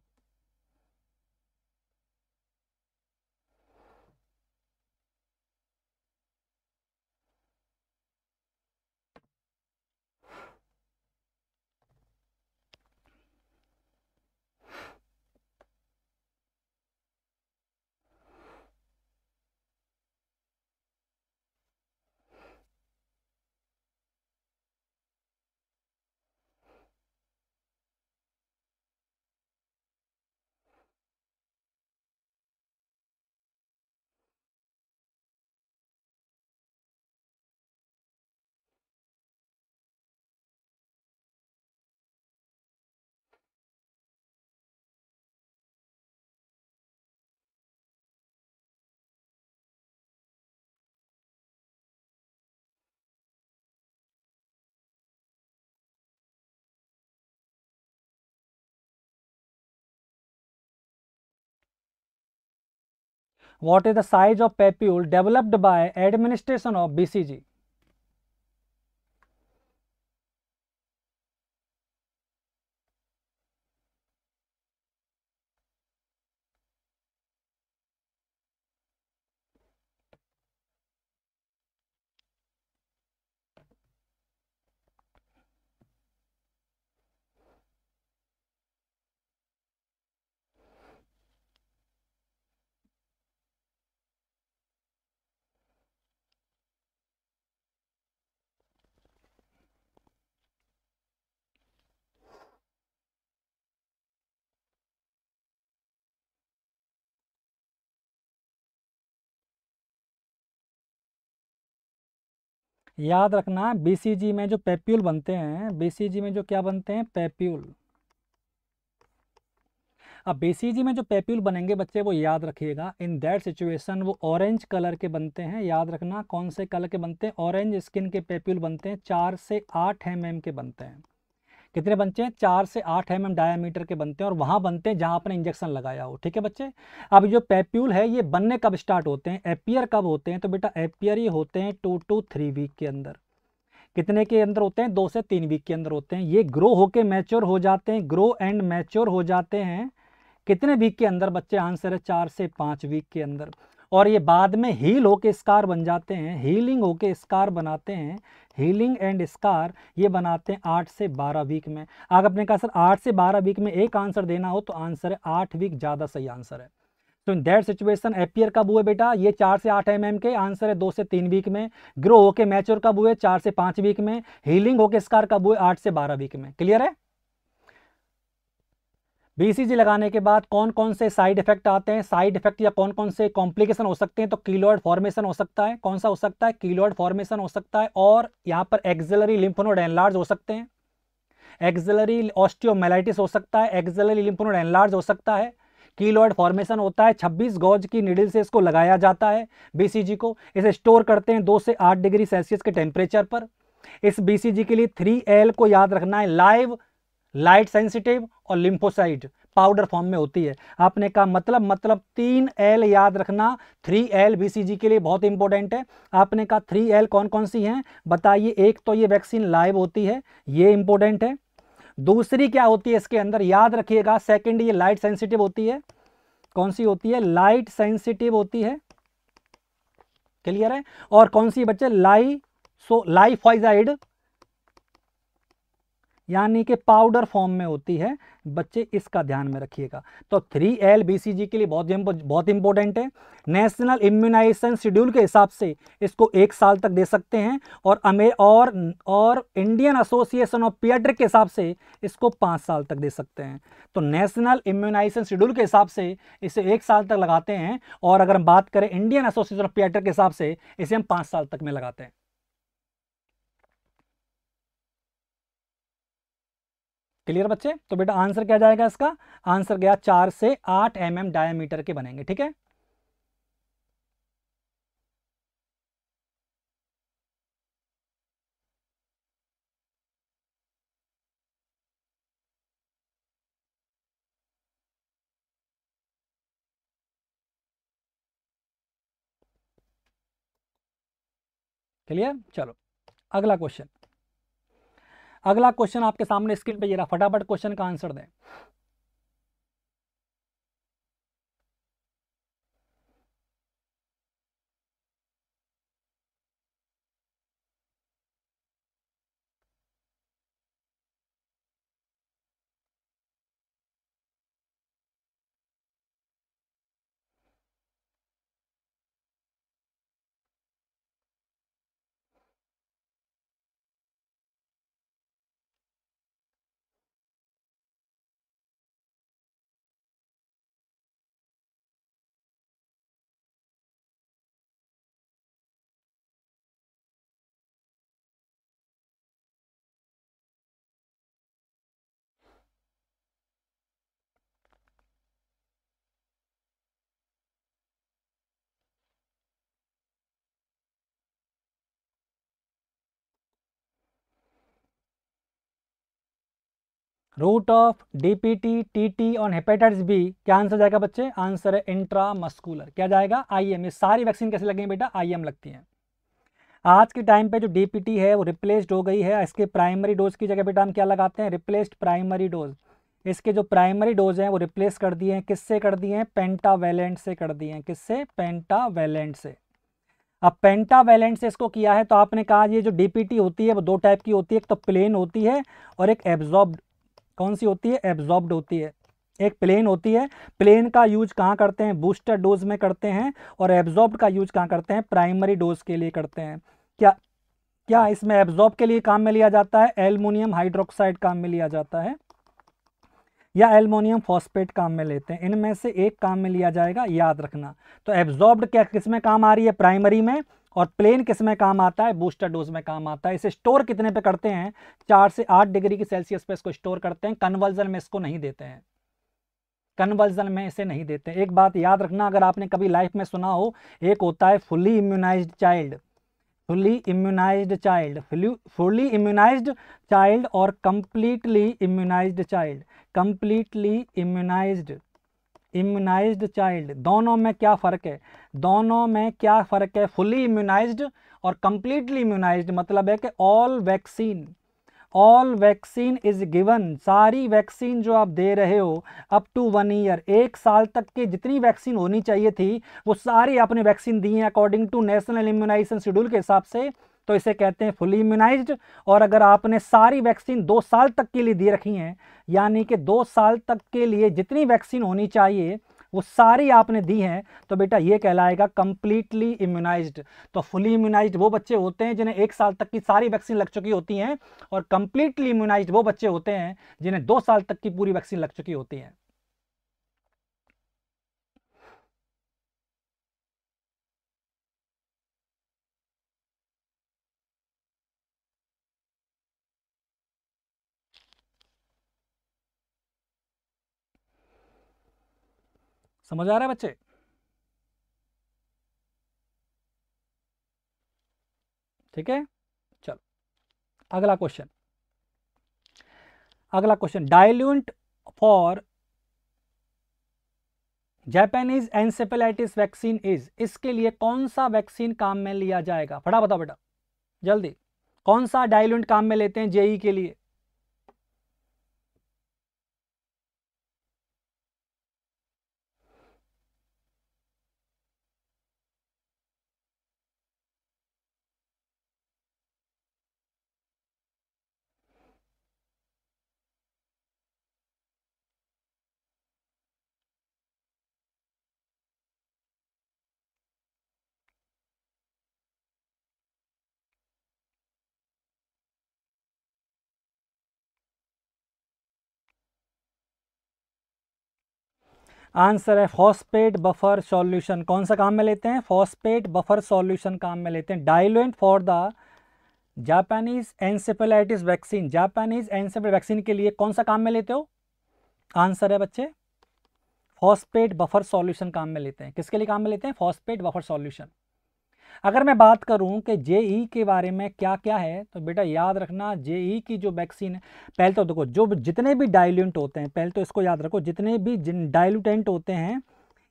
what is the size of papule developed by administration of BCG. याद रखना बीसीजी में जो पेप्यूल बनते हैं बीसीजी में जो क्या बनते हैं पेप्यूल अब बीसीजी में जो पेप्यूल बनेंगे बच्चे वो याद रखिएगा इन दैट सिचुएशन वो ऑरेंज कलर के बनते हैं याद रखना कौन से कलर के बनते हैं ऑरेंज स्किन के पेप्यूल बनते हैं चार से आठ एम के बनते हैं कितने बनते हैं चार से आठ एम एम डायामीटर के बनते हैं और वहाँ बनते हैं जहाँ आपने इंजेक्शन लगाया हो ठीक है बच्चे अब जो पेप्यूल है ये बनने कब स्टार्ट होते हैं एपियर कब होते हैं तो बेटा एपियर ही होते हैं टू टू थ्री वीक के अंदर कितने के अंदर होते हैं दो से तीन वीक के अंदर होते हैं ये ग्रो होके मैच्योर हो जाते हैं ग्रो एंड मैच्योर हो जाते हैं कितने वीक के अंदर बच्चे आंसर है चार से पाँच वीक के अंदर और ये बाद में हील होके स्कार बन जाते हैं हीलिंग होके स्कार बनाते हैं हीलिंग एंड स्कार ये बनाते हैं आठ से बारह वीक में अगर आपने कहा सर आठ से बारह वीक में एक आंसर देना हो तो आंसर है आठ वीक ज़्यादा सही आंसर है तो इन दैट सिचुएशन एपियर कब हुए बेटा ये चार से आठ एम mm के आंसर है दो से तीन वीक में ग्रो होके मैच्योर कब हुए चार से पाँच वीक में हीलिंग होके स्कार कब हुए आठ से बारह वीक में क्लियर है बीसीजी लगाने के बाद कौन कौन से साइड इफेक्ट आते हैं साइड इफेक्ट या कौन कौन से कॉम्प्लिकेशन हो सकते हैं तो कीलोइड फॉर्मेशन हो सकता है कौन सा हो सकता है कीलोइड फॉर्मेशन हो सकता है और यहाँ पर एक्जलरी लिम्फोनोड एनलार्ज हो सकते हैं एक्जलरी ऑस्टियोमेलाइटिस हो सकता है एक्जलरी लिम्फोनोड एनलार्ज हो सकता है कीलोइड फॉर्मेशन होता है 26 गौज की निडिल से इसको लगाया जाता है बीसीजी को इसे स्टोर करते हैं दो से आठ डिग्री सेल्सियस के टेम्परेचर पर इस बीसीजी के लिए थ्री एल को याद रखना है लाइव लाइट सेंसिटिव और लिम्फोसाइड पाउडर फॉर्म में होती है आपने कहा मतलब मतलब तीन एल याद रखना थ्री एल बी के लिए बहुत इंपॉर्टेंट है आपने कहा थ्री एल कौन कौन सी हैं बताइए एक तो ये वैक्सीन लाइव होती है ये इंपॉर्टेंट है दूसरी क्या होती है इसके अंदर याद रखिएगा सेकंड ये लाइट सेंसिटिव होती है कौन सी होती है लाइट सेंसिटिव होती है क्लियर है और कौन सी बच्चे लाई सो लाइफाइजाइड यानी कि पाउडर फॉर्म में होती है बच्चे इसका ध्यान में रखिएगा तो three L B C G के लिए बहुत बहुत इंपॉर्टेंट है नेशनल इम्यूनाइजेशन शेड्यूल के हिसाब से इसको एक साल तक दे सकते हैं और अमे और और इंडियन एसोसिएशन ऑफ पियाट्रिक के हिसाब से इसको पाँच साल तक दे सकते हैं तो नेशनल इम्यूनाइजेशन शेड्यूल के हिसाब से इसे एक साल तक लगाते हैं और अगर हम बात करें इंडियन एसोसिएशन ऑफ पियाट्रिक के हिसाब से इसे हम पाँच साल तक में लगाते हैं क्लियर बच्चे तो बेटा आंसर क्या जाएगा इसका आंसर गया चार से आठ एम एम डायमीटर के बनेंगे ठीक है क्लियर चलो अगला क्वेश्चन अगला क्वेश्चन आपके सामने स्क्रीन पे ये रहा फटाफट क्वेश्चन का आंसर दें route of DPT TT on hepatitis B क्या आंसर जाएगा बच्चे आंसर है इंट्रामस्कुलर क्या जाएगा आईएम ये सारी वैक्सीन कैसे लगेंगे बेटा आईएम लगती हैं आज के टाइम पे जो डीपीटी है वो रिप्लेस्ड हो गई है इसके प्राइमरी डोज की जगह बेटा हम क्या लगाते हैं रिप्लेस्ड प्राइमरी डोज इसके जो प्राइमरी डोज हैं वो रिप्लेस कर दिए हैं किससे कर दिए हैं पेंटावेलेंट से कर दिए हैं किससे पेंटावेलेंट से अब पेंटावेलेंट से इसको किया है तो आपने कहा ये जो डीपीटी होती है वो दो टाइप की होती है एक तो प्लेन होती है और एक एब्जॉर्ब कौन सी होती है एब्जॉर्ब्ड होती है एक प्लेन होती है प्लेन का यूज कहाँ करते हैं बूस्टर डोज में करते हैं और एब्जॉर्ब का यूज कहाँ करते हैं प्राइमरी डोज के लिए करते हैं क्या क्या इसमें एब्जॉर्ब के लिए काम में लिया जाता है एल्मोनियम हाइड्रोक्साइड काम में लिया जाता है या एल्मोनियम फॉस्फेट काम में लेते हैं इनमें से एक काम में लिया जाएगा याद रखना तो एब्जॉर्ब क्या किसमें काम आ रही है प्राइमरी में और प्लेन किस में काम आता है बूस्टर डोज में काम आता है इसे स्टोर कितने पे करते हैं चार से आठ डिग्री की सेल्सियस पे इसको स्टोर करते हैं कन्वर्जन में इसको नहीं देते हैं कन्वर्जन में इसे नहीं देते एक बात याद रखना अगर आपने कभी लाइफ में सुना हो एक होता है fully immunise child fully immunise child fully immunise child और completely immunise child completely immunised immunise child दोनों में क्या फ़र्क है दोनों में क्या फ़र्क है फुली इम्यूनाइज और कम्प्लीटली इम्यूनाइज मतलब है कि all vaccine all vaccine is given सारी वैक्सीन जो आप दे रहे हो अप टू वन ईयर एक साल तक की जितनी वैक्सीन होनी चाहिए थी वो सारी आपने वैक्सीन दी है according to national immunisation schedule के हिसाब से तो इसे कहते हैं फुली इम्यूनाइज और अगर आपने सारी वैक्सीन दो साल तक के लिए दे रखी हैं यानी कि दो साल तक के लिए जितनी वैक्सीन होनी चाहिए वो सारी आपने दी हैं तो बेटा ये कहलाएगा कम्प्लीटली इम्यूनाइज तो फुली इम्यूनाइज वो बच्चे होते हैं जिन्हें एक साल तक की सारी वैक्सीन लग चुकी होती हैं और कम्प्लीटली इम्यूनाइज वो बच्चे होते हैं जिन्हें दो साल तक की पूरी वैक्सीन लग चुकी होती है समझ आ रहा है बच्चे ठीक है चलो अगला क्वेश्चन अगला question diluent for Japanese encephalitis vaccine is इसके लिए कौन सा वैक्सीन काम में लिया जाएगा फटा बेटा जल्दी कौन सा डायल्यूंट काम में लेते हैं जेई के लिए आंसर है फॉस्पेट बफर सॉल्यूशन कौन सा काम में लेते हैं फॉस्पेट बफर सॉल्यूशन काम में लेते हैं diluent for the Japanese encephalitis vaccine Japanese encephal vaccine के लिए कौन सा काम में लेते हो आंसर है बच्चे फॉस्पेट बफर सॉल्यूशन काम में लेते हैं किसके लिए काम में लेते हैं फॉस्पेट बफर सॉल्यूशन अगर मैं बात करूं कि जे ई के बारे में क्या क्या है तो बेटा याद रखना जे ई की जो वैक्सीन है पहले तो देखो जो जितने भी डायल्यूट होते हैं पहले तो इसको याद रखो जितने भी जिन डायलूटेंट होते हैं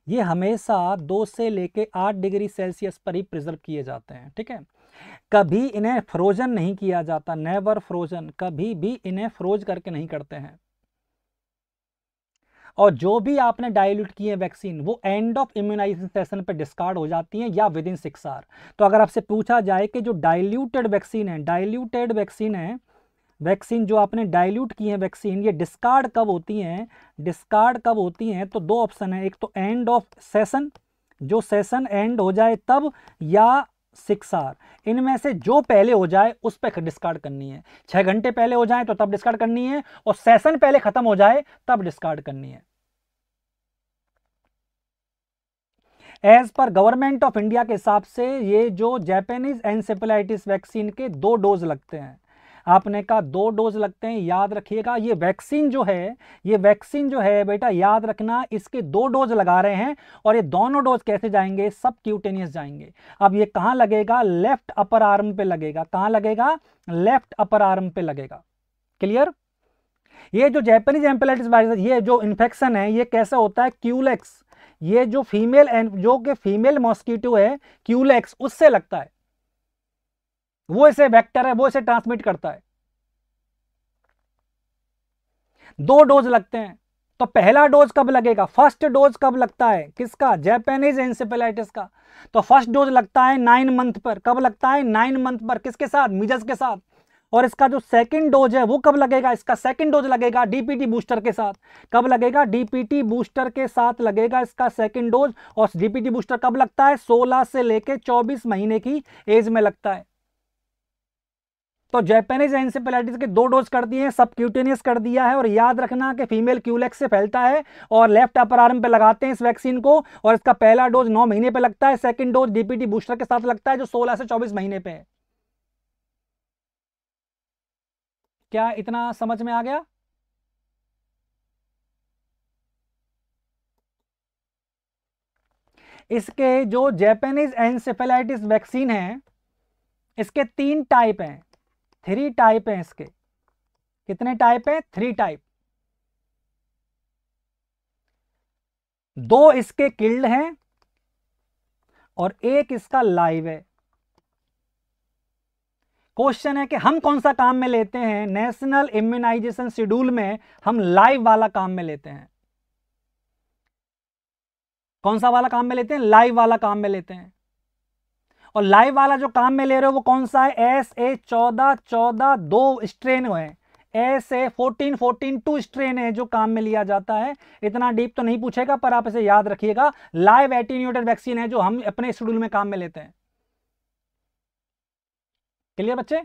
ये हमेशा दो से लेके आठ डिग्री सेल्सियस पर ही प्रिजर्व किए जाते हैं ठीक है कभी इन्हें फ्रोजन नहीं किया जाता नेवर फ्रोजन कभी भी इन्हें फ्रोज करके नहीं करते हैं और जो भी आपने डायल्यूट किए वैक्सीन वो एंड ऑफ इम्यूनाइजेशन सेशन पे डिस्कार्ड हो जाती हैं या विद इन सिक्स आवर तो अगर आपसे पूछा जाए कि जो डायल्यूटेड वैक्सीन है डायल्यूटेड वैक्सीन है वैक्सीन जो आपने डायल्यूट की है वैक्सीन ये डिस्कार्ड कब होती हैं डिस्कार्ड कब होती हैं तो दो ऑप्शन है एक तो एंड ऑफ सेशन जो सेशन एंड हो जाए तब या सिक्स आर इनमें से जो पहले हो जाए उस पर डिस्कार्ड करनी है छह घंटे पहले हो जाए तो तब डिस्कार्ड करनी है और सेशन पहले ख़त्म हो जाए तब डिस्कार्ड करनी है as per government of India के हिसाब से ये जो जैपेनिज एनसेफेलाइटिस वैक्सीन के दो डोज लगते हैं आपने कहा दो डोज लगते हैं याद रखिएगा ये वैक्सीन जो है ये वैक्सीन जो है बेटा याद रखना इसके दो डोज लगा रहे हैं और ये दोनों डोज कैसे जाएंगे सब क्यूटेनियस जाएंगे अब ये कहाँ लगेगा लेफ्ट अपर आर्म पे लगेगा कहाँ लगेगा लेफ्ट अपर आर्म पे लगेगा क्लियर ये जो जैपनीज एम्पेलाइटिस वायरस ये जो इन्फेक्शन है ये कैसा होता है क्यूलेक्स ये जो फीमेल जो कि फीमेल मॉस्किटो है क्यूलेक्स उससे लगता है वो इसे वेक्टर है वो इसे ट्रांसमिट करता है दो डोज लगते हैं तो पहला डोज कब लगेगा फर्स्ट डोज कब लगता है किसका जैपेनिज एंसेपेलाइटिस का तो फर्स्ट डोज लगता है नाइन मंथ पर कब लगता है नाइन मंथ पर किसके साथ मिजस के साथ और इसका जो सेकंड डोज है वो कब लगेगा इसका सेकंड डोज लगेगा डीपीटी बूस्टर के साथ कब लगेगा डीपीटी बूस्टर के साथ लगेगा इसका सेकंड डोज और डीपीटी बूस्टर कब लगता है 16 से लेके 24 महीने की एज में लगता है तो जैपेनिज एंसेफेलाइटिस के दो डोज कर दिए हैं सबक्यूटेनियस कर दिया है और याद रखना कि फीमेल क्यूलेक्स से फैलता है और लेफ्ट अपर आर्म पे लगाते हैं इस वैक्सीन को और इसका पहला डोज नौ महीने पे लगता है सेकंड डोज डीपीटी बूस्टर के साथ लगता है जो सोलह से चौबीस महीने पे है क्या इतना समझ में आ गया इसके जो जैपेनिज एंसेफेलाइटिस वैक्सीन है इसके तीन टाइप हैं थ्री टाइप हैं इसके कितने टाइप हैं थ्री टाइप दो इसके किल्ड हैं और एक इसका लाइव है क्वेश्चन है कि हम कौन सा काम में लेते हैं नेशनल इम्यूनाइजेशन शेड्यूल में हम लाइव वाला काम में लेते हैं कौन सा वाला काम में लेते हैं लाइव वाला काम में लेते हैं और लाइव वाला जो काम में ले रहे हो वो कौन सा है एस ए चौदह चौदह दो स्ट्रेन है S A fourteen fourteen two strain है जो काम में लिया जाता है इतना डीप तो नहीं पूछेगा पर आप इसे याद रखिएगा लाइव एटीन्यूटेड वैक्सीन है जो हम अपने शेड्यूल में काम में लेते हैं क्लियर बच्चे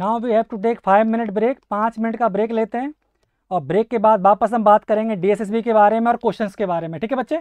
now we have to take five minute break पाँच मिनट का ब्रेक लेते हैं और ब्रेक के बाद वापस हम बात करेंगे डी के बारे में और क्वेश्चन के बारे में ठीक है बच्चे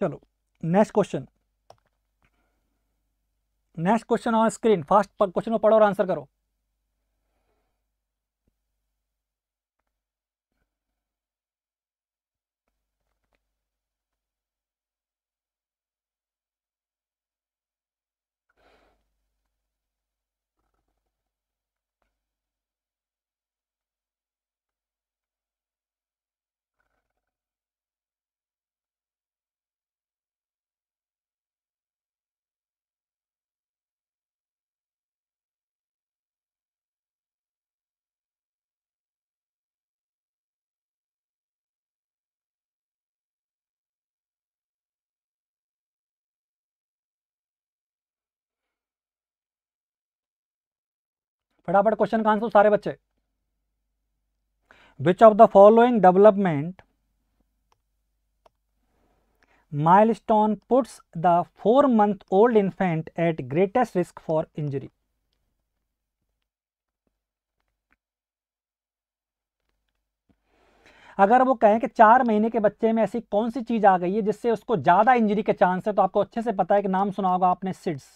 चलो next question next question on screen fast question को पढ़ो और आंसर करो फटाफट क्वेश्चन का आंसर सारे बच्चे which of the following development stone puts the four month old infant at greatest risk for injury अगर वो कहें कि चार महीने के बच्चे में ऐसी कौन सी चीज़ आ गई है जिससे उसको ज़्यादा इंजरी के चांस है तो आपको अच्छे से पता है कि नाम सुना होगा आपने SIDS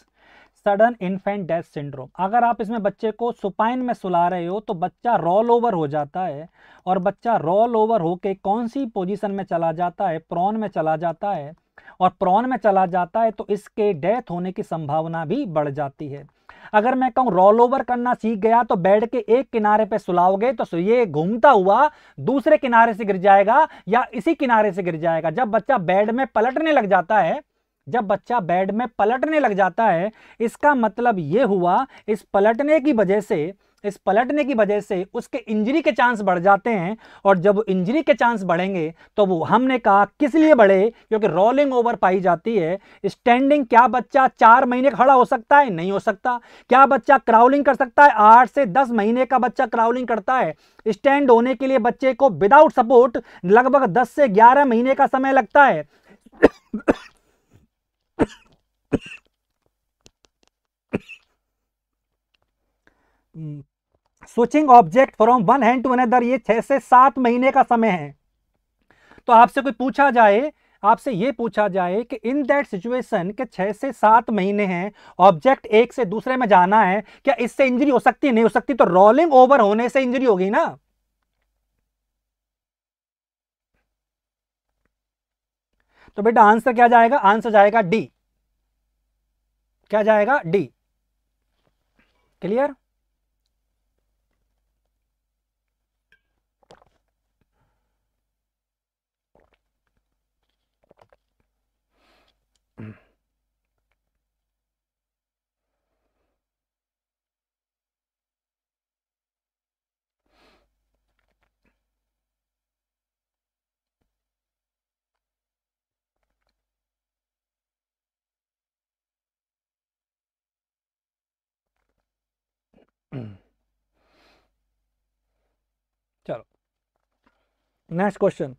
sudden infant death syndrome अगर आप इसमें बच्चे को सुपाइन में सुला रहे हो तो बच्चा रोल ओवर हो जाता है और बच्चा रोल ओवर होके कौन सी पोजीशन में चला जाता है प्रॉन में चला जाता है और प्रॉन में चला जाता है तो इसके डेथ होने की संभावना भी बढ़ जाती है अगर मैं कहूँ रोल ओवर करना सीख गया तो बेड के एक किनारे पे सुलाओगे तो ये घूमता हुआ दूसरे किनारे से गिर जाएगा या इसी किनारे से गिर जाएगा जब बच्चा बेड में पलटने लग जाता है जब बच्चा बेड में पलटने लग जाता है इसका मतलब ये हुआ इस पलटने की वजह से इस पलटने की वजह से उसके इंजरी के चांस बढ़ जाते हैं और जब इंजरी के चांस बढ़ेंगे तो वो हमने कहा किस लिए बढ़े क्योंकि रोलिंग ओवर पाई जाती है स्टैंडिंग क्या बच्चा चार महीने खड़ा हो सकता है नहीं हो सकता क्या बच्चा क्राउलिंग कर सकता है आठ से दस महीने का बच्चा क्राउलिंग करता है स्टैंड होने के लिए बच्चे को विदाउट सपोर्ट लगभग दस से ग्यारह महीने का समय लगता है switching object from one hand to another ये छह से सात महीने का समय है तो आपसे कोई पूछा जाए आपसे ये पूछा जाए कि इन दैट सिचुएशन के छह से सात महीने हैं ऑब्जेक्ट एक से दूसरे में जाना है क्या इससे इंजरी हो सकती है नहीं हो सकती तो रोलिंग ओवर होने से इंजरी होगी ना तो बेटा आंसर क्या जाएगा आंसर जाएगा डी क्या जाएगा डी क्लियर चलो next question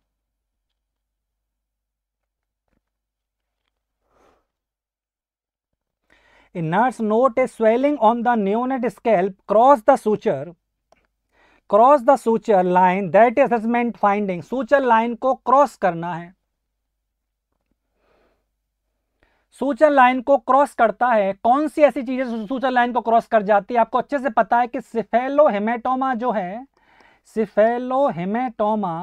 A nurse note a swelling on the neonate scalp cross the suture cross the suture line that is assessment finding suture line को क्रॉस करना है सूचन लाइन को क्रॉस करता है कौन सी ऐसी चीजें सूचन लाइन को क्रॉस कर जाती है आपको अच्छे से पता है कि सिफेलो हेमेटोमा जो है सिफेलो हेमेटोमा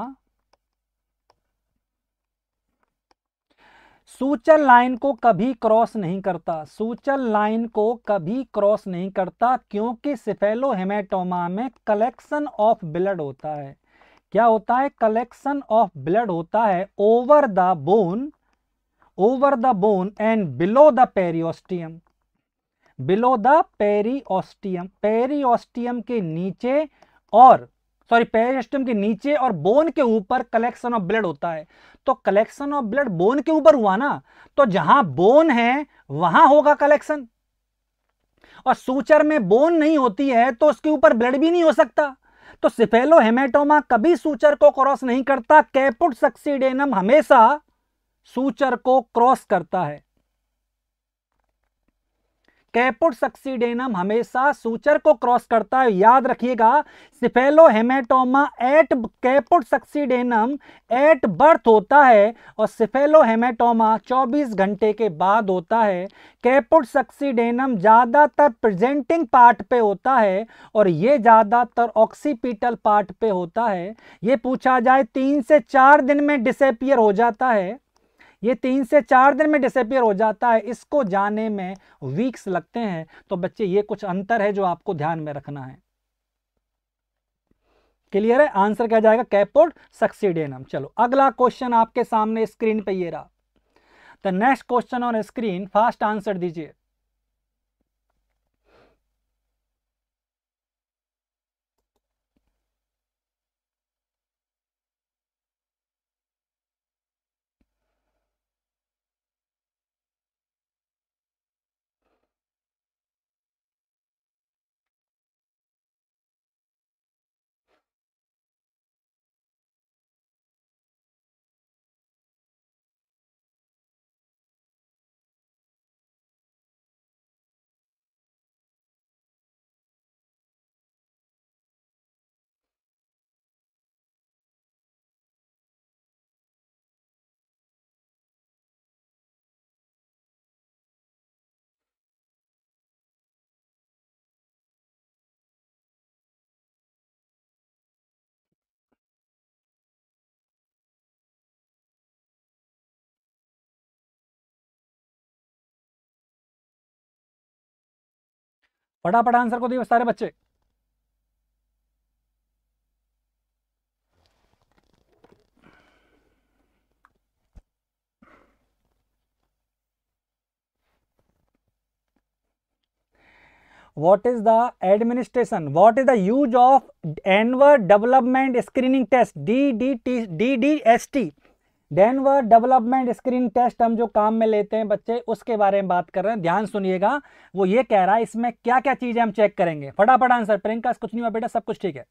सूचन लाइन को कभी क्रॉस नहीं करता सूचन लाइन को कभी क्रॉस नहीं करता क्योंकि सिफेलो हेमेटोमा में कलेक्शन ऑफ ब्लड होता है क्या होता है कलेक्शन ऑफ ब्लड होता है over the bone over the bone and below the periosteum below the periosteum periosteum के नीचे और सॉरी पेरिस्टम के नीचे और बोन के ऊपर कलेक्शन ऑफ ब्लड होता है तो कलेक्शन ऑफ ब्लड बोन के ऊपर हुआ ना तो जहां बोन है वहां होगा कलेक्शन और सूचर में बोन नहीं होती है तो उसके ऊपर ब्लड भी नहीं हो सकता तो सिफेलो हेमेटोमा कभी सूचर को क्रॉस नहीं करता कैपुट सक्सीडेनम हमेशा सूचर को क्रॉस करता है कैपुट सक्सीडेनम हमेशा सूचर को क्रॉस करता है याद रखिएगा cephalohaematoma at caput succedaneum at birth होता है और सिफेलो हेमेटोमा 24 घंटे के बाद होता है कैपुट सक्सीडेनम ज़्यादातर प्रेजेंटिंग पार्ट पे होता है और ये ज़्यादातर ऑक्सीपिटल पार्ट पे होता है ये पूछा जाए तीन से चार दिन में डिसपियर हो जाता है ये तीन से चार दिन में डिसअपियर हो जाता है इसको जाने में वीक्स लगते हैं तो बच्चे ये कुछ अंतर है जो आपको ध्यान में रखना है क्लियर है आंसर क्या जाएगा कैपोर्ड सक्सीडेनम चलो अगला क्वेश्चन आपके सामने स्क्रीन पे ये रहा the next question on screen fast answer दीजिए फटाफट आंसर को दिए सारे बच्चे what is the administration what is the use of Denver development screening test D D T D D S T then development screen test हम जो काम में लेते हैं बच्चे उसके बारे में बात कर रहे हैं ध्यान सुनिएगा वो ये कह रहा है इसमें क्या क्या चीज़ें हम चेक करेंगे फटाफट आंसर प्रियंका कुछ नहीं हुआ बेटा सब कुछ ठीक है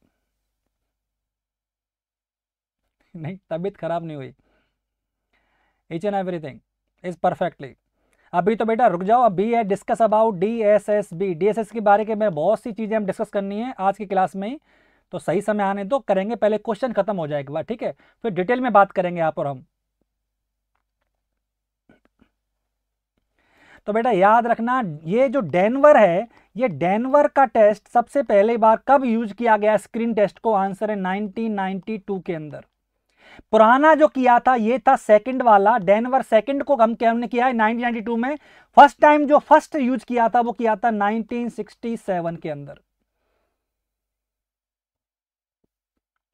नहीं तबीयत खराब नहीं हुई each and everything is perfectly अभी तो बेटा रुक जाओ अभी है discuss about D S S B D S S के बारे में बहुत सी चीज़ें हम डिस्कस करनी है आज की क्लास में ही तो सही समय आने दो करेंगे पहले क्वेश्चन खत्म हो जाए एक बार ठीक है फिर डिटेल में बात करेंगे आप और हम तो बेटा याद रखना ये जो डेनवर है ये डेनवर का टेस्ट सबसे पहले बार कब यूज किया गया स्क्रीन टेस्ट को आंसर है 1992 के अंदर पुराना जो किया था ये था सेकंड वाला डेनवर सेकंड को हम हमने किया है 1992 में फर्स्ट टाइम जो फर्स्ट यूज किया था वो किया था 1967 के अंदर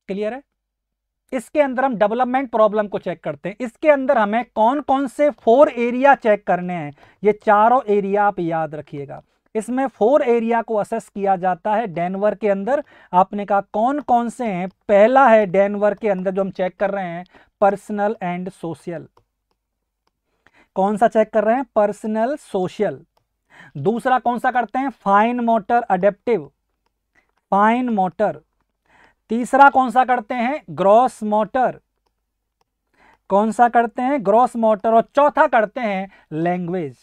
क्लियर है इसके अंदर हम डेवलपमेंट प्रॉब्लम को चेक करते हैं इसके अंदर हमें कौन कौन से फोर एरिया चेक करने हैं ये चारों एरिया आप याद रखिएगा इसमें फोर एरिया को असेस किया जाता है डेनवर के अंदर आपने कहा कौन कौन से हैं पहला है डेनवर के अंदर जो हम चेक कर रहे हैं पर्सनल एंड सोशल कौन सा चेक कर रहे हैं पर्सनल सोशल दूसरा कौन सा करते हैं fine motor adaptive fine motor तीसरा कौन सा करते हैं ग्रॉस मोटर कौन सा करते हैं ग्रॉस मोटर और चौथा करते हैं लैंग्वेज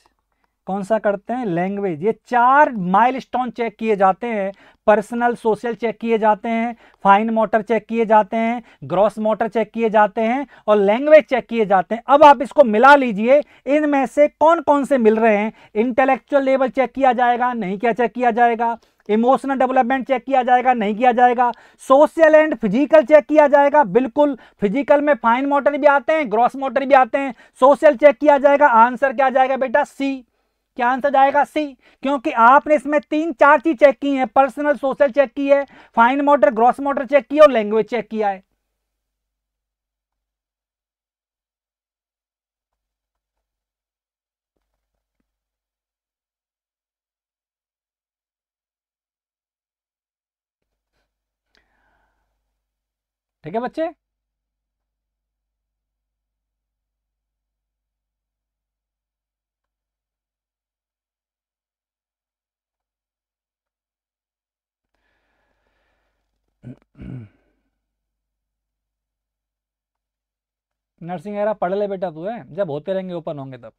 कौन सा करते हैं लैंग्वेज ये चार माइलस्टोन चेक किए जाते हैं पर्सनल सोशल चेक किए जाते हैं फाइन मोटर चेक किए जाते हैं ग्रॉस मोटर चेक किए जाते हैं और लैंग्वेज चेक किए जाते हैं अब आप इसको मिला लीजिए इनमें से कौन कौन से मिल रहे हैं इंटेलेक्चुअल लेवल चेक किया जाएगा नहीं क्या चेक किया जाएगा इमोशनल डेवलपमेंट चेक किया जाएगा नहीं किया जाएगा सोशल एंड फिजिकल चेक किया जाएगा बिल्कुल फिजिकल में फाइन मोटर भी आते हैं ग्रॉस मोटर भी आते हैं सोशल चेक किया जाएगा आंसर क्या जाएगा बेटा सी क्या आंसर जाएगा सी क्योंकि आपने इसमें तीन चार चीज चेक की है पर्सनल सोशल चेक की है fine motor gross motor check किया और लैंग्वेज चेक किया है ठीक है बच्चे नर्सिंग एरा पढ़ ले बेटा तू है जब होते रहेंगे ओपन होंगे तब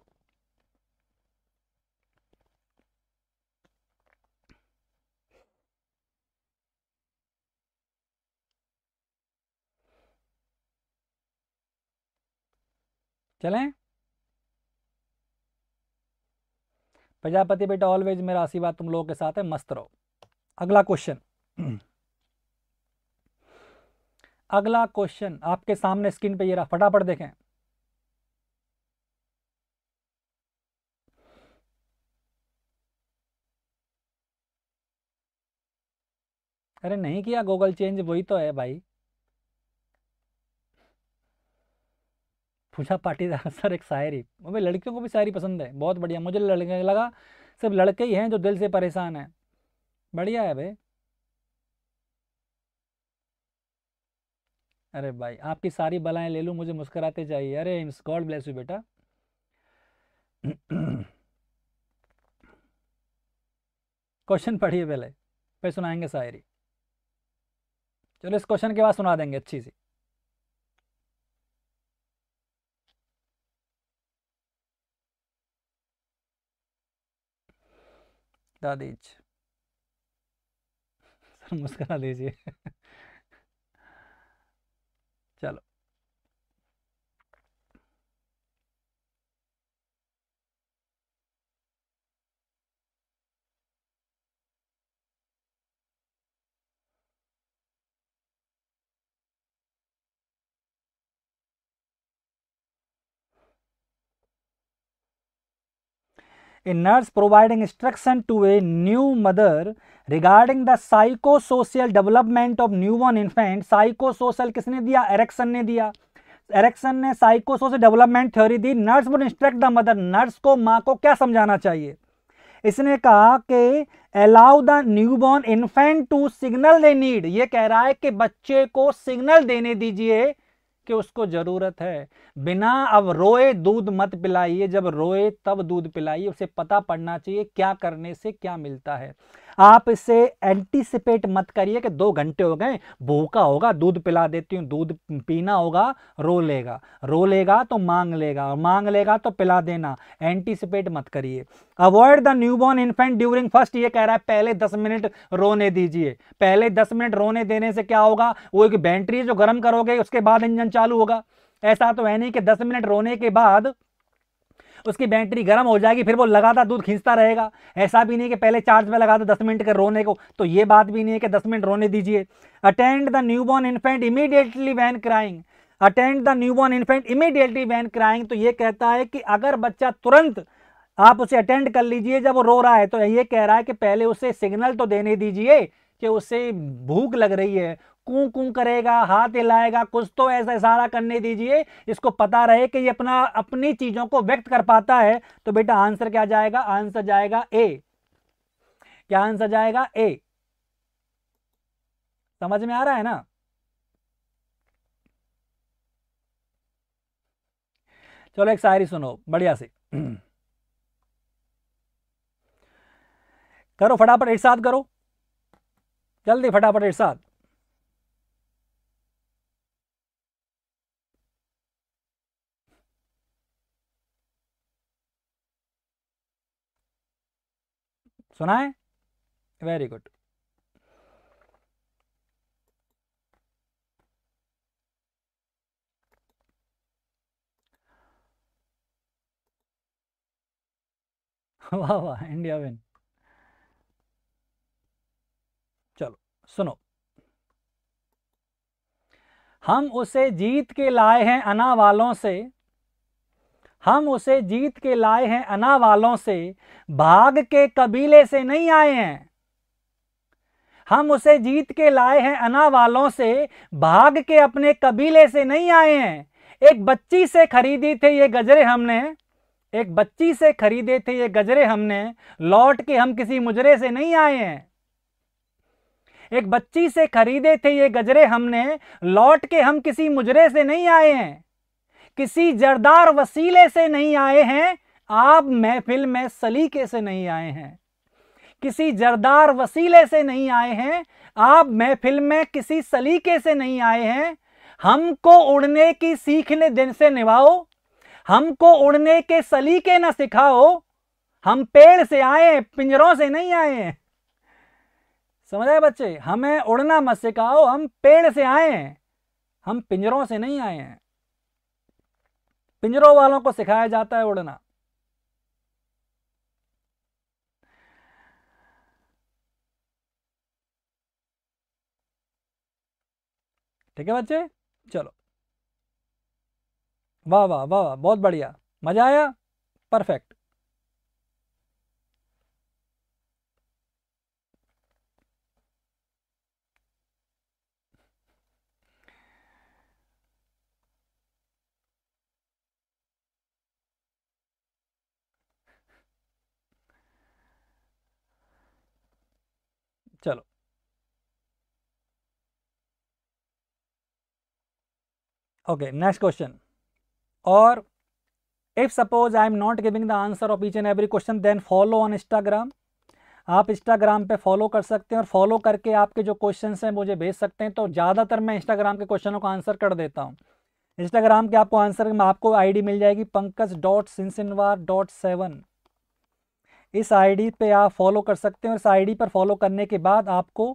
चलें प्रजापति बेटा ऑलवेज मेरा आशीर्वाद तुम लोगों के साथ है मस्त रहो अगला क्वेश्चन अगला क्वेश्चन आपके सामने स्क्रीन पे ये रहा फटाफट देखें अरे नहीं किया गूगल चेंज वही तो है भाई पूजा पाटीदार सर एक शायरी मुझे लड़कियों को भी शायरी पसंद है बहुत बढ़िया मुझे लड़के लगा सब लड़के ही हैं जो दिल से परेशान हैं बढ़िया है भाई अरे भाई आपकी सारी बलाएं ले लूँ मुझे मुस्कराते चाहिए अरे गॉड ब्लेस यू बेटा क्वेश्चन पढ़िए पहले फिर सुनाएंगे शायरी चलो इस क्वेश्चन के बाद सुना देंगे अच्छी सी हटा दीज सर मुस्करा दीजिए चलो nurse instruction to a new mother regarding the psychosocial development of new one infant psychosocial किसने दिया एरेक्सन ने दिया एरेक्सन ने साइकोसोशल डेवलपमेंट थ्योरी दी nurse would instruct the mother nurse को माँ को क्या समझाना चाहिए इसने कहा कि allow the newborn infant to signal their need ये कह रहा है कि बच्चे को सिग्नल देने दीजिए कि उसको ज़रूरत है बिना अब रोए दूध मत पिलाइए जब रोए तब दूध पिलाइए उसे पता पड़ना चाहिए क्या करने से क्या मिलता है आप इसे एंटिसिपेट मत करिए कि दो घंटे हो गए भूखा होगा दूध पिला देती हूँ दूध पीना होगा रो लेगा रो लेगा तो मांग लेगा और मांग लेगा तो पिला देना एंटीसिपेट मत करिए avoid the newborn infant during first ये कह रहा है पहले दस मिनट रोने दीजिए पहले दस मिनट रोने देने से क्या होगा वो एक बैटरी जो गर्म करोगे उसके बाद इंजन चालू होगा ऐसा तो है नहीं कि दस मिनट रोने के बाद उसकी बैटरी गर्म हो जाएगी फिर वो लगातार दूध खींचता रहेगा ऐसा भी नहीं कि पहले चार्ज में लगा दो दस मिनट के रोने को तो ये बात भी नहीं है कि दस मिनट रोने दीजिए attend the newborn infant immediately when crying attend the newborn infant immediately when crying तो ये कहता है कि अगर बच्चा तुरंत आप उसे अटेंड कर लीजिए जब वो रो रहा है तो ये कह रहा है कि पहले उसे सिग्नल तो देने दीजिए कि उसे भूख लग रही है कू कू करेगा हाथ हिलाएगा कुछ तो ऐसा इशारा करने दीजिए इसको पता रहे कि ये अपना अपनी चीज़ों को व्यक्त कर पाता है तो बेटा आंसर क्या जाएगा आंसर जाएगा ए क्या आंसर जाएगा ए समझ में आ रहा है ना चलो एक शायरी सुनो बढ़िया से करो फटाफट एक साथ करो जल्दी फटाफट एक साथ सुना है वेरी गुड वाह वाह इंडिया विन चलो सुनो हम उसे जीत के लाए हैं अना वालों से हम उसे जीत के लाए हैं अना वालों से भाग के कबीले से नहीं आए हैं हम उसे जीत के लाए हैं अना वालों से भाग के अपने कबीले से नहीं आए हैं एक बच्ची से खरीदी थे ये गजरे हमने एक बच्ची से खरीदे थे ये गजरे हमने लौट के हम किसी मुजरे से नहीं आए हैं एक बच्ची से खरीदे थे ये गजरे हमने लौट के हम किसी मुजरे से नहीं आए हैं किसी जरदार वसीले से नहीं आए हैं आप महफिल में सलीके से नहीं आए हैं किसी जरदार वसीले से नहीं आए हैं आप महफिल में किसी सलीके से नहीं आए हैं हमको उड़ने की सीखने दिन से निभाओ हमको उड़ने के सलीके ना सिखाओ हम पेड़ से आए हैं पिंजरों से नहीं आए हैं समझ आए बच्चे हमें उड़ना मत सिखाओ हम पेड़ से आए हैं हम पिंजरों से नहीं आए हैं पिंजरों वालों को सिखाया जाता है उड़ना ठीक है बच्चे चलो वाह वाह वाह वाह बहुत बढ़िया मजा आया परफेक्ट चलो ओके नेक्स्ट क्वेश्चन और if suppose I am not giving the answer of each and every question then follow on Instagram आप इंस्टाग्राम पे फॉलो कर सकते हैं और फॉलो करके आपके जो क्वेश्चंस हैं मुझे भेज सकते हैं तो ज़्यादातर मैं इंस्टाग्राम के क्वेश्चनों का आंसर कर देता हूँ इंस्टाग्राम के आपको आंसर में आपको आईडी मिल जाएगी Pankaj dot Sinsinwar dot seven इस आईडी पे आप फॉलो कर सकते हैं और इस आईडी पर फॉलो करने के बाद आपको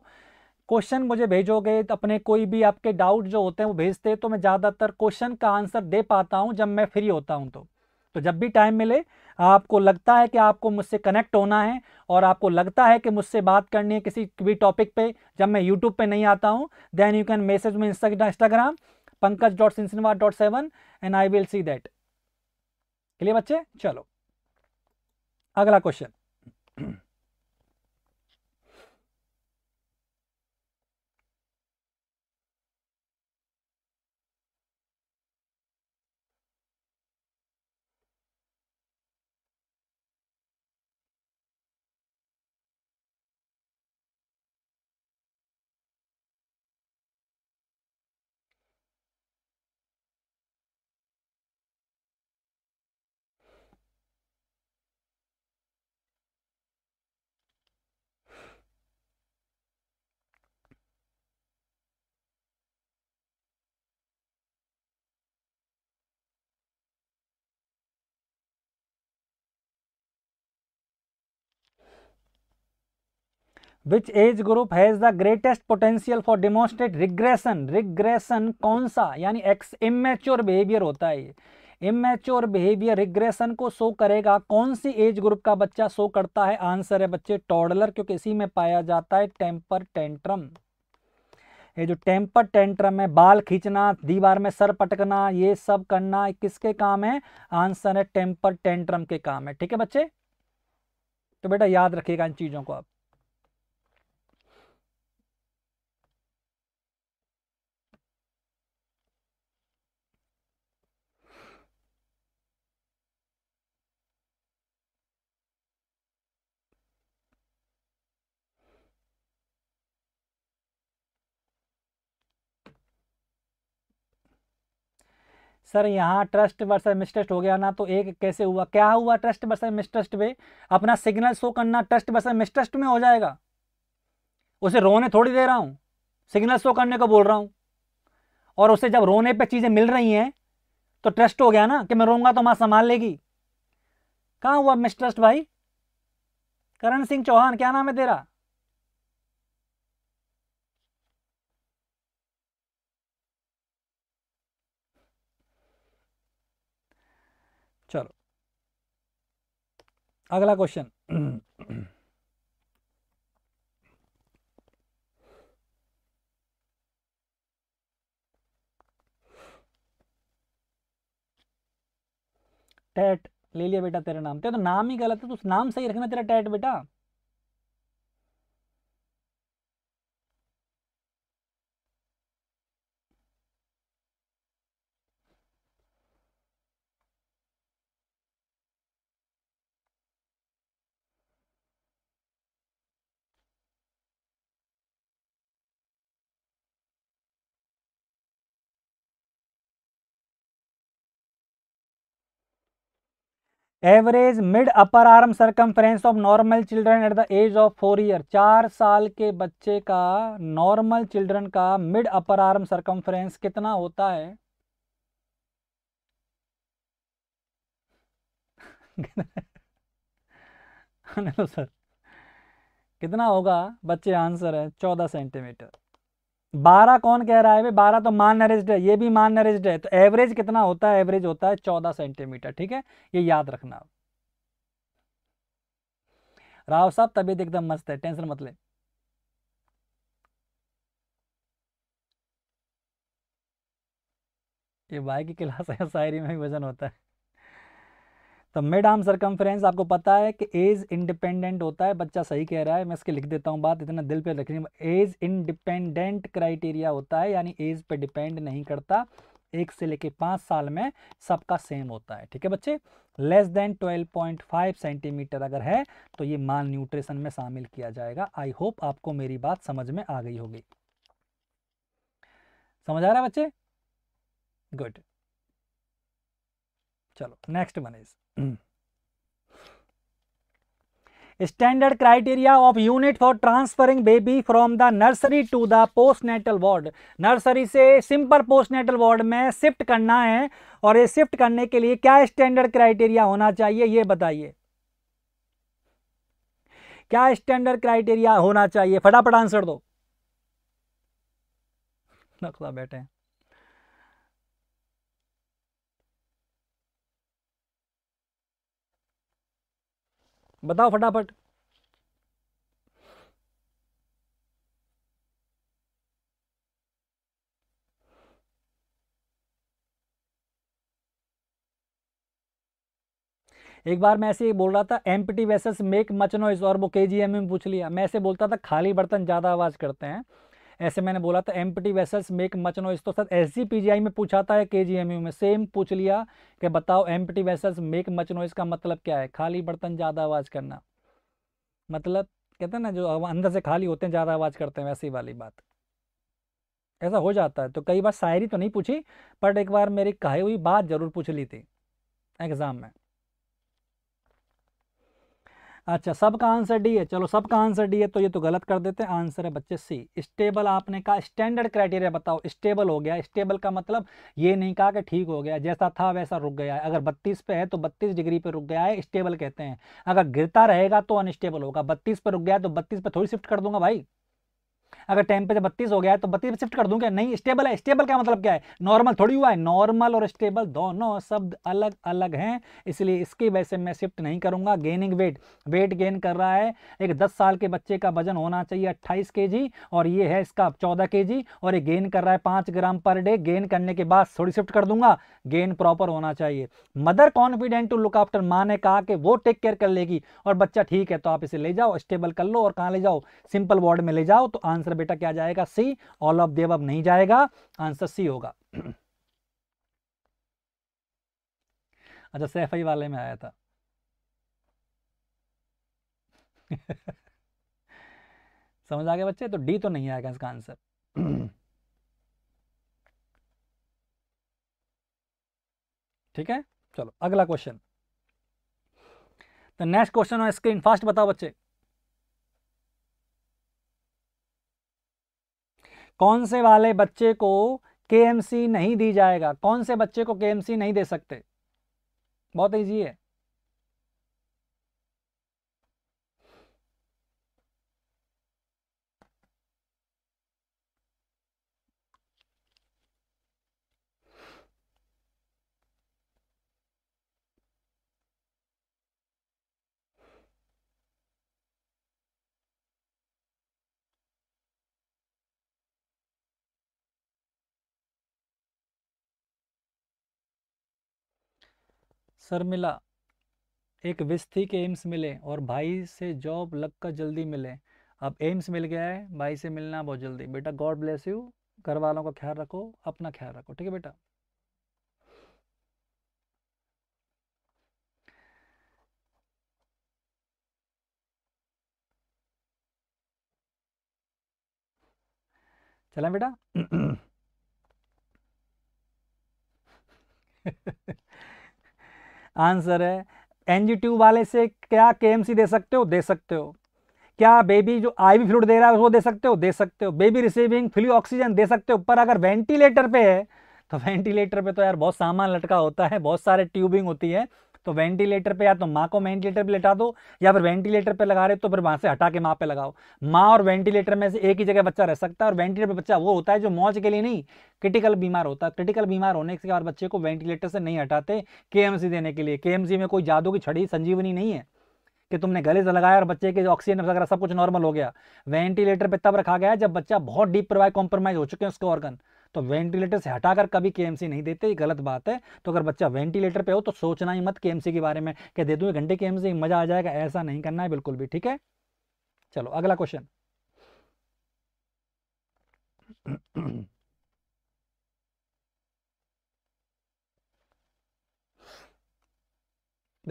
क्वेश्चन मुझे भेजोगे तो अपने कोई भी आपके डाउट जो होते हैं वो भेजते हैं तो मैं ज़्यादातर क्वेश्चन का आंसर दे पाता हूँ जब मैं फ्री होता हूँ तो तो जब भी टाइम मिले आपको लगता है कि आपको मुझसे कनेक्ट होना है और आपको लगता है कि मुझसे बात करनी है किसी भी टॉपिक पे जब मैं यूट्यूब पे नहीं आता हूँ then you can message me Instagram Pankaj dot Sinsinwar dot seven and I will see that clear बच्चे चलो अगला question which age group has the greatest potential for demonstrate regression regression कौन सा यानी एक्स इमेच्योर बिहेवियर होता है इमेच्योर बिहेवियर रिग्रेशन को show करेगा कौन सी एज ग्रुप का बच्चा शो करता है आंसर है बच्चे टॉडलर क्योंकि इसी में पाया जाता है टेम्पर टेंट्रम ये जो टेम्पर टेंट्रम है बाल खींचना दीवार में सर पटकना ये सब करना किसके काम है आंसर है टेम्पर टेंट्रम के काम है ठीक है बच्चे तो बेटा याद रखिएगा इन चीज़ों को आप सर यहाँ ट्रस्ट वर्सेस मिस्ट्रस्ट हो गया ना तो एक कैसे हुआ क्या हुआ ट्रस्ट वर्सेस मिस्ट्रस्ट में अपना सिग्नल शो करना ट्रस्ट वर्सेस मिस्ट्रस्ट में हो जाएगा उसे रोने थोड़ी दे रहा हूँ सिग्नल शो करने को बोल रहा हूँ और उसे जब रोने पर चीज़ें मिल रही हैं तो ट्रस्ट हो गया ना कि मैं रोऊंगा तो माँ संभाल लेगी कहाँ हुआ मिस्ट्रस्ट भाई करण सिंह चौहान क्या नाम है तेरा चलो अगला क्वेश्चन टैट ले लिया बेटा तेरा नाम तेरा तो नाम ही गलत है तू नाम सही रखना तेरा टैट बेटा average mid upper arm circumference of normal children at the age of four year चार साल के बच्चे का नॉर्मल चिल्ड्रन का मिड अपर आर्म सरकमफ्रेंस कितना होता है तो सर कितना होगा बच्चे आंसर है चौदह सेंटीमीटर बारह कौन कह रहा है भाई बारह तो मान नरेस्ड है ये भी मान नरेस्ड है तो एवरेज कितना होता है एवरेज होता है चौदह सेंटीमीटर ठीक है ये याद रखना राव साहब तबीयत एकदम मस्त है टेंशन मत ले ये भाई की क्लास है शायरी में भी वजन होता है तो मिड आर्म सरकमफ्रेंस आपको पता है कि एज इंडिपेंडेंट होता है बच्चा सही कह रहा है मैं इसके लिख देता हूँ बात इतना दिल पे रखनी एज इंडिपेंडेंट क्राइटेरिया होता है यानी एज पे डिपेंड नहीं करता एक से लेके पाँच साल में सबका सेम होता है ठीक है बच्चे लेस देन 12.5 सेंटीमीटर अगर है तो ये माल न्यूट्रिशन में शामिल किया जाएगा आई होप आपको मेरी बात समझ में आ गई होगी समझ आ रहा है बच्चे गुड चलो next one standard criteria of unit for transferring baby from the nursery to the postnatal ward nursery से सिंपल पोस्टनेटल वार्ड में शिफ्ट करना है और ये शिफ्ट करने के लिए क्या स्टैंडर्ड क्राइटेरिया होना चाहिए ये बताइए क्या स्टैंडर्ड क्राइटेरिया होना चाहिए फटाफट आंसर दो बैठे हैं बताओ फटाफट एक बार मैं ऐसे ही बोल रहा था एमपीटी वेसेस मेक मच नॉइस और वो के में पूछ लिया मैं ऐसे बोलता था खाली बर्तन ज़्यादा आवाज़ करते हैं ऐसे मैंने बोला था एम वेसल्स मेक मच नॉइस तो सर एस में पूछा था के जी में सेम पूछ लिया कि बताओ एम वेसल्स मेक मच नॉइस का मतलब क्या है खाली बर्तन ज़्यादा आवाज़ करना मतलब कहते हैं ना जो अंदर से खाली होते हैं ज़्यादा आवाज़ करते हैं वैसी वाली बात ऐसा हो जाता है तो कई बार शायरी तो नहीं पूछी बट एक बार मेरी कही हुई बात ज़रूर पूछ ली थी एग्ज़ाम में अच्छा सब का आंसर डी है चलो सब का आंसर डी है तो ये तो गलत कर देते हैं आंसर है बच्चे सी स्टेबल आपने कहा स्टैंडर्ड क्राइटेरिया बताओ स्टेबल हो गया स्टेबल का मतलब ये नहीं कहा कि ठीक हो गया जैसा था वैसा रुक गया है अगर बत्तीस पे है तो बत्तीस डिग्री पे रुक गया है स्टेबल कहते हैं अगर गिरता रहेगा तो अनस्टेबल होगा बत्तीस पर रुक गया तो बत्तीस पर थोड़ी शिफ्ट कर दूंगा भाई अगर पे जब बत्तीस हो गया है तो बत्तीस शिफ्ट कर दूं क्या नहीं स्टेबल है स्टेबल का मतलब क्या है नॉर्मल थोड़ी हुआ है नॉर्मल और स्टेबल दोनों शब्द अलग अलग हैं इसलिए इसकी वजह से मैं शिफ्ट नहीं करूंगा गेनिंग वेट वेट गेन कर रहा है एक दस साल के बच्चे का वजन होना चाहिए अट्ठाईस के और ये है इसका चौदह के और ये गेन कर रहा है पाँच ग्राम पर डे गेन करने के बाद थोड़ी शिफ्ट कर दूंगा गेन प्रॉपर होना चाहिए mother confident to look after माँ ने कहा कि वो टेक केयर कर लेगी और बच्चा ठीक है तो आप इसे ले जाओ स्टेबल कर लो और कहाँ ले जाओ सिंपल वार्ड में ले जाओ तो आंसर आंसर बेटा क्या जाएगा सी ऑल ऑफ देव अब नहीं जाएगा आंसर सी होगा अच्छा सैफ आई वाले में आया था समझ आ गया बच्चे तो डी तो नहीं आएगा इसका आंसर ठीक है चलो अगला क्वेश्चन तो नेक्स्ट क्वेश्चन स्क्रीन फास्ट बताओ बच्चे कौन से वाले बच्चे को के नहीं दी जाएगा कौन से बच्चे को के नहीं दे सकते बहुत ईजी है सर मिला एक विस्थी के एम्स मिले और भाई से जॉब लग कर जल्दी मिले अब एम्स मिल गया है भाई से मिलना बहुत जल्दी बेटा गॉड ब्लेस यू घर वालों का ख्याल रखो अपना ख्याल रखो ठीक है बेटा चला बेटा आंसर है एनजी वाले से क्या के दे सकते हो दे सकते हो क्या बेबी जो आई वी फ्लूड दे रहा है वो दे सकते हो दे सकते हो बेबी रिसीविंग फ्लू ऑक्सीजन दे सकते हो पर अगर वेंटिलेटर पे है तो वेंटिलेटर पे तो यार बहुत सामान लटका होता है बहुत सारे ट्यूबिंग होती है तो वेंटिलेटर पे या तो माँ को वेंटिलेटर पे लेटा दो या फिर वेंटिलेटर पे लगा रहे तो फिर वहाँ से हटा के माँ पे लगाओ माँ और वेंटिलेटर में से एक ही जगह बच्चा रह सकता है और वेंटिलेटर पे बच्चा वो होता है जो मौज के लिए नहीं क्रिटिकल बीमार होता है क्रिटिकल बीमार होने के बाद बच्चे को वेंटिलेटर से नहीं हटाते के देने के लिए के में कोई जादू की छड़ी संजीवनी नहीं है कि तुमने गले से लगाया और बच्चे के ऑक्सीजन वगैरह सब कुछ नॉर्मल हो गया वेंटिलेटर पर तब रखा गया जब बच्चा बहुत डीप प्रवाह कॉम्प्रोमाइज हो चुके हैं उसके ऑर्गन तो वेंटिलेटर से हटाकर कभी के नहीं देते ये गलत बात है तो अगर बच्चा वेंटिलेटर पे हो तो सोचना ही मत के के बारे में क्या दे दूँ घंटे केएमसी मज़ा आ जाएगा ऐसा नहीं करना है बिल्कुल भी ठीक है चलो अगला क्वेश्चन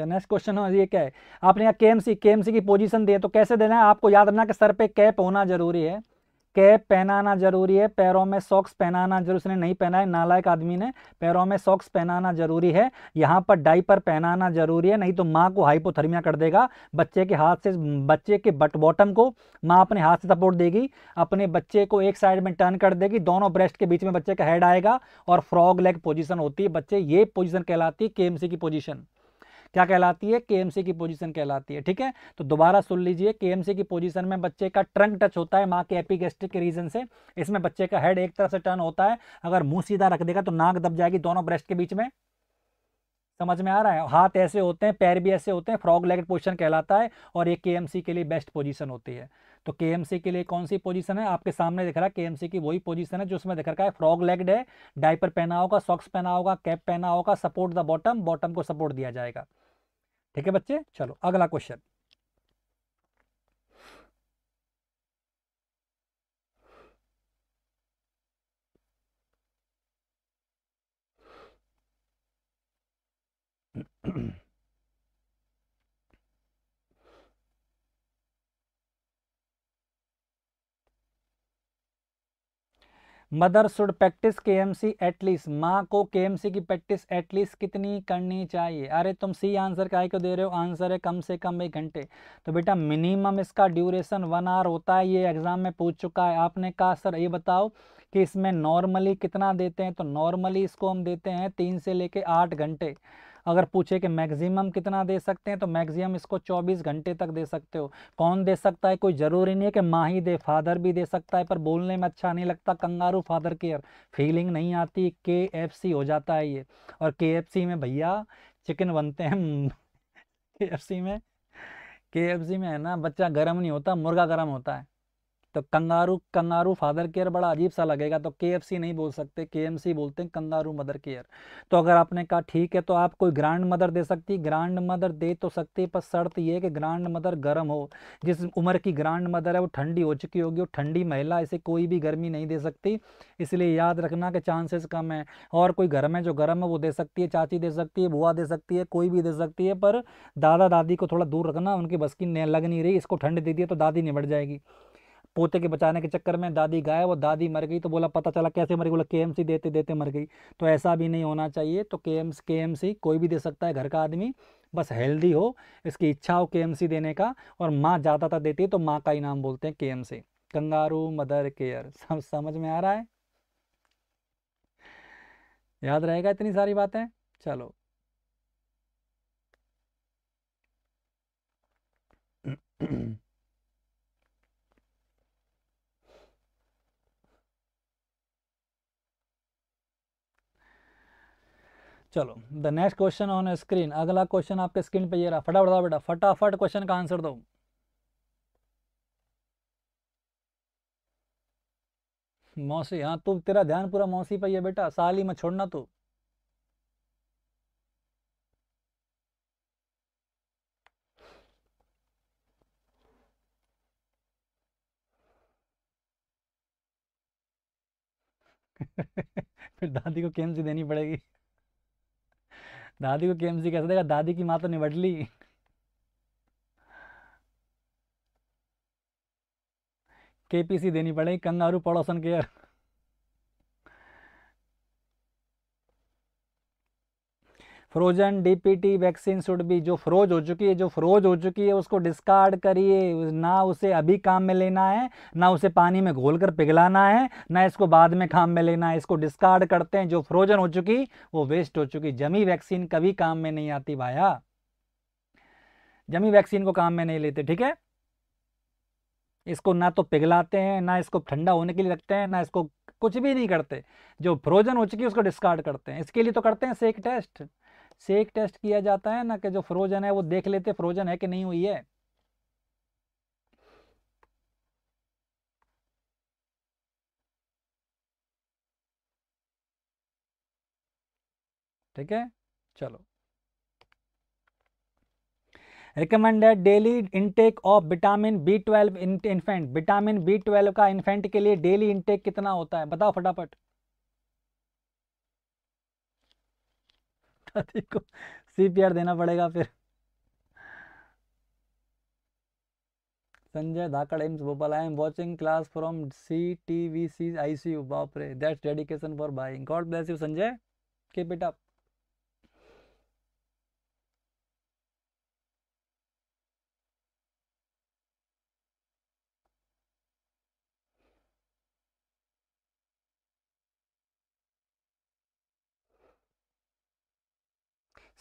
नेक्स्ट क्वेश्चन है ये क्या है आपने यहाँ केएमसी केएमसी की पोजीशन दी है तो कैसे देना है आपको याद रखना कि सर पे कैप होना जरूरी है कैप पहनाना जरूरी है पैरों में सॉक्स पहनाना जरूरी उसने नहीं पहना है नालायक आदमी ने पैरों में सॉक्स पहनाना जरूरी है यहाँ पर डाइपर पहनाना जरूरी है नहीं तो माँ को हाइपोथर्मिया कर देगा बच्चे के हाथ से बच्चे के बट बॉटम को माँ अपने हाथ से सपोर्ट देगी अपने बच्चे को एक साइड में टर्न कर देगी दोनों ब्रेस्ट के बीच में बच्चे का हेड आएगा और फ्रॉग लेग पोजिशन होती है बच्चे ये पोजिशन कहलाती है के की पोजिशन क्या कहलाती है के की पोजिशन कहलाती है ठीक है तो दोबारा सुन लीजिए के की पोजिशन में बच्चे का ट्रंक टच होता है माँ के एपिगेस्टिक के रीजन से इसमें बच्चे का हेड एक तरह से टर्न होता है अगर मुंह सीधा रख देगा तो नाक दब जाएगी दोनों ब्रेस्ट के बीच में समझ में आ रहा है हाथ ऐसे होते हैं पैर भी ऐसे होते हैं फ्रॉग लेग पोजिशन कहलाता है और ये के के लिए बेस्ट पोजिशन होती है तो के के लिए कौन सी पोजीशन है आपके सामने दिख रहा है के की वही पोजीशन है जो उसमें दिख रहा है फ्रॉग लेग्ड है डाइपर पहना होगा सॉक्स पहना होगा कैप पहना होगा सपोर्ट द बॉटम बॉटम को सपोर्ट दिया जाएगा ठीक है बच्चे चलो अगला क्वेश्चन mother should practise K M C at least माँ को के एम सी की प्रैक्टिस एटलीस्ट कितनी करनी चाहिए अरे तुम सी आंसर का को तो दे रहे हो आंसर है कम से कम एक घंटे तो बेटा मिनिमम इसका ड्यूरेशन वन आवर होता है ये एग्ज़ाम में पूछ चुका है आपने कहा सर ये बताओ कि इसमें नॉर्मली कितना देते हैं तो नॉर्मली इसको हम देते हैं तीन से लेके आठ घंटे अगर पूछे कि मैक्सिमम कितना दे सकते हैं तो मैक्सिमम इसको 24 घंटे तक दे सकते हो कौन दे सकता है कोई ज़रूरी नहीं है कि माँ ही दे फादर भी दे सकता है पर बोलने में अच्छा नहीं लगता कंगारू फादर केयर फीलिंग नहीं आती के एफ सी हो जाता है ये और के एफ सी में भैया चिकन बनते हैं हम्म, के एफ सी में के एफ सी में है ना बच्चा गर्म नहीं होता मुर्गा गर्म होता है तो कंगारू कंगारू फादर केयर बड़ा अजीब सा लगेगा तो के नहीं बोल सकते के बोलते हैं कंगारू मदर केयर तो अगर आपने कहा ठीक है तो आप कोई ग्रांड मदर दे सकती ग्रांड मदर दे तो सकती पर शर्त यह है कि ग्रांड मदर गर्म हो जिस उम्र की ग्रांड मदर है वो ठंडी हो चुकी होगी और ठंडी महिला इसे कोई भी गर्मी नहीं दे सकती इसलिए याद रखना कि चांसेस कम है और कोई घर में जो गर्म है वो दे सकती है चाची दे सकती है बुआ दे सकती है कोई भी दे सकती है पर दादा दादी को थोड़ा दूर रखना उनकी बस की लग नहीं रही इसको ठंड दे दी तो दादी निबट जाएगी पोते के बचाने के चक्कर में दादी गायब और दादी मर गई तो बोला पता चला कैसे मर गई बोला के देते देते मर गई तो ऐसा भी नहीं होना चाहिए तो के एम कोई भी दे सकता है घर का आदमी बस हेल्दी हो इसकी इच्छा हो के देने का और माँ ज़्यादातर देती है तो माँ का ही नाम बोलते हैं के कंगारू मदर केयर सब समझ में आ रहा है याद रहेगा इतनी सारी बातें चलो चलो the next question on screen अगला क्वेश्चन आपके स्क्रीन पे ये रहा फटाफट बताओ बेटा फटाफट क्वेश्चन का आंसर दो मौसी हाँ तू तेरा ध्यान पूरा मौसी पे है बेटा साली मत छोड़ना तू फिर दादी को केम से देनी पड़ेगी दादी को के एमसी कैसे देगा दादी की माँ तो निबट ली केपीसी देनी पड़ेगी कंगारू पड़ोसन के फ्रोजन डीपीटी वैक्सीन शुड भी जो फ्रोज हो चुकी है जो फ्रोज हो चुकी है उसको डिस्कार्ड करिए ना उसे अभी काम में लेना है ना उसे पानी में घोल कर पिघलाना है ना इसको बाद में काम में लेना है इसको डिस्कार्ड करते हैं जो फ्रोजन हो चुकी वो वेस्ट हो चुकी जमी वैक्सीन कभी काम में नहीं आती भाया जमी वैक्सीन को काम में नहीं लेते ठीक है इसको ना तो पिघलाते हैं ना इसको ठंडा होने के लिए रखते हैं ना इसको कुछ भी नहीं करते जो फ्रोजन हो चुकी है उसको डिस्कार्ड करते हैं इसके लिए तो करते हैं सेक टेस्ट सेक टेस्ट किया जाता है ना कि जो फ्रोजन है वो देख लेते फ्रोजन है कि नहीं हुई है ठीक है चलो recommended daily intake of vitamin B twelve infant vitamin B twelve का इन्फेंट के लिए डेली इनटेक कितना होता है बताओ फटाफट साथी को सी देना पड़ेगा फिर Sanjay Dhakad AIIMS Bhopal I am watching class from C T V C I C U बाप रे that's dedication for being God bless you Sanjay keep it up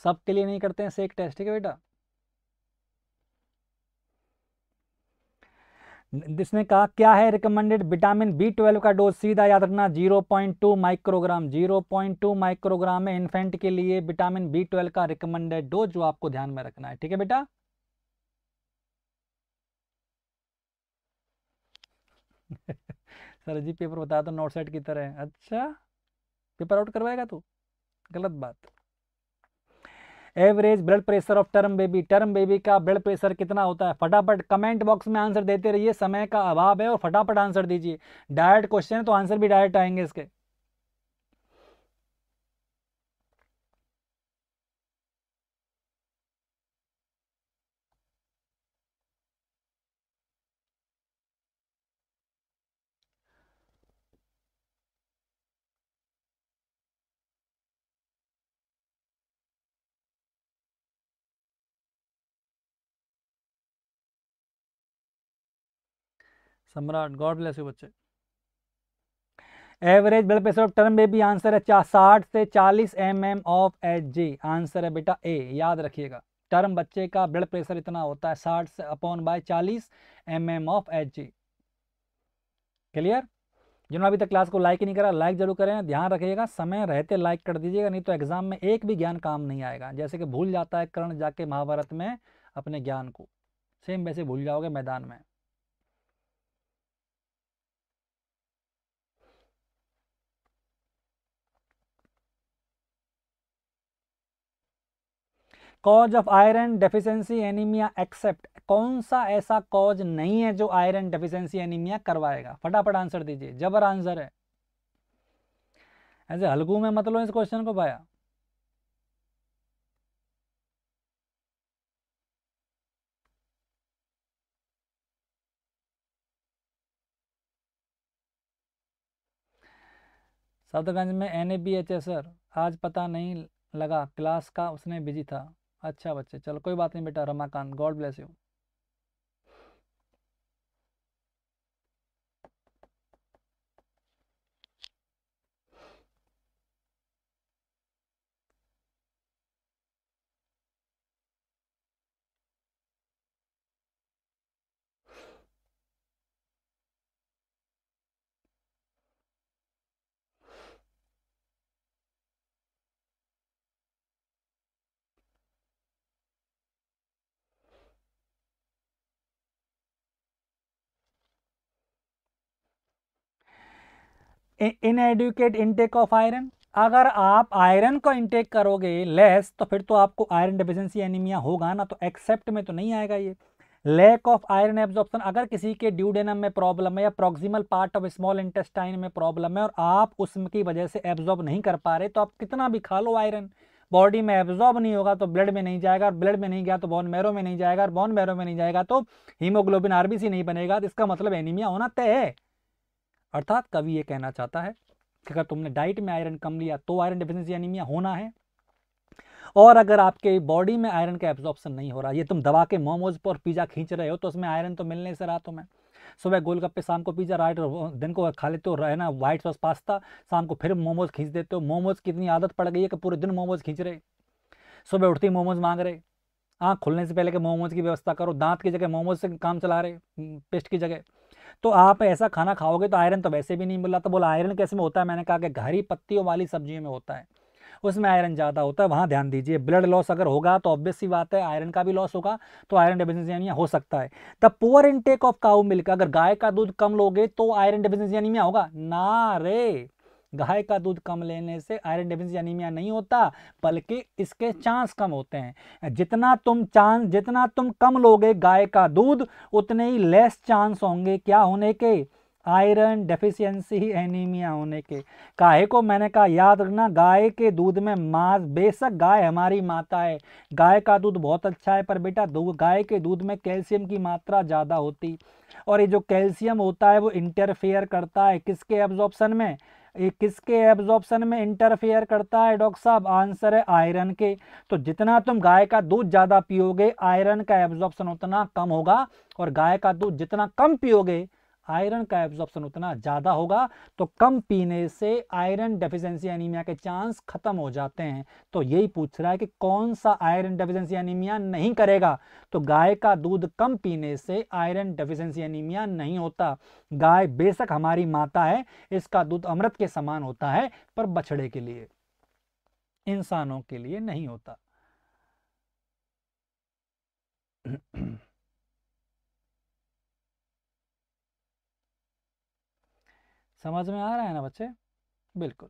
सबके लिए नहीं करते हैं सेक टेस्ट ठीक है बेटा जिसने कहा क्या है रिकमेंडेड विटामिन बी ट्वेल्व का डोज सीधा याद रखना zero point two microgram zero point two microgram है इन्फेंट के लिए विटामिन बी ट्वेल्व का रिकमेंडेड डोज जो आपको ध्यान में रखना है ठीक है बेटा सर जी पेपर बता दो नोट सेट की तरह अच्छा पेपर आउट करवाएगा तू गलत बात average blood pressure of term baby term baby का ब्लड प्रेशर कितना होता है फटाफट कमेंट बॉक्स में आंसर देते रहिए समय का अभाव है और फटाफट आंसर दीजिए डायरेक्ट क्वेश्चन है तो आंसर भी डायरेक्ट आएंगे इसके सम्राट गॉड ब्लेस यू बच्चे average blood pressure of term baby answer है साठ से चालीस M M of H G answer है बेटा ए याद रखिएगा टर्म बच्चे का ब्लड प्रेशर इतना होता है साठ से अपॉन बाय चालीस M M of H G clear जिन्होंने अभी तक क्लास को लाइक ही नहीं करा लाइक जरूर करें ध्यान रखिएगा समय रहते लाइक कर दीजिएगा नहीं तो एग्जाम में एक भी ज्ञान काम नहीं आएगा जैसे कि भूल जाता है कर्ण जाके महाभारत में अपने ज्ञान को सेम वैसे भूल जाओगे मैदान में cause of iron deficiency anaemia except कौन सा ऐसा कॉज नहीं है जो आयरन डेफिशिएंसी एनीमिया करवाएगा फटाफट आंसर दीजिए जबर आंसर है ऐसे हल्कू में मतलब इस क्वेश्चन को पाया सफदरगंज में N A B H S sir आज पता नहीं लगा क्लास का उसने बिजी था अच्छा बच्चे चलो कोई बात नहीं बेटा Ramakant God bless you inadequate intake of iron अगर आप आयरन को इनटेक करोगे लेस तो फिर तो आपको आयरन डिफिशेंसी एनीमिया होगा ना तो एक्सेप्ट में तो नहीं आएगा ये लैक ऑफ आयरन एब्जॉर्प्शन अगर किसी के ड्यूडेनम में प्रॉब्लम है या proximal part of small intestine में प्रॉब्लम है और आप उसकी वजह से एब्जॉर्ब नहीं कर पा रहे तो आप कितना भी खा लो आयरन बॉडी में एब्जॉर्ब नहीं होगा तो ब्लड में नहीं जाएगा और ब्लड में नहीं गया तो बॉन मैरो में नहीं जाएगा और बॉन मैरो में नहीं जाएगा तो हीमोग्लोबिन आरबीसी नहीं बनेगा तो इसका मतलब एनीमिया होना तय है अर्थात कवि ये कहना चाहता है कि अगर तुमने डाइट में आयरन कम लिया तो आयरन डिफिशेंसी एनीमिया होना है और अगर आपके बॉडी में आयरन का एब्जॉर्प्शन नहीं हो रहा ये तुम दवा के मोमोज पर पिज़्ज़ा खींच रहे हो तो उसमें आयरन तो मिलने से रहा तुम्हें सुबह गोलगप्पे शाम को पिज़्ज़ा राइट दिन को खा लेते हो रहना वाइट सॉस पास्ता शाम को फिर मोमोज खींच देते हो मोमोज की इतनी आदत पड़ गई है कि पूरे दिन मोमोज खींच रहे सुबह उठती मोमोज मांग रहे आँख खुलने से पहले के मोमोज की व्यवस्था करो दांत की जगह मोमोज से काम चला रहे पेस्ट की जगह तो आप ऐसा खाना खाओगे तो आयरन तो वैसे भी नहीं रहा तो बोला आयरन कैसे में होता है मैंने कहा कि घरी पत्तियों वाली सब्जियों में होता है उसमें आयरन ज़्यादा होता है वहाँ ध्यान दीजिए ब्लड लॉस अगर होगा तो ऑब्वियस सी बात है आयरन का भी लॉस होगा तो आयरन डेफिशिएंसी यानी हो सकता है the poor intake of cow milk अगर गाय का दूध कम लोगे तो आयरन डेफिशिएंसी यानी होगा ना रे गाय का दूध कम लेने से आयरन डेफिशिएंसी एनीमिया नहीं होता बल्कि इसके चांस कम होते हैं जितना तुम चांस जितना तुम कम लोगे गाय का दूध उतने ही लेस चांस होंगे क्या होने के आयरन डेफिशिएंसी एनीमिया होने के काहे को मैंने कहा याद रखना गाय के दूध में मांस बेशक गाय हमारी माता है गाय का दूध बहुत अच्छा है पर बेटा गाय के दूध में कैल्शियम की मात्रा ज़्यादा होती और ये जो कैल्शियम होता है वो इंटरफेयर करता है किसके एब्जॉर्प्शन में ये किसके एब्जॉर्प्शन में इंटरफेयर करता है डॉक्टर साहब आंसर है आयरन के तो जितना तुम गाय का दूध ज़्यादा पियोगे आयरन का एब्जॉर्प्शन उतना कम होगा और गाय का दूध जितना कम पियोगे आयरन का एब्जॉर्प्शन उतना ज़्यादा होगा तो कम पीने से आयरन डेफिशिएंसी एनीमिया के चांस ख़त्म हो जाते हैं तो यही पूछ रहा है कि कौन सा आयरन डेफिशिएंसी एनीमिया नहीं करेगा तो गाय का दूध कम पीने से आयरन डेफिशिएंसी एनीमिया नहीं होता गाय बेशक हमारी माता है इसका दूध अमृत के समान होता है पर बछड़े के लिए इंसानों के लिए नहीं होता समझ में आ रहा है ना बच्चे बिल्कुल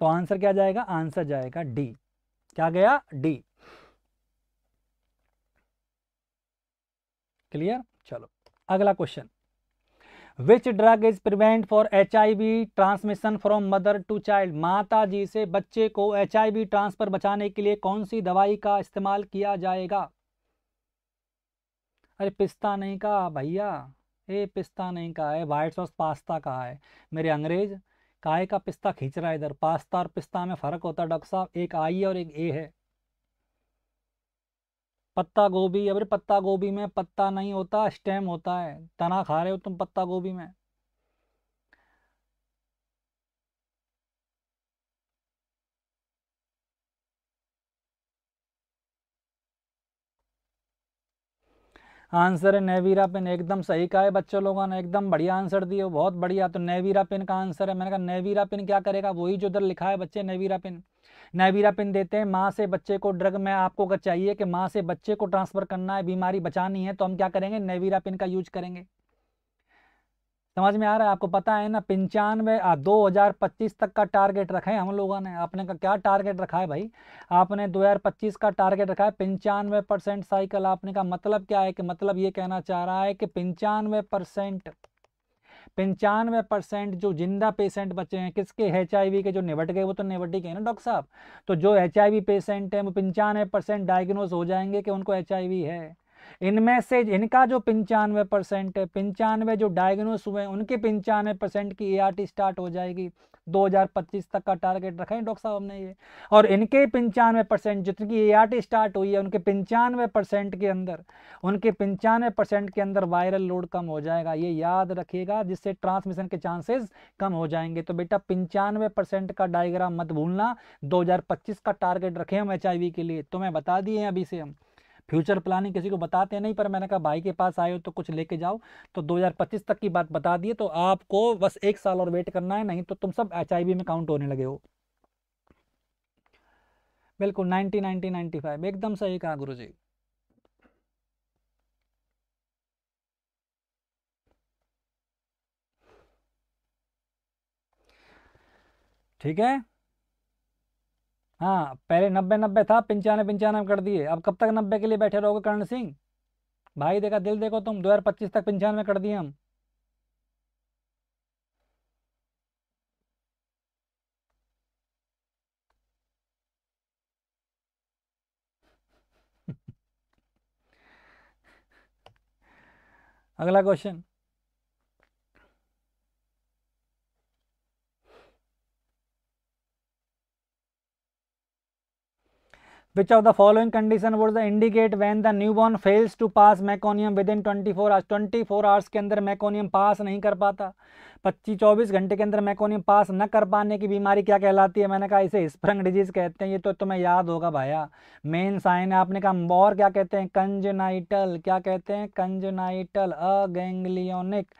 तो आंसर क्या जाएगा आंसर जाएगा डी क्या गया डी क्लियर चलो अगला question which drug is prevent for H transmission from mother to child माता जी से बच्चे को एच ट्रांसफर बचाने के लिए कौन सी दवाई का इस्तेमाल किया जाएगा अरे पिस्ता नहीं का भैया ए पिस्ता नहीं कहा है वाइट सॉस पास्ता कहा है मेरे अंग्रेज काय का पिस्ता खींच रहा है इधर पास्ता और पिस्ता में फ़र्क होता है डॉक्टर साहब एक आई और एक ए है पत्ता गोभी अरे पत्ता गोभी में पत्ता नहीं होता स्टेम होता है तना खा रहे हो तुम पत्ता गोभी में आंसर है नेवीरा पिन एकदम सही कहा है बच्चों लोगों ने एकदम बढ़िया आंसर दिए बहुत बढ़िया तो नेवीरा पिन का आंसर है मैंने कहा नेवीरा पिन क्या करेगा वही जो उधर लिखा है बच्चे नेवीरा पिन नेवीरा पिन देते हैं माँ से बच्चे को ड्रग में आपको अगर चाहिए कि माँ से बच्चे को ट्रांसफ़र करना है बीमारी बचानी है तो हम क्या करेंगे नेवीरा पिन का यूज करेंगे समझ में आ रहा है आपको पता है ना पंचानवे दो हज़ार पच्चीस तक का टारगेट रखा है हम लोगों ने आपने का क्या टारगेट रखा है भाई आपने दो हज़ार पच्चीस का टारगेट रखा है पंचानवे परसेंट साइकिल आपने का मतलब क्या है कि मतलब ये कहना चाह रहा है कि पंचानवे परसेंट पंचानवे परसेंट जो जिंदा पेशेंट बचे हैं किसके एच के जो निबट गए वो तो निबट ही गए ना डॉक्टर साहब तो जो एच पेशेंट है वो पंचानवे परसेंट डायग्नोज हो जाएंगे कि उनको एच है इनमें से इनका जो पंचानवे परसेंट है पंचानवे जो डायग्नोस हुए उनके पंचानवे परसेंट की ए स्टार्ट हो जाएगी 2025 तक का टारगेट रखा है डॉक्टर साहब ने ये और इनके पंचानवे परसेंट जितनी की ए स्टार्ट हुई है उनके पंचानवे परसेंट के अंदर उनके पंचानवे परसेंट के अंदर वायरल लोड कम हो जाएगा ये याद रखिएगा जिससे ट्रांसमिशन के चांसेस कम हो जाएंगे तो बेटा पंचानवे परसेंट का डायग्राम मत भूलना 2025 का टारगेट रखे हम एच के लिए तो मैं बता दिए अभी से हम फ्यूचर प्लानिंग किसी को बताते हैं नहीं पर मैंने कहा भाई के पास आए हो तो कुछ लेके जाओ तो 2025 तक की बात बता दिए तो आपको बस एक साल और वेट करना है नहीं तो तुम सब एच में काउंट होने लगे हो बिल्कुल नाइनटी नाइनटी नाइनटी फाइव एकदम सही कहा गुरु जी ठीक है हाँ पहले नब्बे नब्बे था पंचानवे पंचानवे कर दिए अब कब तक नब्बे के लिए बैठे रहोगे करण सिंह भाई देखा दिल देखो तुम दो हज़ार पच्चीस तक पंचानवे कर दिए हम अगला question which of the following condition would the indicate when the newborn fails to pass meconium within 24 hours 24 hours के अंदर meconium पास नहीं कर पाता 25-24 घंटे के अंदर meconium पास न कर पाने की बीमारी क्या कहलाती है मैंने कहा इसे स्प्रंग डिजीज कहते हैं ये तो तुम्हें याद होगा भाया मेन साइन है आपने कहा और क्या कहते हैं कंजनाइटल क्या कहते हैं congenital aganglionic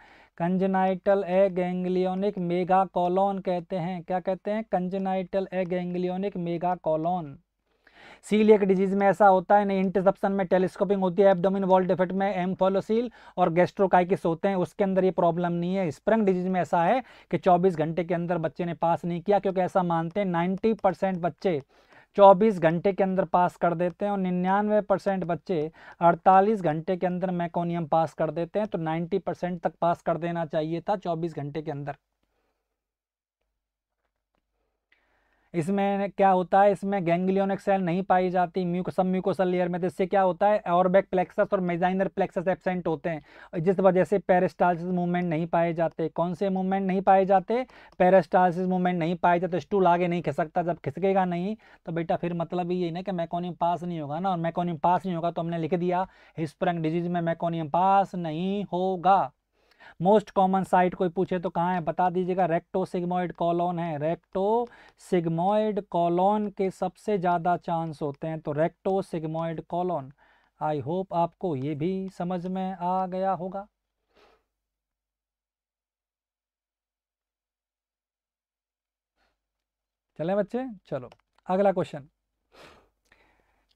congenital aganglionic megacolon कहते हैं क्या कहते हैं congenital aganglionic megacolon एक डिजीज में ऐसा होता है नहीं इंटरसेप्शन में टेलीस्कोपिंग होती है एबडोमिन वॉल डिफेक्ट में एम्फोलोसील और गेस्ट्रोकाइकिस होते हैं उसके अंदर ये प्रॉब्लम नहीं है स्प्रंग डिजीज में ऐसा है कि चौबीस घंटे के अंदर बच्चे ने पास नहीं किया क्योंकि ऐसा मानते हैं नाइन्टी बच्चे 24 घंटे के अंदर पास कर देते हैं और निन्यानवे परसेंट बच्चे 48 घंटे के अंदर मैकोनियम पास कर देते हैं तो 90 परसेंट तक पास कर देना चाहिए था 24 घंटे के अंदर इसमें क्या होता है इसमें गैंग्लियोनिक सेल नहीं पाई जाती म्यूक सब म्यूकोसल लेयर में तो इससे क्या होता है ऑरबैक प्लेक्सस और मेजाइनर प्लेक्सस एबसेंट होते हैं जिस वजह से पेरेस्टालसिस मूवमेंट नहीं पाए जाते कौन से मूवमेंट नहीं पाए जाते पेरेस्टालसिस मूवमेंट नहीं पाए जाते स्टूल आगे नहीं खिसकता जब खिसकेगा नहीं तो बेटा फिर मतलब ये ना कि मैकोनियम पास नहीं होगा ना और मैकोनियम पास नहीं होगा तो हमने लिख दिया हिस्प्रंग डिजीज में मैकोनियम पास नहीं होगा मोस्ट कॉमन साइट कोई पूछे तो कहाँ है बता दीजिएगा रेक्टो सिग्मोइड कॉलोन है रेक्टो सिग्मोइड कॉलोन के सबसे ज़्यादा चांस होते हैं तो rectosigmoid colon I hope आपको ये भी समझ में आ गया होगा चले बच्चे चलो अगला question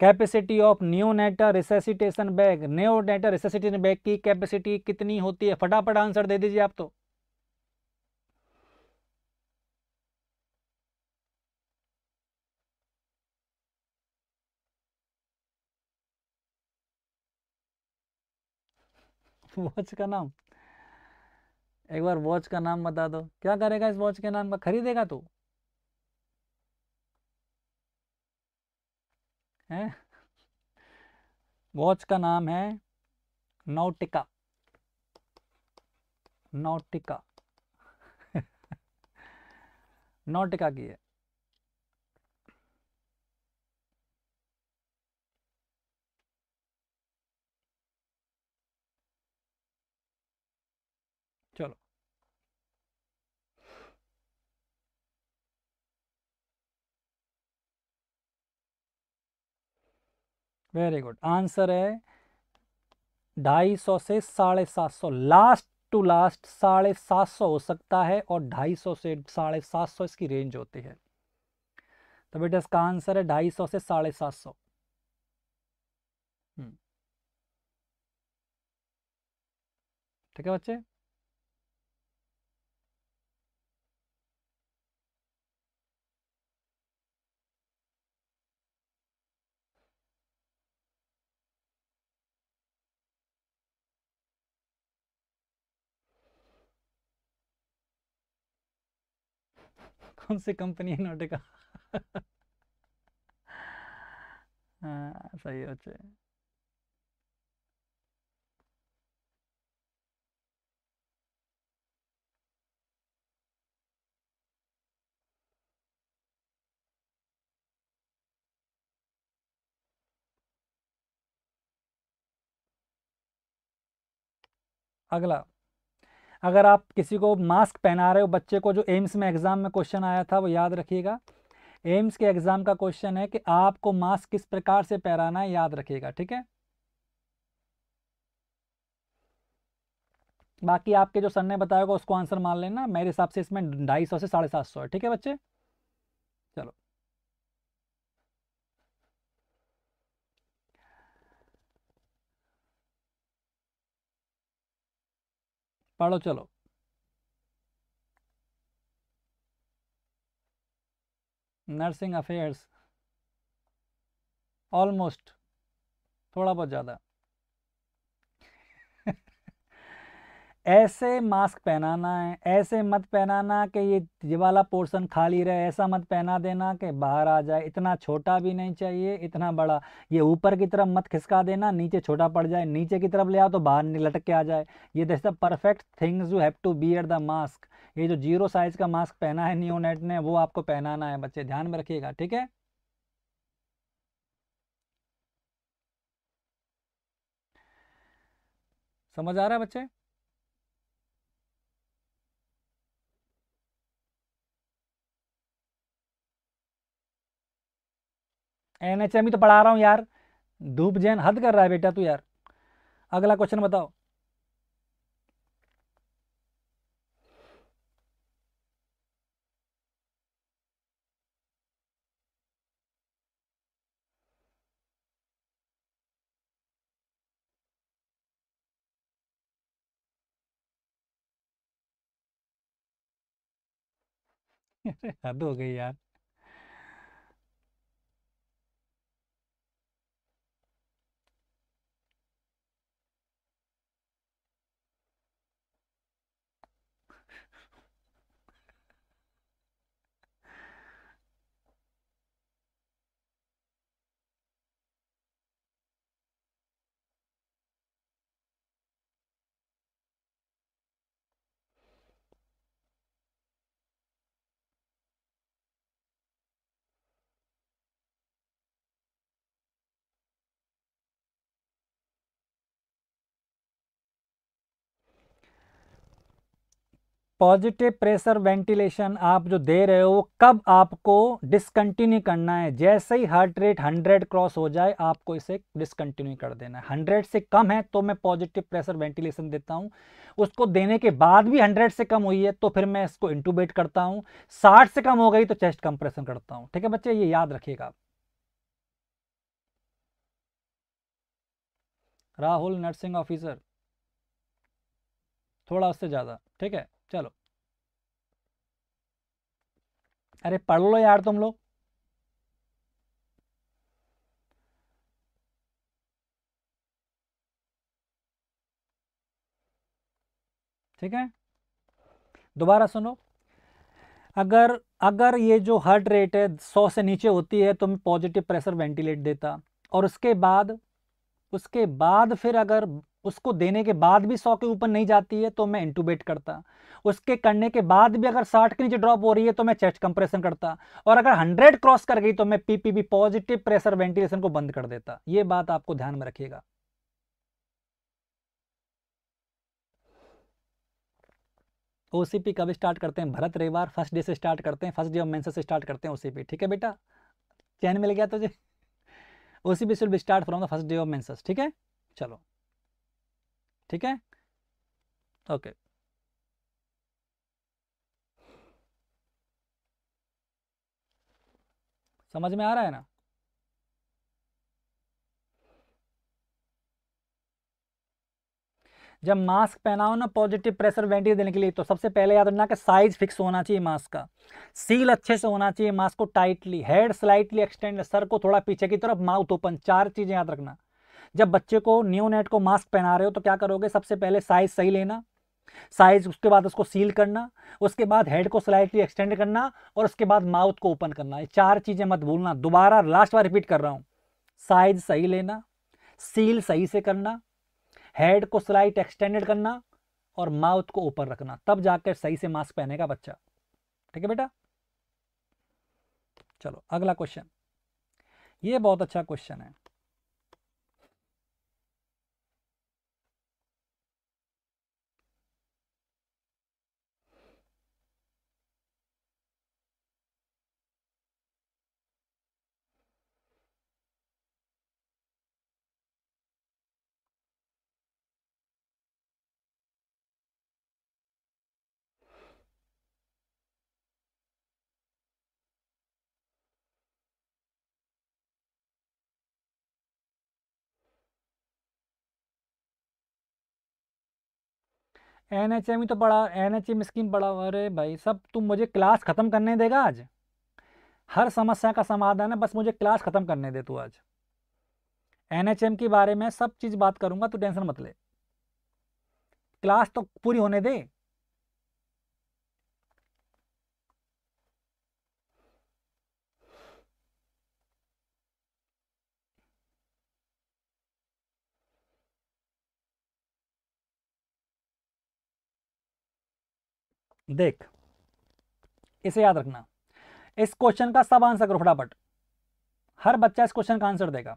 capacity of neonatal resuscitation bag neonatal resuscitation bag की कैपेसिटी कितनी होती है फटाफट आंसर दे दीजिए आप तो वॉच का नाम एक बार वॉच का नाम बता दो क्या करेगा इस वॉच के नाम का खरीदेगा तू है वॉच का नाम है नौटिका नौटिका नौटिका की है वेरी गुड आंसर है ढाई सौ से साढ़े सात सौ लास्ट टू लास्ट साढ़े सात सौ हो सकता है और ढाई सौ से साढ़े सात सौ इसकी रेंज होती है तो बेटा इसका आंसर है ढाई सौ से साढ़े सात सौ हम्म। ठीक है बच्चे कौन सी कंपनी है नोटिका हाँ सही हो चाहिए अगला अगर आप किसी को मास्क पहना रहे हो बच्चे को जो एम्स में एग्ज़ाम में क्वेश्चन आया था वो याद रखिएगा एम्स के एग्ज़ाम का क्वेश्चन है कि आपको मास्क किस प्रकार से पहनाना है याद रखिएगा ठीक है बाकी आपके जो सर ने बताया होगा उसको आंसर मान लेना मेरे हिसाब से इसमें ढाई सौ से साढ़े सात सौ है ठीक है बच्चे पढ़ो चलो नर्सिंग अफेयर्स ऑलमोस्ट थोड़ा बहुत ज़्यादा ऐसे मास्क पहनाना है ऐसे मत पहनाना कि ये ये वाला पोर्शन खाली रहे ऐसा मत पहना देना कि बाहर आ जाए इतना छोटा भी नहीं चाहिए इतना बड़ा ये ऊपर की तरफ मत खिसका देना नीचे छोटा पड़ जाए नीचे की तरफ ले आओ तो बाहर लटक के आ जाए ये दस the perfect things you have to be at the mask ये जो जीरो साइज़ का मास्क पहना है न्यूनेट ने वो आपको पहनाना है बच्चे ध्यान में रखिएगा ठीक है समझ आ रहा है बच्चे एन एच एम ही तो पढ़ा रहा हूँ यार धूप जैन हद कर रहा है बेटा तू यार अगला क्वेश्चन बताओ हद हो गई यार पॉजिटिव प्रेशर वेंटिलेशन आप जो दे रहे हो कब आपको डिसकंटिन्यू करना है जैसे ही हार्ट रेट 100 क्रॉस हो जाए आपको इसे डिसकंटिन्यू कर देना है 100 से कम है तो मैं पॉजिटिव प्रेशर वेंटिलेशन देता हूँ उसको देने के बाद भी 100 से कम हुई है तो फिर मैं इसको इंटूबेट करता हूँ साठ से कम हो गई तो चेस्ट कंप्रेशन करता हूँ ठीक है बच्चे ये याद रखिएगा राहुल नर्सिंग ऑफिसर थोड़ा उससे ज़्यादा ठीक है चलो अरे पढ़ लो यार तुम लोग ठीक है दोबारा सुनो अगर अगर ये जो हार्ट रेट है सौ से नीचे होती है तो मैं पॉजिटिव प्रेशर वेंटिलेट देता और उसके बाद उसके बाद फिर अगर उसको देने के बाद भी सौ के ऊपर नहीं जाती है तो मैं इंटूबेट करता उसके करने के बाद भी अगर साठ के नीचे ड्रॉप हो रही है तो मैं चेस्ट कंप्रेशन करता और अगर हंड्रेड क्रॉस कर गई तो मैं पीपीबी पॉजिटिव प्रेशर वेंटिलेशन को बंद कर देता ये बात आपको ध्यान में रखिएगा ओसीपी कब स्टार्ट करते हैं भरत रविवार फर्स्ट डे से स्टार्ट करते हैं फर्स्ट डे ऑफ मेंसेस से स्टार्ट करते हैं ओसीपी ठीक है बेटा चैन मिल गया तुझे उसी C B B start from the first day of menses ठीक है चलो ठीक है ओके समझ में आ रहा है ना जब मास्क पहनाओ ना पॉजिटिव प्रेशर वेंटिल देने के लिए तो सबसे पहले याद रखना कि साइज फिक्स होना चाहिए मास्क का सील अच्छे से होना चाहिए मास्क को टाइटली हेड स्लाइटली एक्सटेंड सर को थोड़ा पीछे की तरफ माउथ ओपन चार चीज़ें याद रखना जब बच्चे को न्यू नेट को मास्क पहना रहे हो तो क्या करोगे सबसे पहले साइज सही लेना साइज उसके बाद उसको सील करना उसके बाद हेड को स्लाइटली एक्सटेंड करना और उसके बाद माउथ को ओपन करना ये चार चीज़ें मत भूलना दोबारा लास्ट बार रिपीट कर रहा हूँ साइज सही लेना सील सही से करना हेड को स्लाइट एक्सटेंडेड करना और माउथ को ऊपर रखना तब जाकर सही से मास्क पहनेगा बच्चा ठीक है बेटा चलो अगला क्वेश्चन ये बहुत अच्छा क्वेश्चन है एन एच एम ही तो पढ़ा एन एच एम स्कीम पढ़ा अरे भाई सब तुम मुझे क्लास ख़त्म करने देगा आज हर समस्या का समाधान है बस मुझे क्लास ख़त्म करने दे तू आज एन एच एम के बारे में सब चीज़ बात करूँगा तू टेंशन मत ले क्लास तो पूरी होने दे देख इसे याद रखना इस क्वेश्चन का सब आंसर करो फटाफट हर बच्चा इस क्वेश्चन का आंसर देगा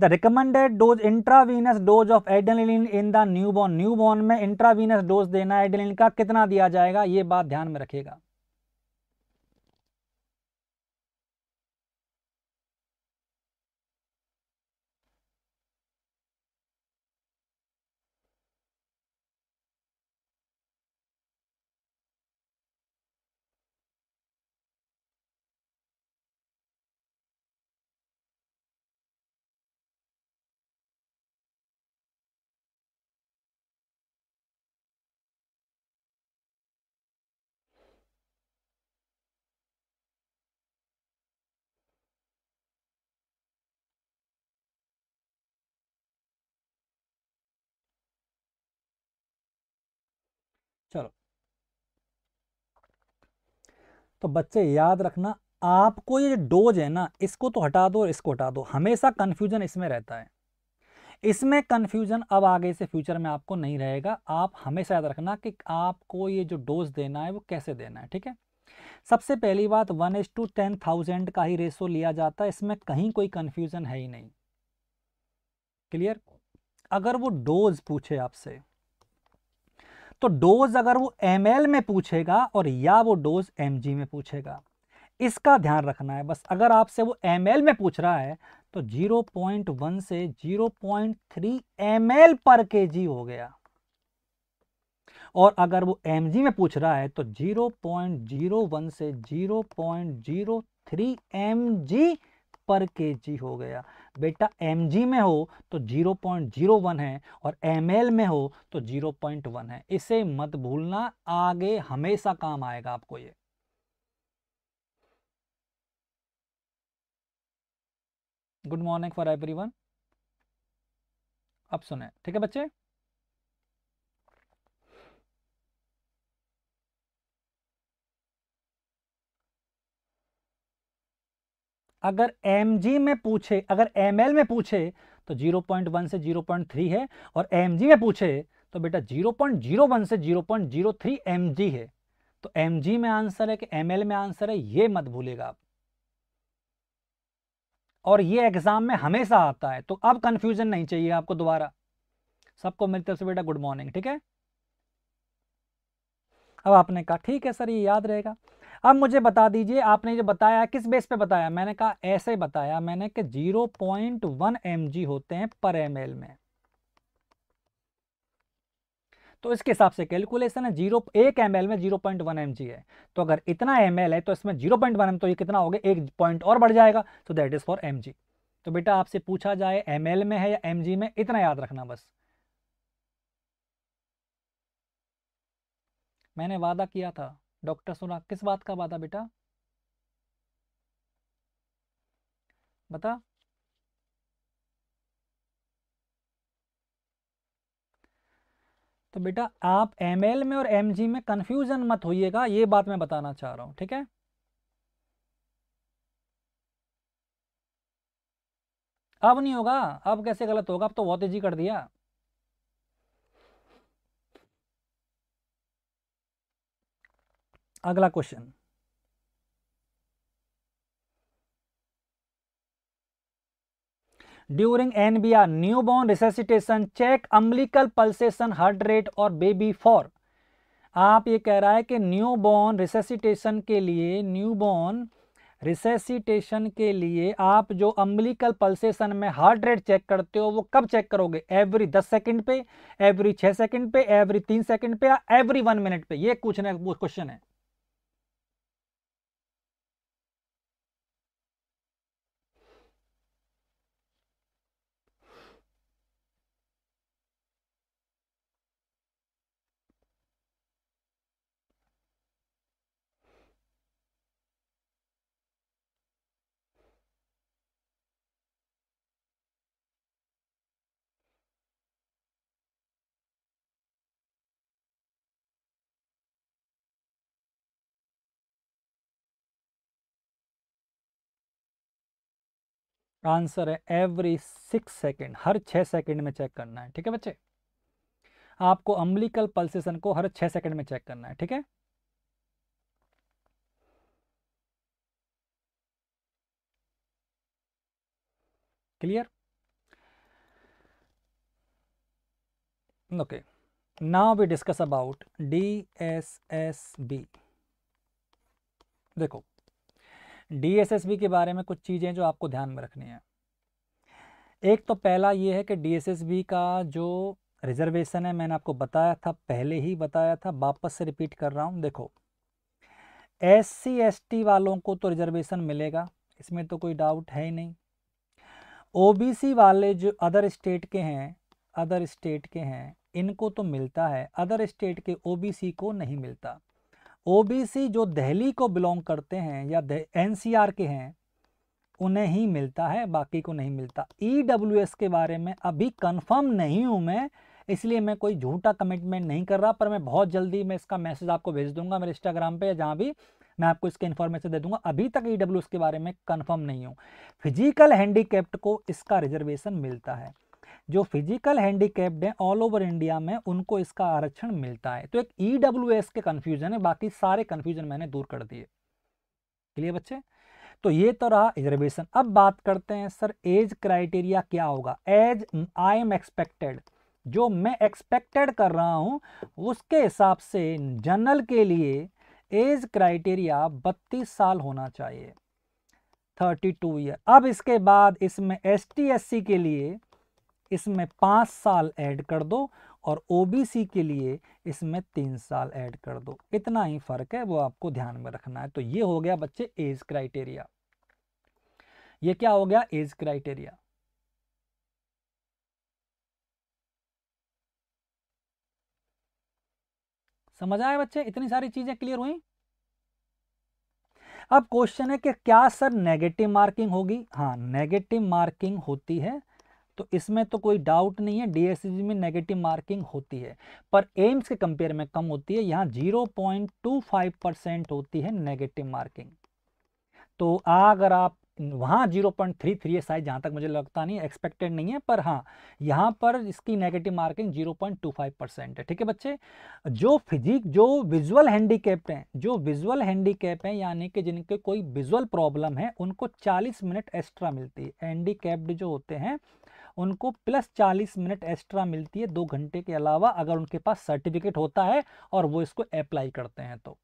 the recommended dose intravenous dose of adrenaline in the newborn newborn में इंट्रावीनस डोज देना एडेलिन का कितना दिया जाएगा ये बात ध्यान में रखेगा तो बच्चे याद रखना आपको ये डोज है ना इसको तो हटा दो और इसको हटा दो हमेशा कंफ्यूजन इसमें रहता है इसमें कंफ्यूजन अब आगे से फ्यूचर में आपको नहीं रहेगा आप हमेशा याद रखना कि आपको ये जो डोज देना है वो कैसे देना है ठीक है सबसे पहली बात one is to ten thousand का ही रेशो लिया जाता है इसमें कहीं कोई कंफ्यूजन है ही नहीं क्लियर अगर वो डोज पूछे आपसे तो डोज अगर वो एम में पूछेगा और या वो डोज एम में पूछेगा इसका ध्यान रखना है बस अगर आपसे वो एम में पूछ रहा है तो 0.1 से 0.3 पॉइंट पर के जी हो गया और अगर वो एम में पूछ रहा है तो 0.01 से 0.03 पॉइंट पर के जी हो गया बेटा एम में हो तो 0.01 है और एम में हो तो 0.1 है इसे मत भूलना आगे हमेशा काम आएगा आपको ये गुड मॉर्निंग फॉर एवरीवन अब सुने ठीक है बच्चे अगर एम में पूछे अगर एम में पूछे तो 0.1 से 0.3 है और एम में पूछे तो बेटा 0.01 से 0.03 एम है तो एम में आंसर है कि एम में आंसर है ये मत भूलेगा आप और ये एग्जाम में हमेशा आता है तो अब कंफ्यूजन नहीं चाहिए आपको दोबारा सबको मेरी तरफ से बेटा गुड मॉर्निंग ठीक है अब आपने कहा ठीक है सर ये याद रहेगा अब मुझे बता दीजिए आपने जो बताया किस बेस पे बताया मैंने कहा ऐसे बताया मैंने कि 0.1 पॉइंट होते हैं पर एम में तो इसके हिसाब से कैलकुलेशन है जीरो एक एम में जीरो पॉइंट वन एम है तो अगर इतना एम है तो इसमें जीरो पॉइंट वन एम तो ये कितना हो गया एक पॉइंट और बढ़ जाएगा तो दैट इज फॉर एम तो बेटा आपसे पूछा जाए एम में है या एम में इतना याद रखना बस मैंने वादा किया था डॉक्टर सुना किस बात का वादा बेटा बता तो बेटा आप एम में और एम में कंफ्यूजन मत होइएगा ये बात मैं बताना चाह रहा हूं ठीक है अब नहीं होगा अब कैसे गलत होगा अब तो बहुत ईजी कर दिया अगला question during newborn resuscitation check umbilical pulsation heart rate और बेबी फॉर आप ये कह रहा है कि बॉर्न रिसेसिटेशन के लिए बॉर्न रिसेसिटेशन के लिए आप जो अम्बलिकल पल्सेशन में हार्ट रेट चेक करते हो वो कब चेक करोगे एवरी दस सेकंड पे एवरी छः सेकंड पे एवरी तीन सेकंड पे या एवरी वन मिनट पे ये पूछने क्वेश्चन है आंसर है एवरी सिक्स सेकेंड हर छः सेकेंड में चेक करना है ठीक है बच्चे आपको अम्बलिकल पल्सेशन को हर छः सेकेंड में चेक करना है ठीक है clear okay now we discuss about D S S B देखो डीएसएसबी के बारे में कुछ चीज़ें जो आपको ध्यान में रखनी है एक तो पहला ये है कि डीएसएसबी का जो रिजर्वेशन है मैंने आपको बताया था पहले ही बताया था वापस से रिपीट कर रहा हूँ देखो एस सी एस टी वालों को तो रिजर्वेशन मिलेगा इसमें तो कोई डाउट है ही नहीं ओ वाले जो अदर स्टेट के हैं अदर स्टेट के हैं इनको तो मिलता है अदर स्टेट के ओबीसी को नहीं मिलता ओबीसी जो दहली को बिलोंग करते हैं या एनसीआर के हैं उन्हें ही मिलता है बाकी को नहीं मिलता ईडब्ल्यूएस e के बारे में अभी कंफर्म नहीं हूँ मैं इसलिए मैं कोई झूठा कमिटमेंट नहीं कर रहा पर मैं बहुत जल्दी मैं इसका मैसेज आपको भेज दूंगा मेरे इंस्टाग्राम पे या जहाँ भी मैं आपको इसके इन्फॉर्मेशन दे दूंगा अभी तक ई e के बारे में कन्फर्म नहीं हूँ फिजिकल हैंडीकेप्ट को इसका रिजर्वेशन मिलता है जो फिजिकल हैंडीकैप्ड हैं ऑल ओवर इंडिया में उनको इसका आरक्षण मिलता है तो एक ई e के कन्फ्यूजन है बाकी सारे कन्फ्यूजन मैंने दूर कर दिए क्लियर बच्चे तो ये तो रहा रिजर्वेशन अब बात करते हैं सर एज क्राइटेरिया क्या होगा एज आई एम एक्सपेक्टेड जो मैं एक्सपेक्टेड कर रहा हूं उसके हिसाब से जनरल के लिए एज क्राइटेरिया 32 साल होना चाहिए 32 ईयर अब इसके बाद इसमें एस टी के लिए इसमें पाँच साल ऐड कर दो और ओबीसी के लिए इसमें तीन साल ऐड कर दो इतना ही फ़र्क है वो आपको ध्यान में रखना है तो ये हो गया बच्चे एज क्राइटेरिया ये क्या हो गया एज क्राइटेरिया समझ आए बच्चे इतनी सारी चीजें क्लियर हुई अब क्वेश्चन है कि क्या सर नेगेटिव मार्किंग होगी हाँ नेगेटिव मार्किंग होती है तो इसमें तो कोई डाउट नहीं है डीएससी में नेगेटिव मार्किंग होती है पर एम्स के कंपेयर में कम होती है यहाँ 0.25 परसेंट होती है नेगेटिव मार्किंग तो अगर आप वहाँ 0.33 पॉइंट थ्री थ्री है साइज जहाँ तक मुझे लगता नहीं एक्सपेक्टेड नहीं है पर हाँ यहाँ पर इसकी negative marking 0.25 point two five percent है ठीक है बच्चे जो फिजिक जो विजुअल हैंडीकेप्ड हैं जो विजुअल हैंडीकेप हैं यानी कि जिनके कोई विजुअल प्रॉब्लम है उनको 40 मिनट एक्स्ट्रा मिलती है हैंडीकेप्ड जो होते हैं उनको प्लस चालीस मिनट एक्स्ट्रा मिलती है दो घंटे के अलावा अगर उनके पास सर्टिफिकेट होता है और वो इसको अप्लाई करते हैं तो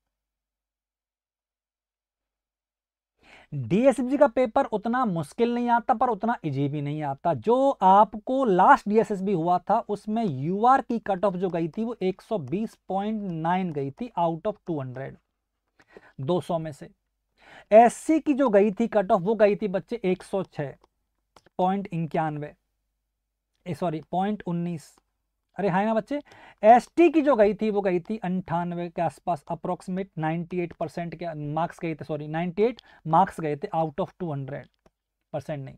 डीएसएसबी का पेपर उतना मुश्किल नहीं आता पर उतना इजी भी नहीं आता जो आपको लास्ट डीएसएसबी हुआ था उसमें यूआर की कट ऑफ जो गई थी वो 120.9 गई थी आउट ऑफ 200 200 में से एससी की जो गई थी कट ऑफ वो गई थी बच्चे 106 पॉइंट इक्यानवे सॉरी पॉइंट उन्नीस अरे हाँ ना बच्चे एसटी की जो गई थी वो गई थी अंठानवे के आसपास अप्रोक्सीमेट 98 परसेंट के मार्क्स गए थे सॉरी 98 मार्क्स गए थे आउट ऑफ 200 परसेंट नहीं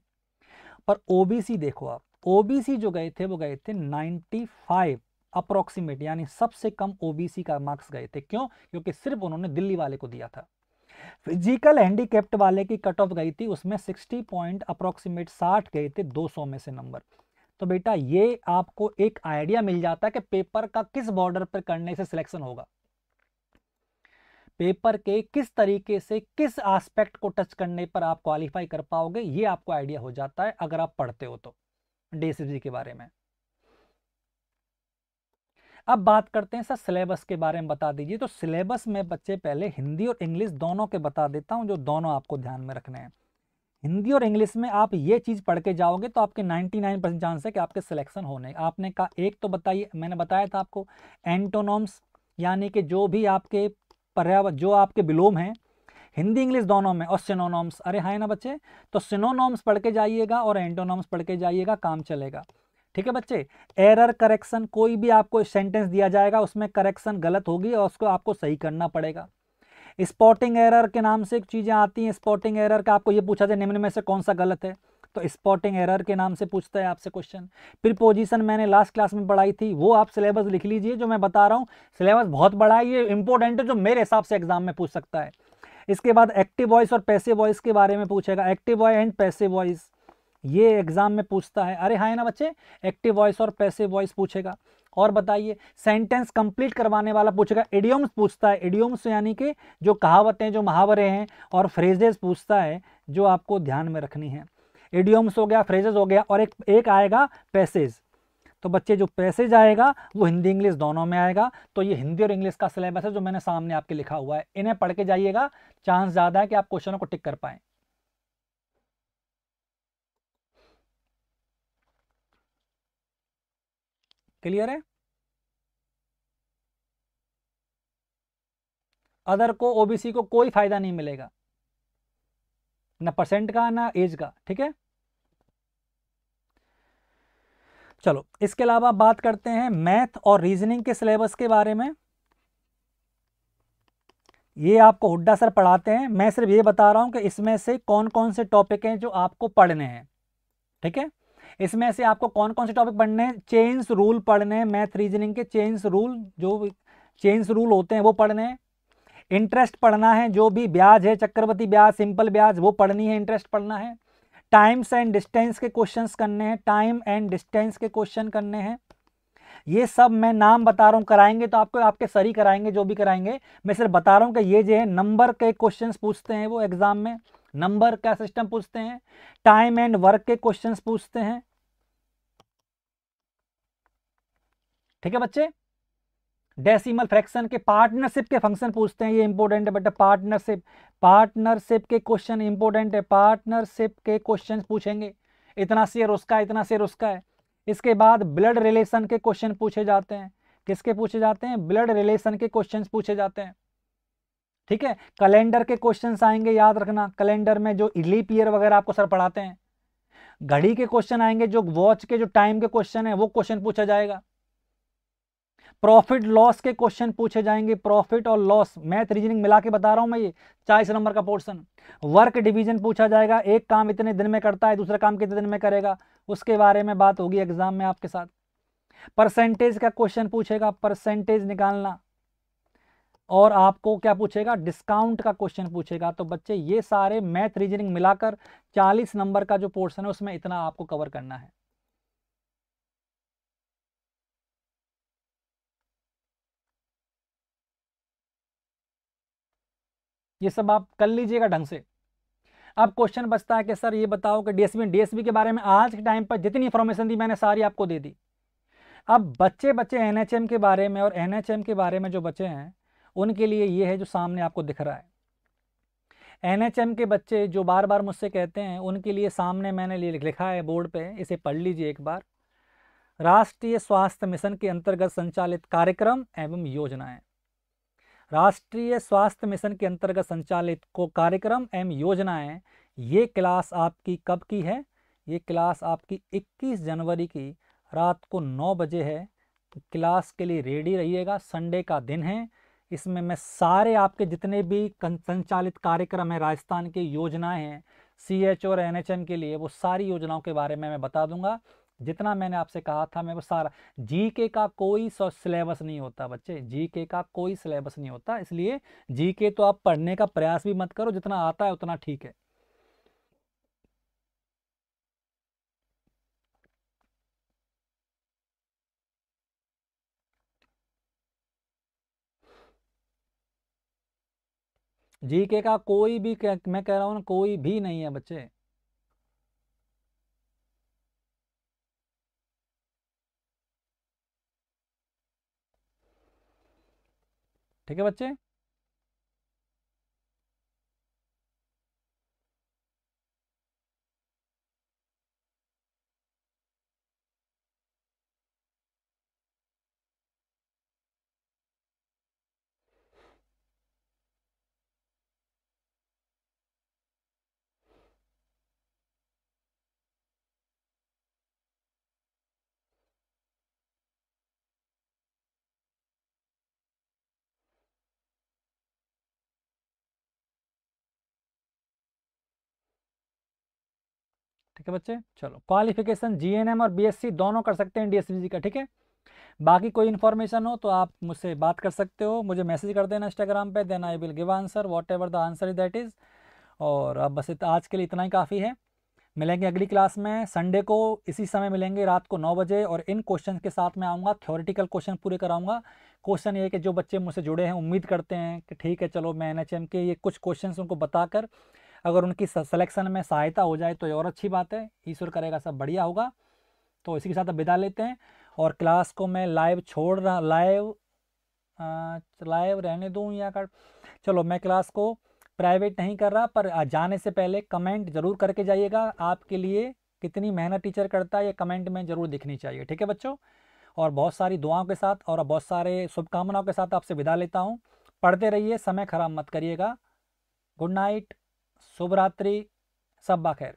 पर ओबीसी देखो आप ओबीसी जो गए थे वो गए थे 95 अप्रोक्सीमेट यानी सबसे कम ओबीसी का मार्क्स गए थे क्यों क्योंकि सिर्फ उन्होंने दिल्ली वाले को दिया था फिजिकल हैंडीकेप्ट वाले की कट ऑफ गई थी उसमें 60 पॉइंट अप्रोक्सीमेट 60 गए थे 200 में से नंबर तो बेटा ये आपको एक आइडिया मिल जाता है कि पेपर का किस बॉर्डर पर करने से सिलेक्शन होगा पेपर के किस तरीके से किस एस्पेक्ट को टच करने पर आप क्वालिफाई कर पाओगे ये आपको आइडिया हो जाता है अगर आप पढ़ते हो तो डीएसजी e के बारे में अब बात करते हैं सर सिलेबस के बारे में बता दीजिए तो सिलेबस में बच्चे पहले हिंदी और इंग्लिश दोनों के बता देता हूं जो दोनों आपको ध्यान में रखने हैं हिंदी और इंग्लिश में आप ये चीज़ पढ़ के जाओगे तो आपके 99 परसेंट चांस है कि आपके सिलेक्शन होने आपने कहा एक तो बताइए मैंने बताया था आपको एंटोनॉम्स यानी कि जो भी आपके पर्यावरण जो आपके विलोम हैं हिंदी इंग्लिश दोनों में और सिनोनॉम्स अरे हाय ना बच्चे तो सिनोनॉम्स पढ़ के जाइएगा और एंटोनॉम्स पढ़ के जाइएगा काम चलेगा ठीक है बच्चे एरर करेक्शन कोई भी आपको सेंटेंस दिया जाएगा उसमें करेक्शन गलत होगी और उसको आपको सही करना पड़ेगा स्पॉटिंग एरर के नाम से एक चीज़ें आती हैं स्पॉटिंग एरर का आपको ये पूछा जाए निम्न में से कौन सा गलत है तो स्पॉटिंग एरर के नाम से पूछता है आपसे क्वेश्चन प्रीपोजिशन मैंने लास्ट क्लास में पढ़ाई थी वो आप सिलेबस लिख लीजिए जो मैं बता रहा हूँ सिलेबस बहुत बड़ा है ये इंपॉर्टेंट है जो मेरे हिसाब से एग्जाम में पूछ सकता है इसके बाद एक्टिव वॉइस और पैसे वॉइस के बारे में पूछेगा active voice and passive voice ये एग्जाम में पूछता है अरे हाँ ना बच्चे एक्टिव वॉइस और पैसे वॉइस पूछेगा और बताइए सेंटेंस कंप्लीट करवाने वाला पूछेगा एडियोम्स पूछता है एडियोम्स तो यानी कि जो कहावतें जो मुहावरे हैं और फ्रेजेस पूछता है जो आपको ध्यान में रखनी है एडियोम्स हो गया फ्रेजेस हो गया और एक एक आएगा पैसेज तो बच्चे जो पैसेज आएगा वो हिंदी इंग्लिश दोनों में आएगा तो ये हिंदी और इंग्लिश का सिलेबस है जो मैंने सामने आपके लिखा हुआ है इन्हें पढ़ के जाइएगा चांस ज़्यादा है कि आप क्वेश्चनों को टिक कर पाएँ क्लियर है अदर को ओबीसी को कोई फायदा नहीं मिलेगा ना परसेंट का ना एज का ठीक है चलो इसके अलावा बात करते हैं मैथ और रीजनिंग के सिलेबस के बारे में ये आपको हुड्डा सर पढ़ाते हैं मैं सिर्फ ये बता रहा हूं कि इसमें से कौन कौन से टॉपिक हैं जो आपको पढ़ने हैं ठीक है इसमें से आपको कौन कौन से टॉपिक पढ़ने हैं चेंज रूल पढ़ने हैं मैथ रीजनिंग के चेंज रूल जो चेंज रूल होते हैं वो पढ़ने हैं इंटरेस्ट पढ़ना है जो भी ब्याज है चक्रवर्ती ब्याज सिंपल ब्याज वो पढ़नी है इंटरेस्ट पढ़ना है टाइम्स एंड डिस्टेंस के क्वेश्चन करने हैं टाइम एंड डिस्टेंस के क्वेश्चन करने हैं ये सब मैं नाम बता रहा हूँ कराएंगे तो आपको आपके सर ही कराएंगे जो भी कराएंगे मैं सिर्फ बता रहा हूँ कि ये जो है नंबर के क्वेश्चन पूछते हैं वो एग्ज़ाम में नंबर का सिस्टम पूछते हैं टाइम एंड वर्क के क्वेश्चंस पूछते हैं ठीक है बच्चे डेसिमल फ्रैक्शन के पार्टनरशिप के फंक्शन पूछते हैं ये इंपॉर्टेंट है बेटा पार्टनरशिप पार्टनरशिप के क्वेश्चन इंपॉर्टेंट है पार्टनरशिप के क्वेश्चन पूछेंगे इतना शेयर उसका इतना शेयर उसका है इसके बाद ब्लड रिलेशन के क्वेश्चन पूछे जाते हैं किसके पूछे जाते हैं ब्लड रिलेशन के क्वेश्चन पूछे जाते हैं ठीक है कैलेंडर के क्वेश्चन आएंगे याद रखना कैलेंडर में जो इलीप ईयर वगैरह आपको सर पढ़ाते हैं घड़ी के क्वेश्चन आएंगे जो वॉच के जो टाइम के क्वेश्चन है वो क्वेश्चन पूछा जाएगा प्रॉफिट लॉस के क्वेश्चन पूछे जाएंगे प्रॉफिट और लॉस मैथ रीजनिंग मिला के बता रहा हूं मैं ये चालीस नंबर का पोर्शन वर्क डिवीजन पूछा जाएगा एक काम इतने दिन में करता है दूसरा काम कितने दिन में करेगा उसके बारे में बात होगी एग्जाम में आपके साथ परसेंटेज का क्वेश्चन पूछेगा परसेंटेज निकालना और आपको क्या पूछेगा डिस्काउंट का क्वेश्चन पूछेगा तो बच्चे ये सारे मैथ रीजनिंग मिलाकर 40 नंबर का जो पोर्शन है उसमें इतना आपको कवर करना है ये सब आप कर लीजिएगा ढंग से अब क्वेश्चन बचता है कि सर ये बताओ कि डीएसबी डीएसबी के बारे में आज के टाइम पर जितनी इन्फॉर्मेशन दी मैंने सारी आपको दे दी अब बच्चे बच्चे एनएचएम के बारे में और एनएचएम के बारे में जो बच्चे हैं उनके लिए ये है जो सामने आपको दिख रहा है एनएचएम के बच्चे जो बार बार मुझसे कहते हैं उनके लिए सामने मैंने लिखा है बोर्ड पे इसे पढ़ लीजिए एक बार राष्ट्रीय स्वास्थ्य मिशन के अंतर्गत संचालित कार्यक्रम एवं योजनाएं राष्ट्रीय स्वास्थ्य मिशन के अंतर्गत संचालित को कार्यक्रम एवं योजनाएं ये क्लास आपकी कब की है ये क्लास आपकी 21 जनवरी की रात को 9 बजे है तो क्लास के लिए रेडी रहिएगा संडे का दिन है इसमें मैं सारे आपके जितने भी संचालित कार्यक्रम हैं राजस्थान के योजनाएं हैं सी एच और एन एच एम के लिए वो सारी योजनाओं के बारे में मैं बता दूंगा जितना मैंने आपसे कहा था मैं वो सारा जी के का कोई सिलेबस नहीं होता बच्चे जी के का कोई सिलेबस नहीं होता इसलिए जी के तो आप पढ़ने का प्रयास भी मत करो जितना आता है उतना ठीक है जीके का कोई भी मैं कह रहा हूं ना कोई भी नहीं है बच्चे ठीक है बच्चे ठीक है बच्चे चलो क्वालिफिकेशन जीएनएम और बीएससी दोनों कर सकते हैं डीएसबीजी का ठीक है बाकी कोई इन्फॉर्मेशन हो तो आप मुझसे बात कर सकते हो मुझे मैसेज कर देना इंस्टाग्राम पे then I will give answer whatever the answer is that is और अब बस आज के लिए इतना ही काफ़ी है मिलेंगे अगली क्लास में संडे को इसी समय मिलेंगे रात को नौ बजे और इन क्वेश्चन के साथ मैं आऊँगा थ्योरेटिकल क्वेश्चन पूरे कराऊँगा क्वेश्चन ये कि जो बच्चे मुझसे जुड़े हैं उम्मीद करते हैं कि ठीक है चलो मैं एन के ये कुछ क्वेश्चन उनको बताकर अगर उनकी सिलेक्शन में सहायता हो जाए तो और अच्छी बात है ईश्वर करेगा सब बढ़िया होगा तो इसी के साथ अब विदा लेते हैं और क्लास को मैं लाइव छोड़ रहा लाइव लाइव रहने दूँ या कर चलो मैं क्लास को प्राइवेट नहीं कर रहा पर जाने से पहले कमेंट ज़रूर करके जाइएगा आपके लिए कितनी मेहनत टीचर करता है ये कमेंट में ज़रूर दिखनी चाहिए ठीक है बच्चों और बहुत सारी दुआओं के साथ और बहुत सारे शुभकामनाओं के साथ आपसे विदा लेता हूँ पढ़ते रहिए समय ख़राब मत करिएगा गुड नाइट शुभ रात्रि सब बखैर